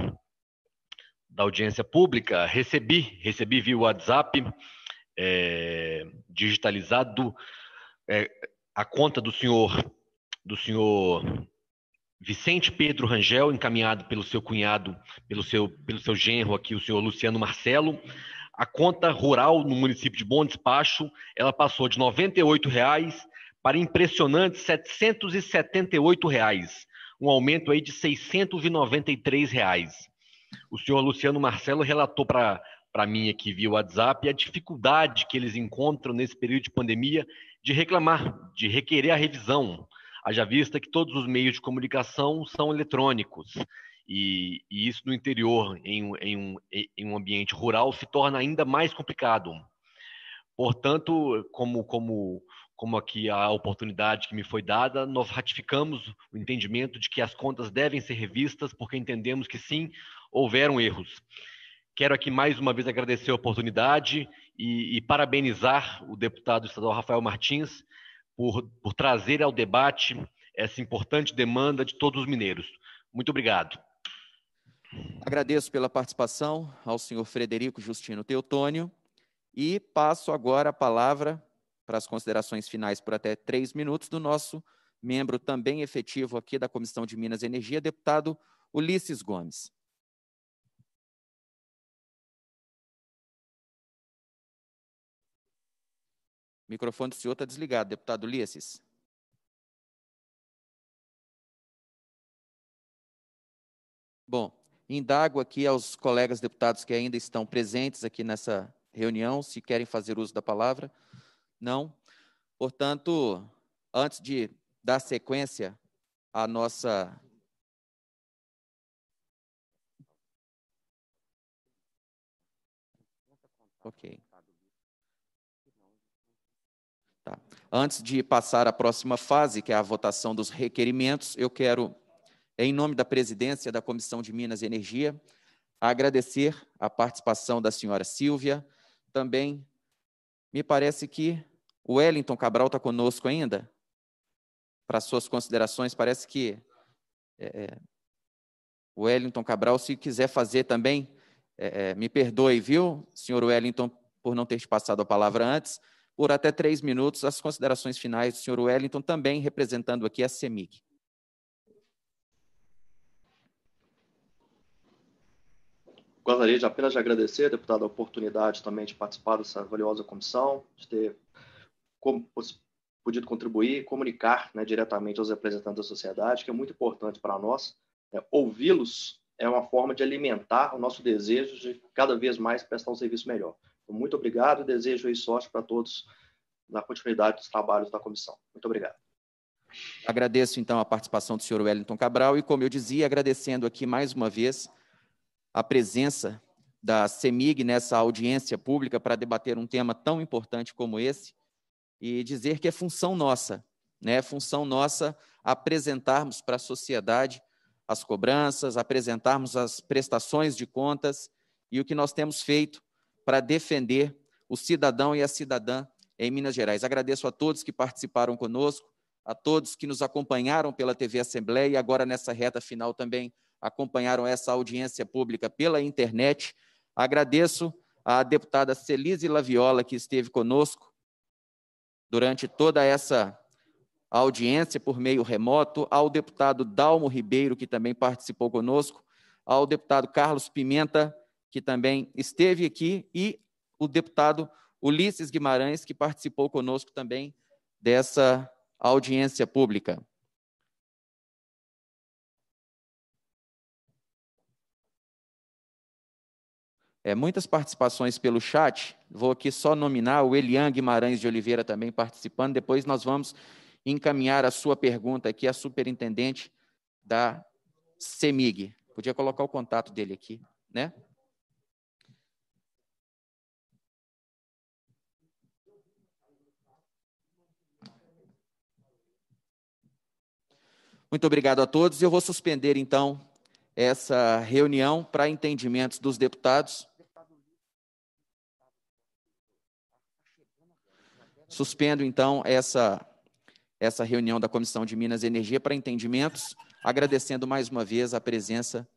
da audiência pública, recebi, recebi via WhatsApp é, digitalizado é, a conta do senhor do senhor Vicente Pedro Rangel, encaminhado pelo seu cunhado, pelo seu, pelo seu genro aqui, o senhor Luciano Marcelo. A conta rural no município de Bom Despacho, ela passou de R$ 98,00 para impressionantes R$ 778,00, um aumento aí de R$ 693,00. O senhor Luciano Marcelo relatou para para mim aqui via WhatsApp a dificuldade que eles encontram nesse período de pandemia de reclamar, de requerer a revisão Haja vista que todos os meios de comunicação são eletrônicos. E, e isso no interior, em, em, um, em um ambiente rural, se torna ainda mais complicado. Portanto, como, como, como aqui a oportunidade que me foi dada, nós ratificamos o entendimento de que as contas devem ser revistas, porque entendemos que sim, houveram erros. Quero aqui mais uma vez agradecer a oportunidade e, e parabenizar o deputado estadual Rafael Martins por, por trazer ao debate essa importante demanda de todos os mineiros. Muito obrigado. Agradeço pela participação ao senhor Frederico Justino Teutônio e passo agora a palavra para as considerações finais por até três minutos do nosso membro também efetivo aqui da Comissão de Minas e Energia, deputado Ulisses Gomes. O microfone do senhor está desligado, deputado Ulisses. Bom, indago aqui aos colegas deputados que ainda estão presentes aqui nessa reunião, se querem fazer uso da palavra. Não. Portanto, antes de dar sequência à nossa Ok. Antes de passar à próxima fase, que é a votação dos requerimentos, eu quero, em nome da presidência da Comissão de Minas e Energia, agradecer a participação da senhora Silvia. Também me parece que o Wellington Cabral está conosco ainda. Para suas considerações, parece que é, é o Wellington Cabral, se quiser fazer também, é, é, me perdoe, viu, senhor Wellington, por não ter te passado a palavra antes por até três minutos. As considerações finais do senhor Wellington, também representando aqui a CEMIG. Gostaria de apenas de agradecer, deputado, a oportunidade também de participar dessa valiosa comissão, de ter podido contribuir e comunicar né, diretamente aos representantes da sociedade, que é muito importante para nós. Né, Ouvi-los é uma forma de alimentar o nosso desejo de cada vez mais prestar um serviço melhor. Muito obrigado, desejo aí sorte para todos na continuidade dos trabalhos da comissão. Muito obrigado. Agradeço, então, a participação do senhor Wellington Cabral e, como eu dizia, agradecendo aqui mais uma vez a presença da CEMIG nessa audiência pública para debater um tema tão importante como esse e dizer que é função nossa, né? É função nossa apresentarmos para a sociedade as cobranças, apresentarmos as prestações de contas e o que nós temos feito para defender o cidadão e a cidadã em Minas Gerais. Agradeço a todos que participaram conosco, a todos que nos acompanharam pela TV Assembleia e agora nessa reta final também acompanharam essa audiência pública pela internet. Agradeço à deputada Celise Laviola, que esteve conosco durante toda essa audiência por meio remoto, ao deputado Dalmo Ribeiro, que também participou conosco, ao deputado Carlos Pimenta, que também esteve aqui, e o deputado Ulisses Guimarães, que participou conosco também dessa audiência pública. É, muitas participações pelo chat, vou aqui só nominar o Elian Guimarães de Oliveira também participando, depois nós vamos encaminhar a sua pergunta aqui à superintendente da CEMIG. Podia colocar o contato dele aqui, né? Muito obrigado a todos. Eu vou suspender, então, essa reunião para entendimentos dos deputados. Suspendo, então, essa, essa reunião da Comissão de Minas e Energia para entendimentos, agradecendo mais uma vez a presença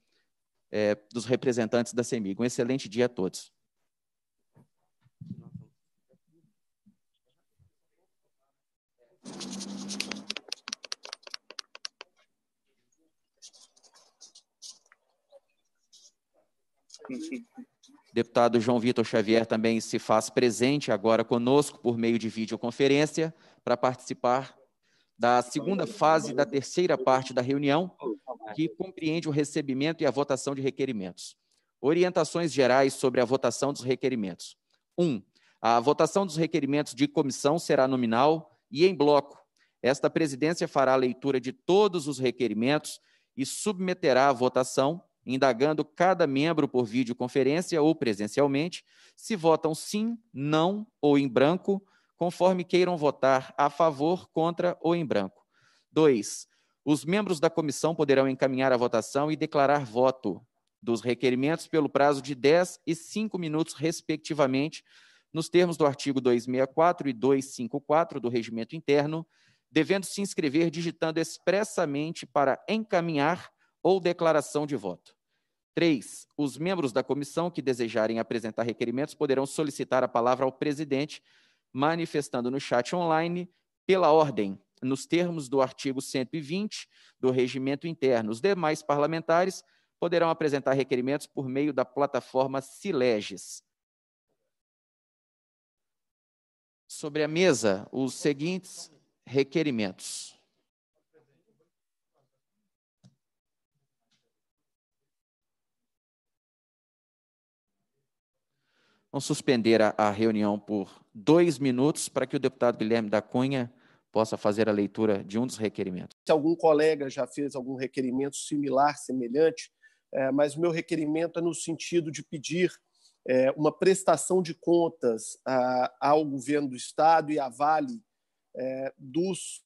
é, dos representantes da CEMIG. Um excelente dia a todos. Deputado João Vitor Xavier também se faz presente agora conosco por meio de videoconferência para participar da segunda fase da terceira parte da reunião, que compreende o recebimento e a votação de requerimentos. Orientações gerais sobre a votação dos requerimentos. 1. Um, a votação dos requerimentos de comissão será nominal e em bloco. Esta presidência fará a leitura de todos os requerimentos e submeterá a votação indagando cada membro por videoconferência ou presencialmente, se votam sim, não ou em branco, conforme queiram votar a favor, contra ou em branco. 2. Os membros da comissão poderão encaminhar a votação e declarar voto dos requerimentos pelo prazo de 10 e 5 minutos, respectivamente, nos termos do artigo 264 e 254 do Regimento Interno, devendo se inscrever digitando expressamente para encaminhar ou declaração de voto. 3. Os membros da comissão que desejarem apresentar requerimentos poderão solicitar a palavra ao presidente, manifestando no chat online, pela ordem, nos termos do artigo 120 do regimento interno. Os demais parlamentares poderão apresentar requerimentos por meio da plataforma Sileges. Sobre a mesa, os seguintes requerimentos. Vamos suspender a, a reunião por dois minutos para que o deputado Guilherme da Cunha possa fazer a leitura de um dos requerimentos. Se algum colega já fez algum requerimento similar, semelhante, é, mas o meu requerimento é no sentido de pedir é, uma prestação de contas a, ao governo do Estado e à Vale é, dos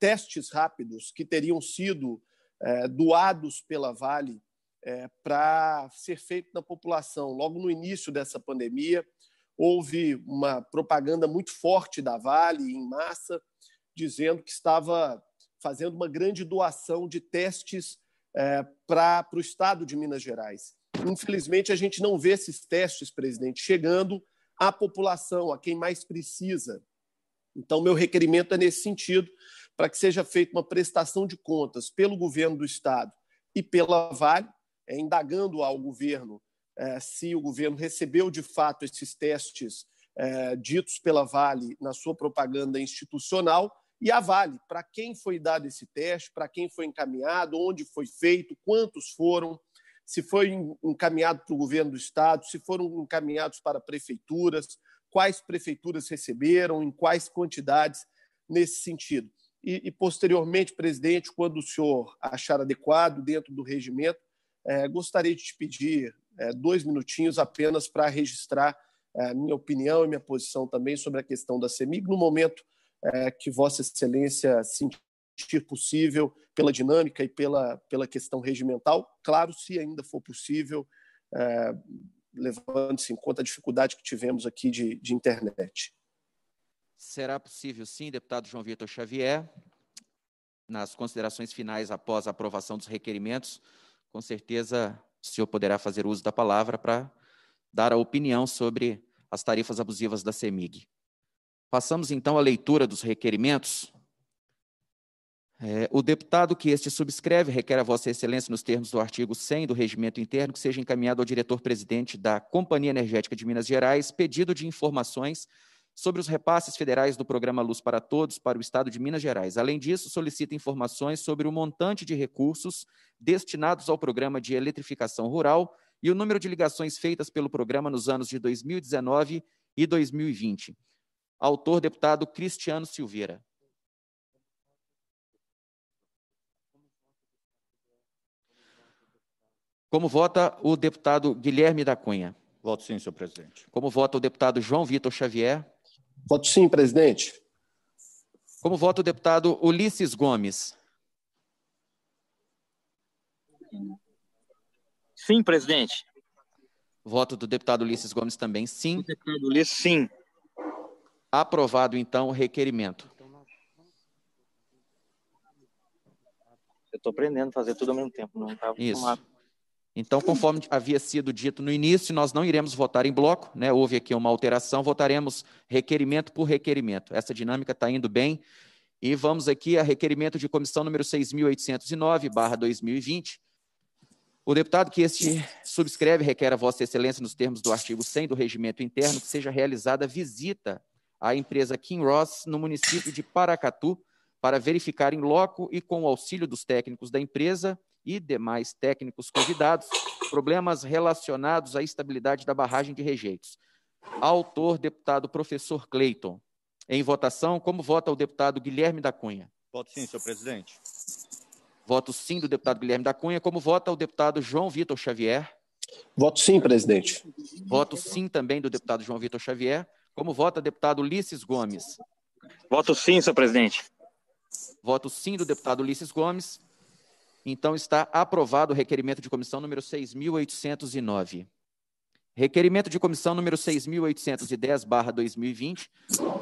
testes rápidos que teriam sido é, doados pela Vale é, para ser feito na população. Logo no início dessa pandemia, houve uma propaganda muito forte da Vale, em massa, dizendo que estava fazendo uma grande doação de testes é, para o estado de Minas Gerais. Infelizmente, a gente não vê esses testes, presidente, chegando à população, a quem mais precisa. Então, meu requerimento é nesse sentido, para que seja feita uma prestação de contas pelo governo do estado e pela Vale, é, indagando ao governo é, se o governo recebeu de fato esses testes é, ditos pela Vale na sua propaganda institucional e a Vale, para quem foi dado esse teste, para quem foi encaminhado, onde foi feito, quantos foram, se foi encaminhado para o governo do estado, se foram encaminhados para prefeituras, quais prefeituras receberam, em quais quantidades nesse sentido. E, e posteriormente, presidente, quando o senhor achar adequado dentro do regimento, é, gostaria de te pedir é, dois minutinhos apenas para registrar é, a minha opinião e minha posição também sobre a questão da CEMIG, no momento é, que Vossa Excelência sentir possível, pela dinâmica e pela, pela questão regimental. Claro, se ainda for possível, é, levando-se em conta a dificuldade que tivemos aqui de, de internet. Será possível, sim, deputado João Vitor Xavier. Nas considerações finais após a aprovação dos requerimentos, com certeza o senhor poderá fazer uso da palavra para dar a opinião sobre as tarifas abusivas da CEMIG. Passamos então à leitura dos requerimentos. É, o deputado que este subscreve requer a Vossa Excelência, nos termos do artigo 100 do Regimento Interno, que seja encaminhado ao diretor-presidente da Companhia Energética de Minas Gerais pedido de informações sobre os repasses federais do programa Luz para Todos para o Estado de Minas Gerais. Além disso, solicita informações sobre o montante de recursos destinados ao programa de eletrificação rural e o número de ligações feitas pelo programa nos anos de 2019 e 2020. Autor, deputado Cristiano Silveira. Como vota o deputado Guilherme da Cunha? Voto sim, senhor presidente. Como vota o deputado João Vitor Xavier? Voto sim, presidente. Como voto, o deputado Ulisses Gomes? Sim, presidente. Voto do deputado Ulisses Gomes também sim. O deputado Ulisses, sim. Aprovado, então, o requerimento. Eu estou aprendendo a fazer tudo ao mesmo tempo, não estava tá Isso. Tomado. Então, conforme havia sido dito no início, nós não iremos votar em bloco, né? houve aqui uma alteração, votaremos requerimento por requerimento. Essa dinâmica está indo bem. E vamos aqui a requerimento de comissão número 6.809-2020. O deputado que este subscreve requer a Vossa Excelência, nos termos do artigo 100 do Regimento Interno, que seja realizada visita à empresa King Ross no município de Paracatu para verificar em loco e com o auxílio dos técnicos da empresa e demais técnicos convidados problemas relacionados à estabilidade da barragem de rejeitos. Autor, deputado professor Cleiton. Em votação, como vota o deputado Guilherme da Cunha? Voto sim, senhor presidente. Voto sim do deputado Guilherme da Cunha. Como vota o deputado João Vitor Xavier? Voto sim, presidente. Voto sim também do deputado João Vitor Xavier. Como vota o deputado Ulisses Gomes? Voto sim, senhor presidente. Voto sim do deputado Ulisses Gomes. Então está aprovado o requerimento de comissão número 6809. Requerimento de comissão número 6.810-2020.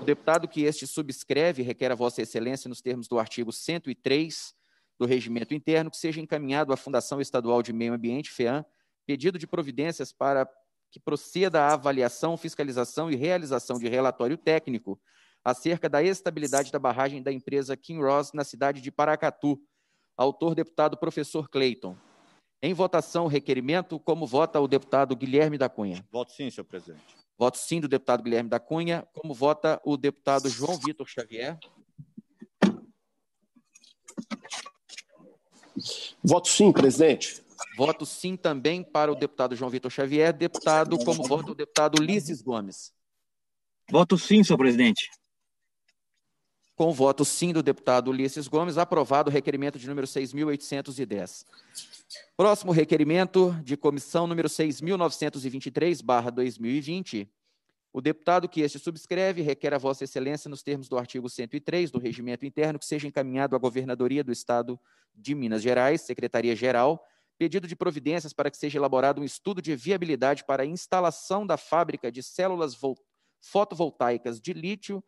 O deputado que este subscreve requer a Vossa Excelência, nos termos do artigo 103 do Regimento Interno, que seja encaminhado à Fundação Estadual de Meio Ambiente, FEAM, pedido de providências para que proceda à avaliação, fiscalização e realização de relatório técnico acerca da estabilidade da barragem da empresa Kinross na cidade de Paracatu, Autor, deputado professor Cleiton. Em votação, requerimento, como vota o deputado Guilherme da Cunha? Voto sim, senhor presidente. Voto sim do deputado Guilherme da Cunha. Como vota o deputado João Vitor Xavier? Voto sim, presidente. Voto sim também para o deputado João Vitor Xavier. Deputado, como vota o deputado Ulisses Gomes? Voto sim, senhor presidente. Com o voto sim do deputado Ulisses Gomes, aprovado o requerimento de número 6.810. Próximo requerimento de comissão número 6.923, 2020. O deputado que este subscreve requer a Vossa Excelência, nos termos do artigo 103 do Regimento Interno, que seja encaminhado à Governadoria do Estado de Minas Gerais, Secretaria-Geral, pedido de providências para que seja elaborado um estudo de viabilidade para a instalação da fábrica de células fotovoltaicas de lítio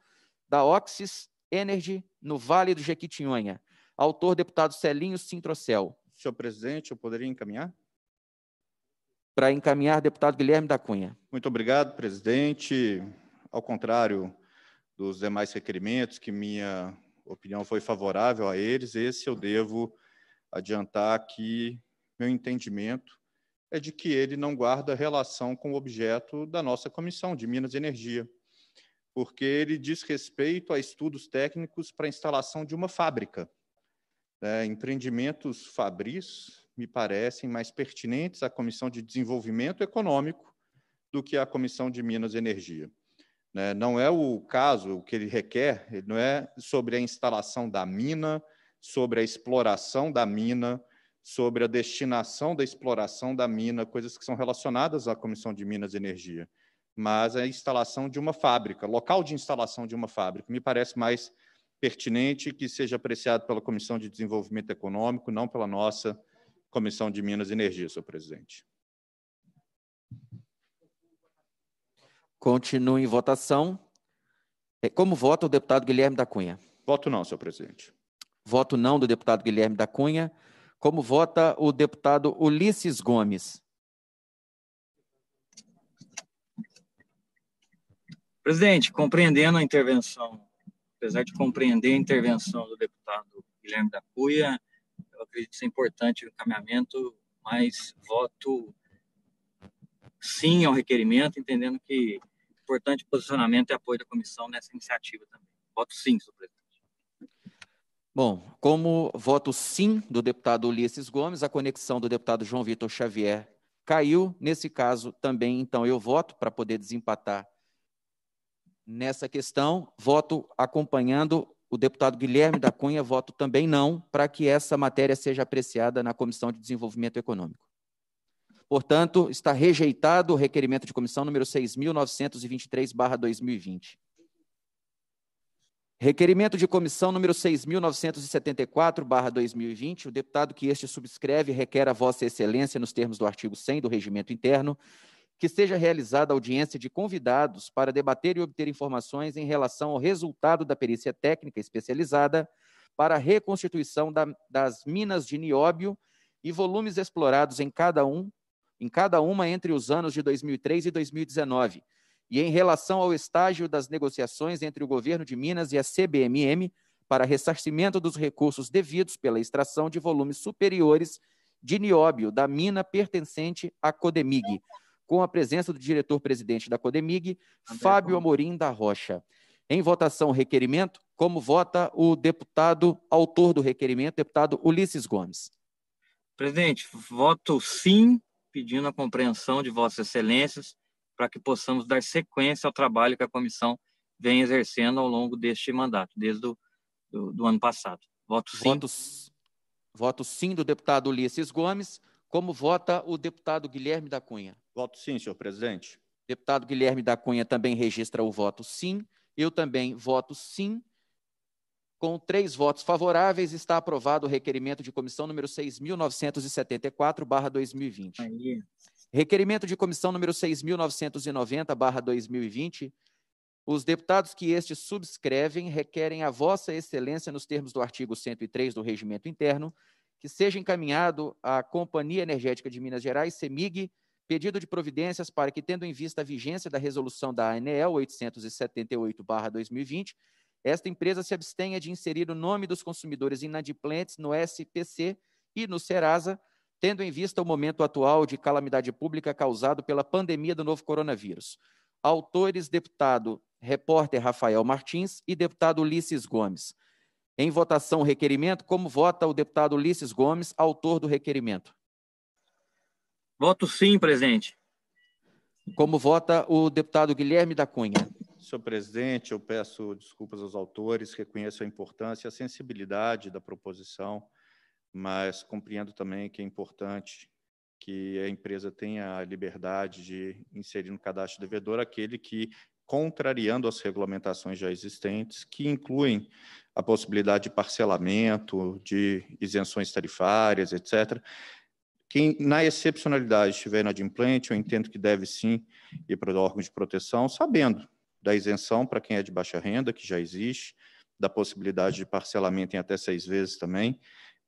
da Oxis Energy, no Vale do Jequitinhonha. Autor, deputado Celinho Sintrocel. Senhor presidente, eu poderia encaminhar? Para encaminhar, deputado Guilherme da Cunha. Muito obrigado, presidente. Ao contrário dos demais requerimentos, que minha opinião foi favorável a eles, esse eu devo adiantar que meu entendimento é de que ele não guarda relação com o objeto da nossa comissão de Minas e Energia porque ele diz respeito a estudos técnicos para a instalação de uma fábrica. É, empreendimentos fabris me parecem mais pertinentes à Comissão de Desenvolvimento Econômico do que à Comissão de Minas e Energia. Né, não é o caso, o que ele requer, não é sobre a instalação da mina, sobre a exploração da mina, sobre a destinação da exploração da mina, coisas que são relacionadas à Comissão de Minas e Energia mas a instalação de uma fábrica, local de instalação de uma fábrica. Me parece mais pertinente que seja apreciado pela Comissão de Desenvolvimento Econômico, não pela nossa Comissão de Minas e Energia, senhor presidente. Continua em votação. É, como vota o deputado Guilherme da Cunha? Voto não, senhor presidente. Voto não do deputado Guilherme da Cunha. Como vota o deputado Ulisses Gomes? Presidente, compreendendo a intervenção, apesar de compreender a intervenção do deputado Guilherme da Cunha, eu acredito ser é importante o encaminhamento, mas voto sim ao requerimento, entendendo que importante posicionamento e apoio da comissão nessa iniciativa também. Voto sim, senhor presidente. Bom, como voto sim do deputado Ulisses Gomes, a conexão do deputado João Vitor Xavier caiu. Nesse caso, também, então, eu voto para poder desempatar nessa questão, voto acompanhando o deputado Guilherme da Cunha, voto também não, para que essa matéria seja apreciada na Comissão de Desenvolvimento Econômico. Portanto, está rejeitado o requerimento de comissão número 6.923-2020. Requerimento de comissão número 6.974-2020. O deputado que este subscreve requer a Vossa Excelência, nos termos do artigo 100 do Regimento Interno, que seja realizada audiência de convidados para debater e obter informações em relação ao resultado da perícia técnica especializada para a reconstituição da, das minas de nióbio e volumes explorados em cada um, em cada uma entre os anos de 2003 e 2019, e em relação ao estágio das negociações entre o governo de Minas e a CBMM para ressarcimento dos recursos devidos pela extração de volumes superiores de nióbio da mina pertencente à Codemig com a presença do diretor-presidente da Codemig, André Fábio Conde. Amorim da Rocha. Em votação, requerimento, como vota o deputado autor do requerimento, deputado Ulisses Gomes. Presidente, voto sim, pedindo a compreensão de Vossas Excelências para que possamos dar sequência ao trabalho que a comissão vem exercendo ao longo deste mandato, desde o do, do, ano passado. Voto sim. Voto, voto sim do deputado Ulisses Gomes, como vota o deputado Guilherme da Cunha. Voto sim, senhor presidente. Deputado Guilherme da Cunha também registra o voto sim. Eu também voto sim. Com três votos favoráveis, está aprovado o requerimento de comissão número 6.974-2020. Aí. Requerimento de comissão número 6.990-2020. Os deputados que este subscrevem requerem a Vossa Excelência, nos termos do artigo 103 do Regimento Interno, que seja encaminhado à Companhia Energética de Minas Gerais, CEMIG, Pedido de providências para que, tendo em vista a vigência da resolução da ANEL 878-2020, esta empresa se abstenha de inserir o nome dos consumidores inadimplentes no SPC e no Serasa, tendo em vista o momento atual de calamidade pública causado pela pandemia do novo coronavírus. Autores: deputado repórter Rafael Martins e deputado Ulisses Gomes. Em votação, requerimento, como vota o deputado Ulisses Gomes, autor do requerimento? Voto sim, presidente. Como vota o deputado Guilherme da Cunha? Senhor presidente, eu peço desculpas aos autores, reconheço a importância e a sensibilidade da proposição, mas compreendo também que é importante que a empresa tenha a liberdade de inserir no cadastro devedor aquele que, contrariando as regulamentações já existentes, que incluem a possibilidade de parcelamento, de isenções tarifárias, etc., quem, na excepcionalidade, estiver inadimplente, eu entendo que deve sim ir para o órgão de proteção, sabendo da isenção para quem é de baixa renda, que já existe, da possibilidade de parcelamento em até seis vezes também.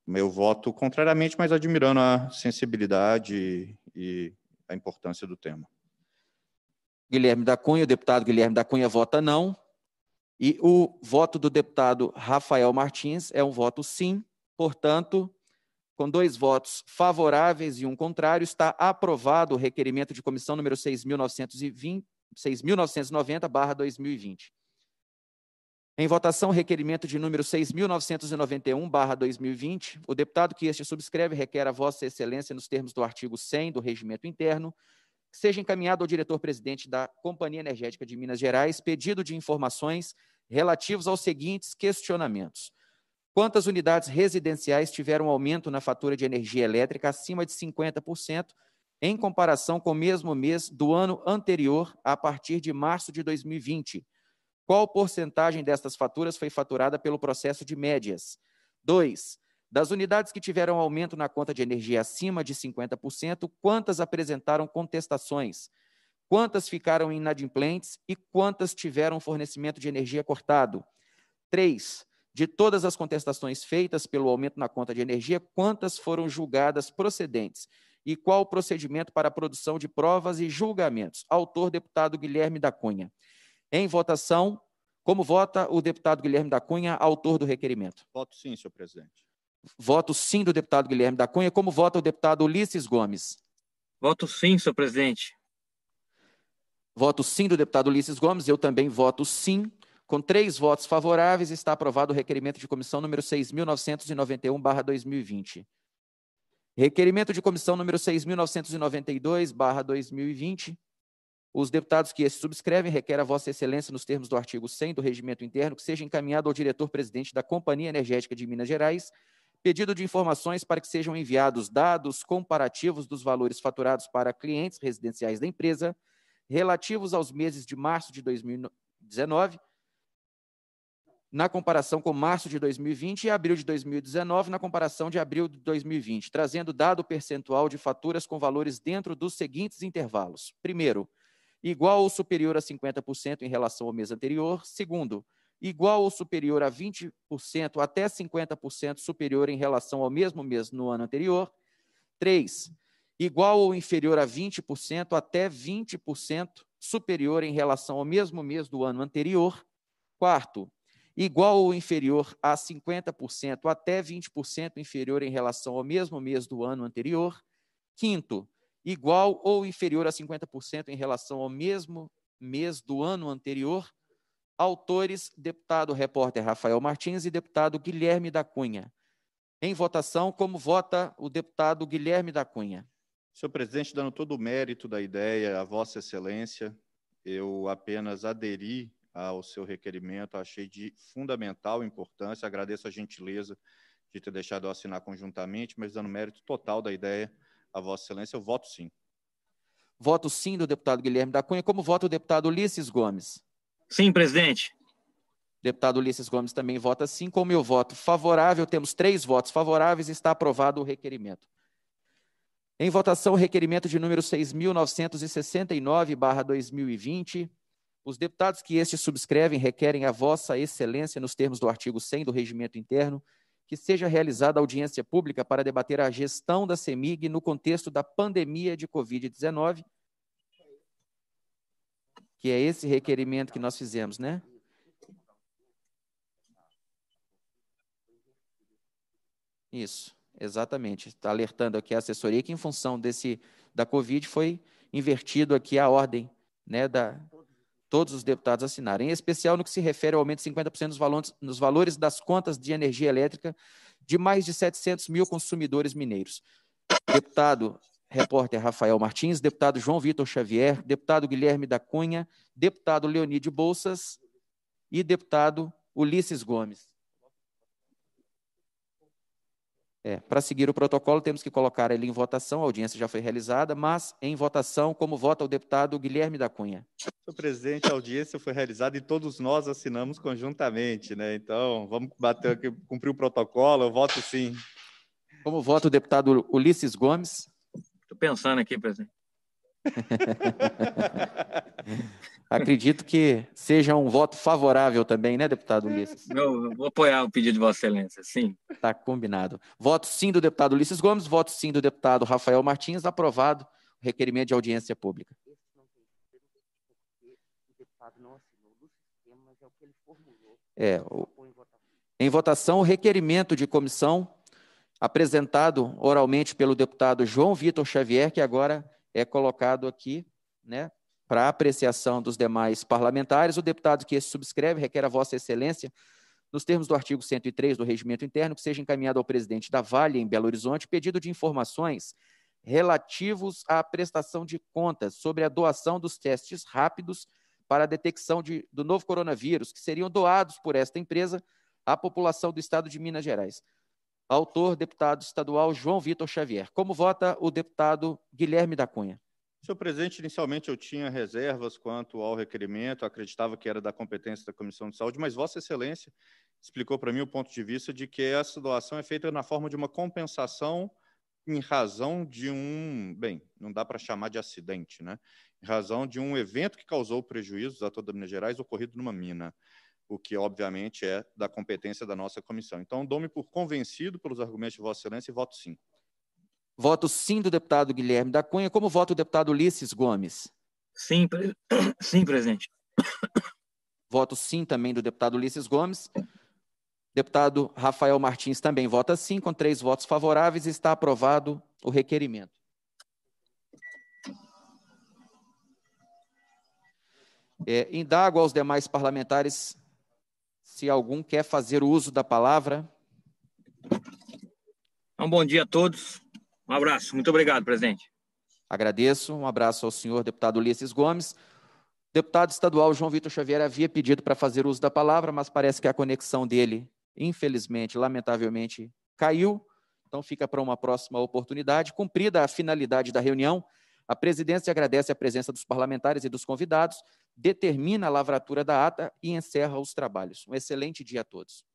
Meu voto contrariamente, mas admirando a sensibilidade e a importância do tema. Guilherme da Cunha, o deputado Guilherme da Cunha vota não. E o voto do deputado Rafael Martins é um voto sim. Portanto, com dois votos favoráveis e um contrário, está aprovado o requerimento de comissão número 6.990-2020. Em votação, requerimento de número 6.991-2020, o deputado que este subscreve requer a Vossa Excelência, nos termos do artigo 100 do Regimento Interno, seja encaminhado ao diretor-presidente da Companhia Energética de Minas Gerais pedido de informações relativos aos seguintes questionamentos Quantas unidades residenciais tiveram aumento na fatura de energia elétrica acima de 50% em comparação com o mesmo mês do ano anterior, a partir de março de 2020? Qual porcentagem destas faturas foi faturada pelo processo de médias? 2. Das unidades que tiveram aumento na conta de energia acima de 50%, quantas apresentaram contestações? Quantas ficaram inadimplentes e quantas tiveram fornecimento de energia cortado? 3. De todas as contestações feitas pelo aumento na conta de energia, quantas foram julgadas procedentes? E qual o procedimento para a produção de provas e julgamentos? Autor, deputado Guilherme da Cunha. Em votação, como vota o deputado Guilherme da Cunha, autor do requerimento? Voto sim, senhor presidente. Voto sim do deputado Guilherme da Cunha. Como vota o deputado Ulisses Gomes? Voto sim, senhor presidente. Voto sim do deputado Ulisses Gomes. Eu também voto sim. Com três votos favoráveis, está aprovado o requerimento de comissão número 6.991-2020. Requerimento de comissão número 6.992-2020. Os deputados que esse subscrevem requer a Vossa Excelência, nos termos do artigo 100 do Regimento Interno, que seja encaminhado ao diretor-presidente da Companhia Energética de Minas Gerais pedido de informações para que sejam enviados dados comparativos dos valores faturados para clientes residenciais da empresa relativos aos meses de março de 2019 na comparação com março de 2020 e abril de 2019, na comparação de abril de 2020, trazendo dado percentual de faturas com valores dentro dos seguintes intervalos. Primeiro, igual ou superior a 50% em relação ao mês anterior. Segundo, igual ou superior a 20% até 50% superior em relação ao mesmo mês no ano anterior. Três, igual ou inferior a 20% até 20% superior em relação ao mesmo mês do ano anterior. Quarto, igual ou inferior a 50%, até 20% inferior em relação ao mesmo mês do ano anterior. Quinto, igual ou inferior a 50% em relação ao mesmo mês do ano anterior. Autores: deputado repórter Rafael Martins e deputado Guilherme da Cunha. Em votação, como vota o deputado Guilherme da Cunha? Senhor presidente, dando todo o mérito da ideia à Vossa Excelência, eu apenas aderi ao seu requerimento. Achei de fundamental importância. Agradeço a gentileza de ter deixado eu assinar conjuntamente, mas dando mérito total da ideia à Vossa Excelência, eu voto sim. Voto sim do deputado Guilherme da Cunha. Como vota o deputado Ulisses Gomes? Sim, presidente. Deputado Ulisses Gomes também vota sim. o meu voto favorável, temos três votos favoráveis e está aprovado o requerimento. Em votação, o requerimento de número 6.969, 2020, os deputados que este subscrevem requerem a vossa excelência, nos termos do artigo 100 do Regimento Interno, que seja realizada audiência pública para debater a gestão da CEMIG no contexto da pandemia de Covid-19, que é esse requerimento que nós fizemos, né? Isso, exatamente. Está alertando aqui a assessoria que, em função desse da Covid, foi invertido aqui a ordem né, da, todos os deputados assinarem, em especial no que se refere ao aumento de 50% nos valores, nos valores das contas de energia elétrica de mais de 700 mil consumidores mineiros. Deputado repórter Rafael Martins, deputado João Vitor Xavier, deputado Guilherme da Cunha, deputado Leonid Bolsas e deputado Ulisses Gomes. É, para seguir o protocolo, temos que colocar ele em votação, a audiência já foi realizada, mas em votação, como vota o deputado Guilherme da Cunha. Senhor presidente, a audiência foi realizada e todos nós assinamos conjuntamente, né? Então, vamos bater aqui, cumprir o protocolo, eu voto sim. Como vota o deputado Ulisses Gomes? Estou pensando aqui, presidente. Acredito que seja um voto favorável também, né, deputado Ulisses? Eu vou apoiar o pedido de Vossa Excelência, sim. Está combinado. Voto sim do deputado Ulisses Gomes, voto sim do deputado Rafael Martins, aprovado o requerimento de audiência pública. É, é em votação, o requerimento de comissão apresentado oralmente pelo deputado João Vitor Xavier, que agora é colocado aqui, né, para apreciação dos demais parlamentares, o deputado que esse subscreve requer a Vossa Excelência, nos termos do artigo 103 do Regimento Interno, que seja encaminhado ao presidente da Vale, em Belo Horizonte, pedido de informações relativos à prestação de contas sobre a doação dos testes rápidos para a detecção de, do novo coronavírus, que seriam doados por esta empresa à população do estado de Minas Gerais. Autor, deputado estadual João Vitor Xavier. Como vota o deputado Guilherme da Cunha? Senhor presidente, inicialmente eu tinha reservas quanto ao requerimento, acreditava que era da competência da Comissão de Saúde, mas Vossa Excelência explicou para mim o ponto de vista de que essa doação é feita na forma de uma compensação em razão de um, bem, não dá para chamar de acidente, né? Em razão de um evento que causou prejuízos a toda Minas Gerais ocorrido numa mina, o que obviamente é da competência da nossa comissão. Então, dou-me por convencido pelos argumentos de Vossa Excelência e voto sim. Voto sim do deputado Guilherme da Cunha. Como vota o deputado Ulisses Gomes? Sim, pre... sim presidente. Voto sim também do deputado Ulisses Gomes. Deputado Rafael Martins também vota sim, com três votos favoráveis. Está aprovado o requerimento. É, indago aos demais parlamentares se algum quer fazer uso da palavra. Um então, bom dia a todos. Um abraço. Muito obrigado, presidente. Agradeço. Um abraço ao senhor deputado Ulisses Gomes. Deputado estadual João Vitor Xavier havia pedido para fazer uso da palavra, mas parece que a conexão dele, infelizmente, lamentavelmente, caiu. Então fica para uma próxima oportunidade. Cumprida a finalidade da reunião, a presidência agradece a presença dos parlamentares e dos convidados, determina a lavratura da ata e encerra os trabalhos. Um excelente dia a todos.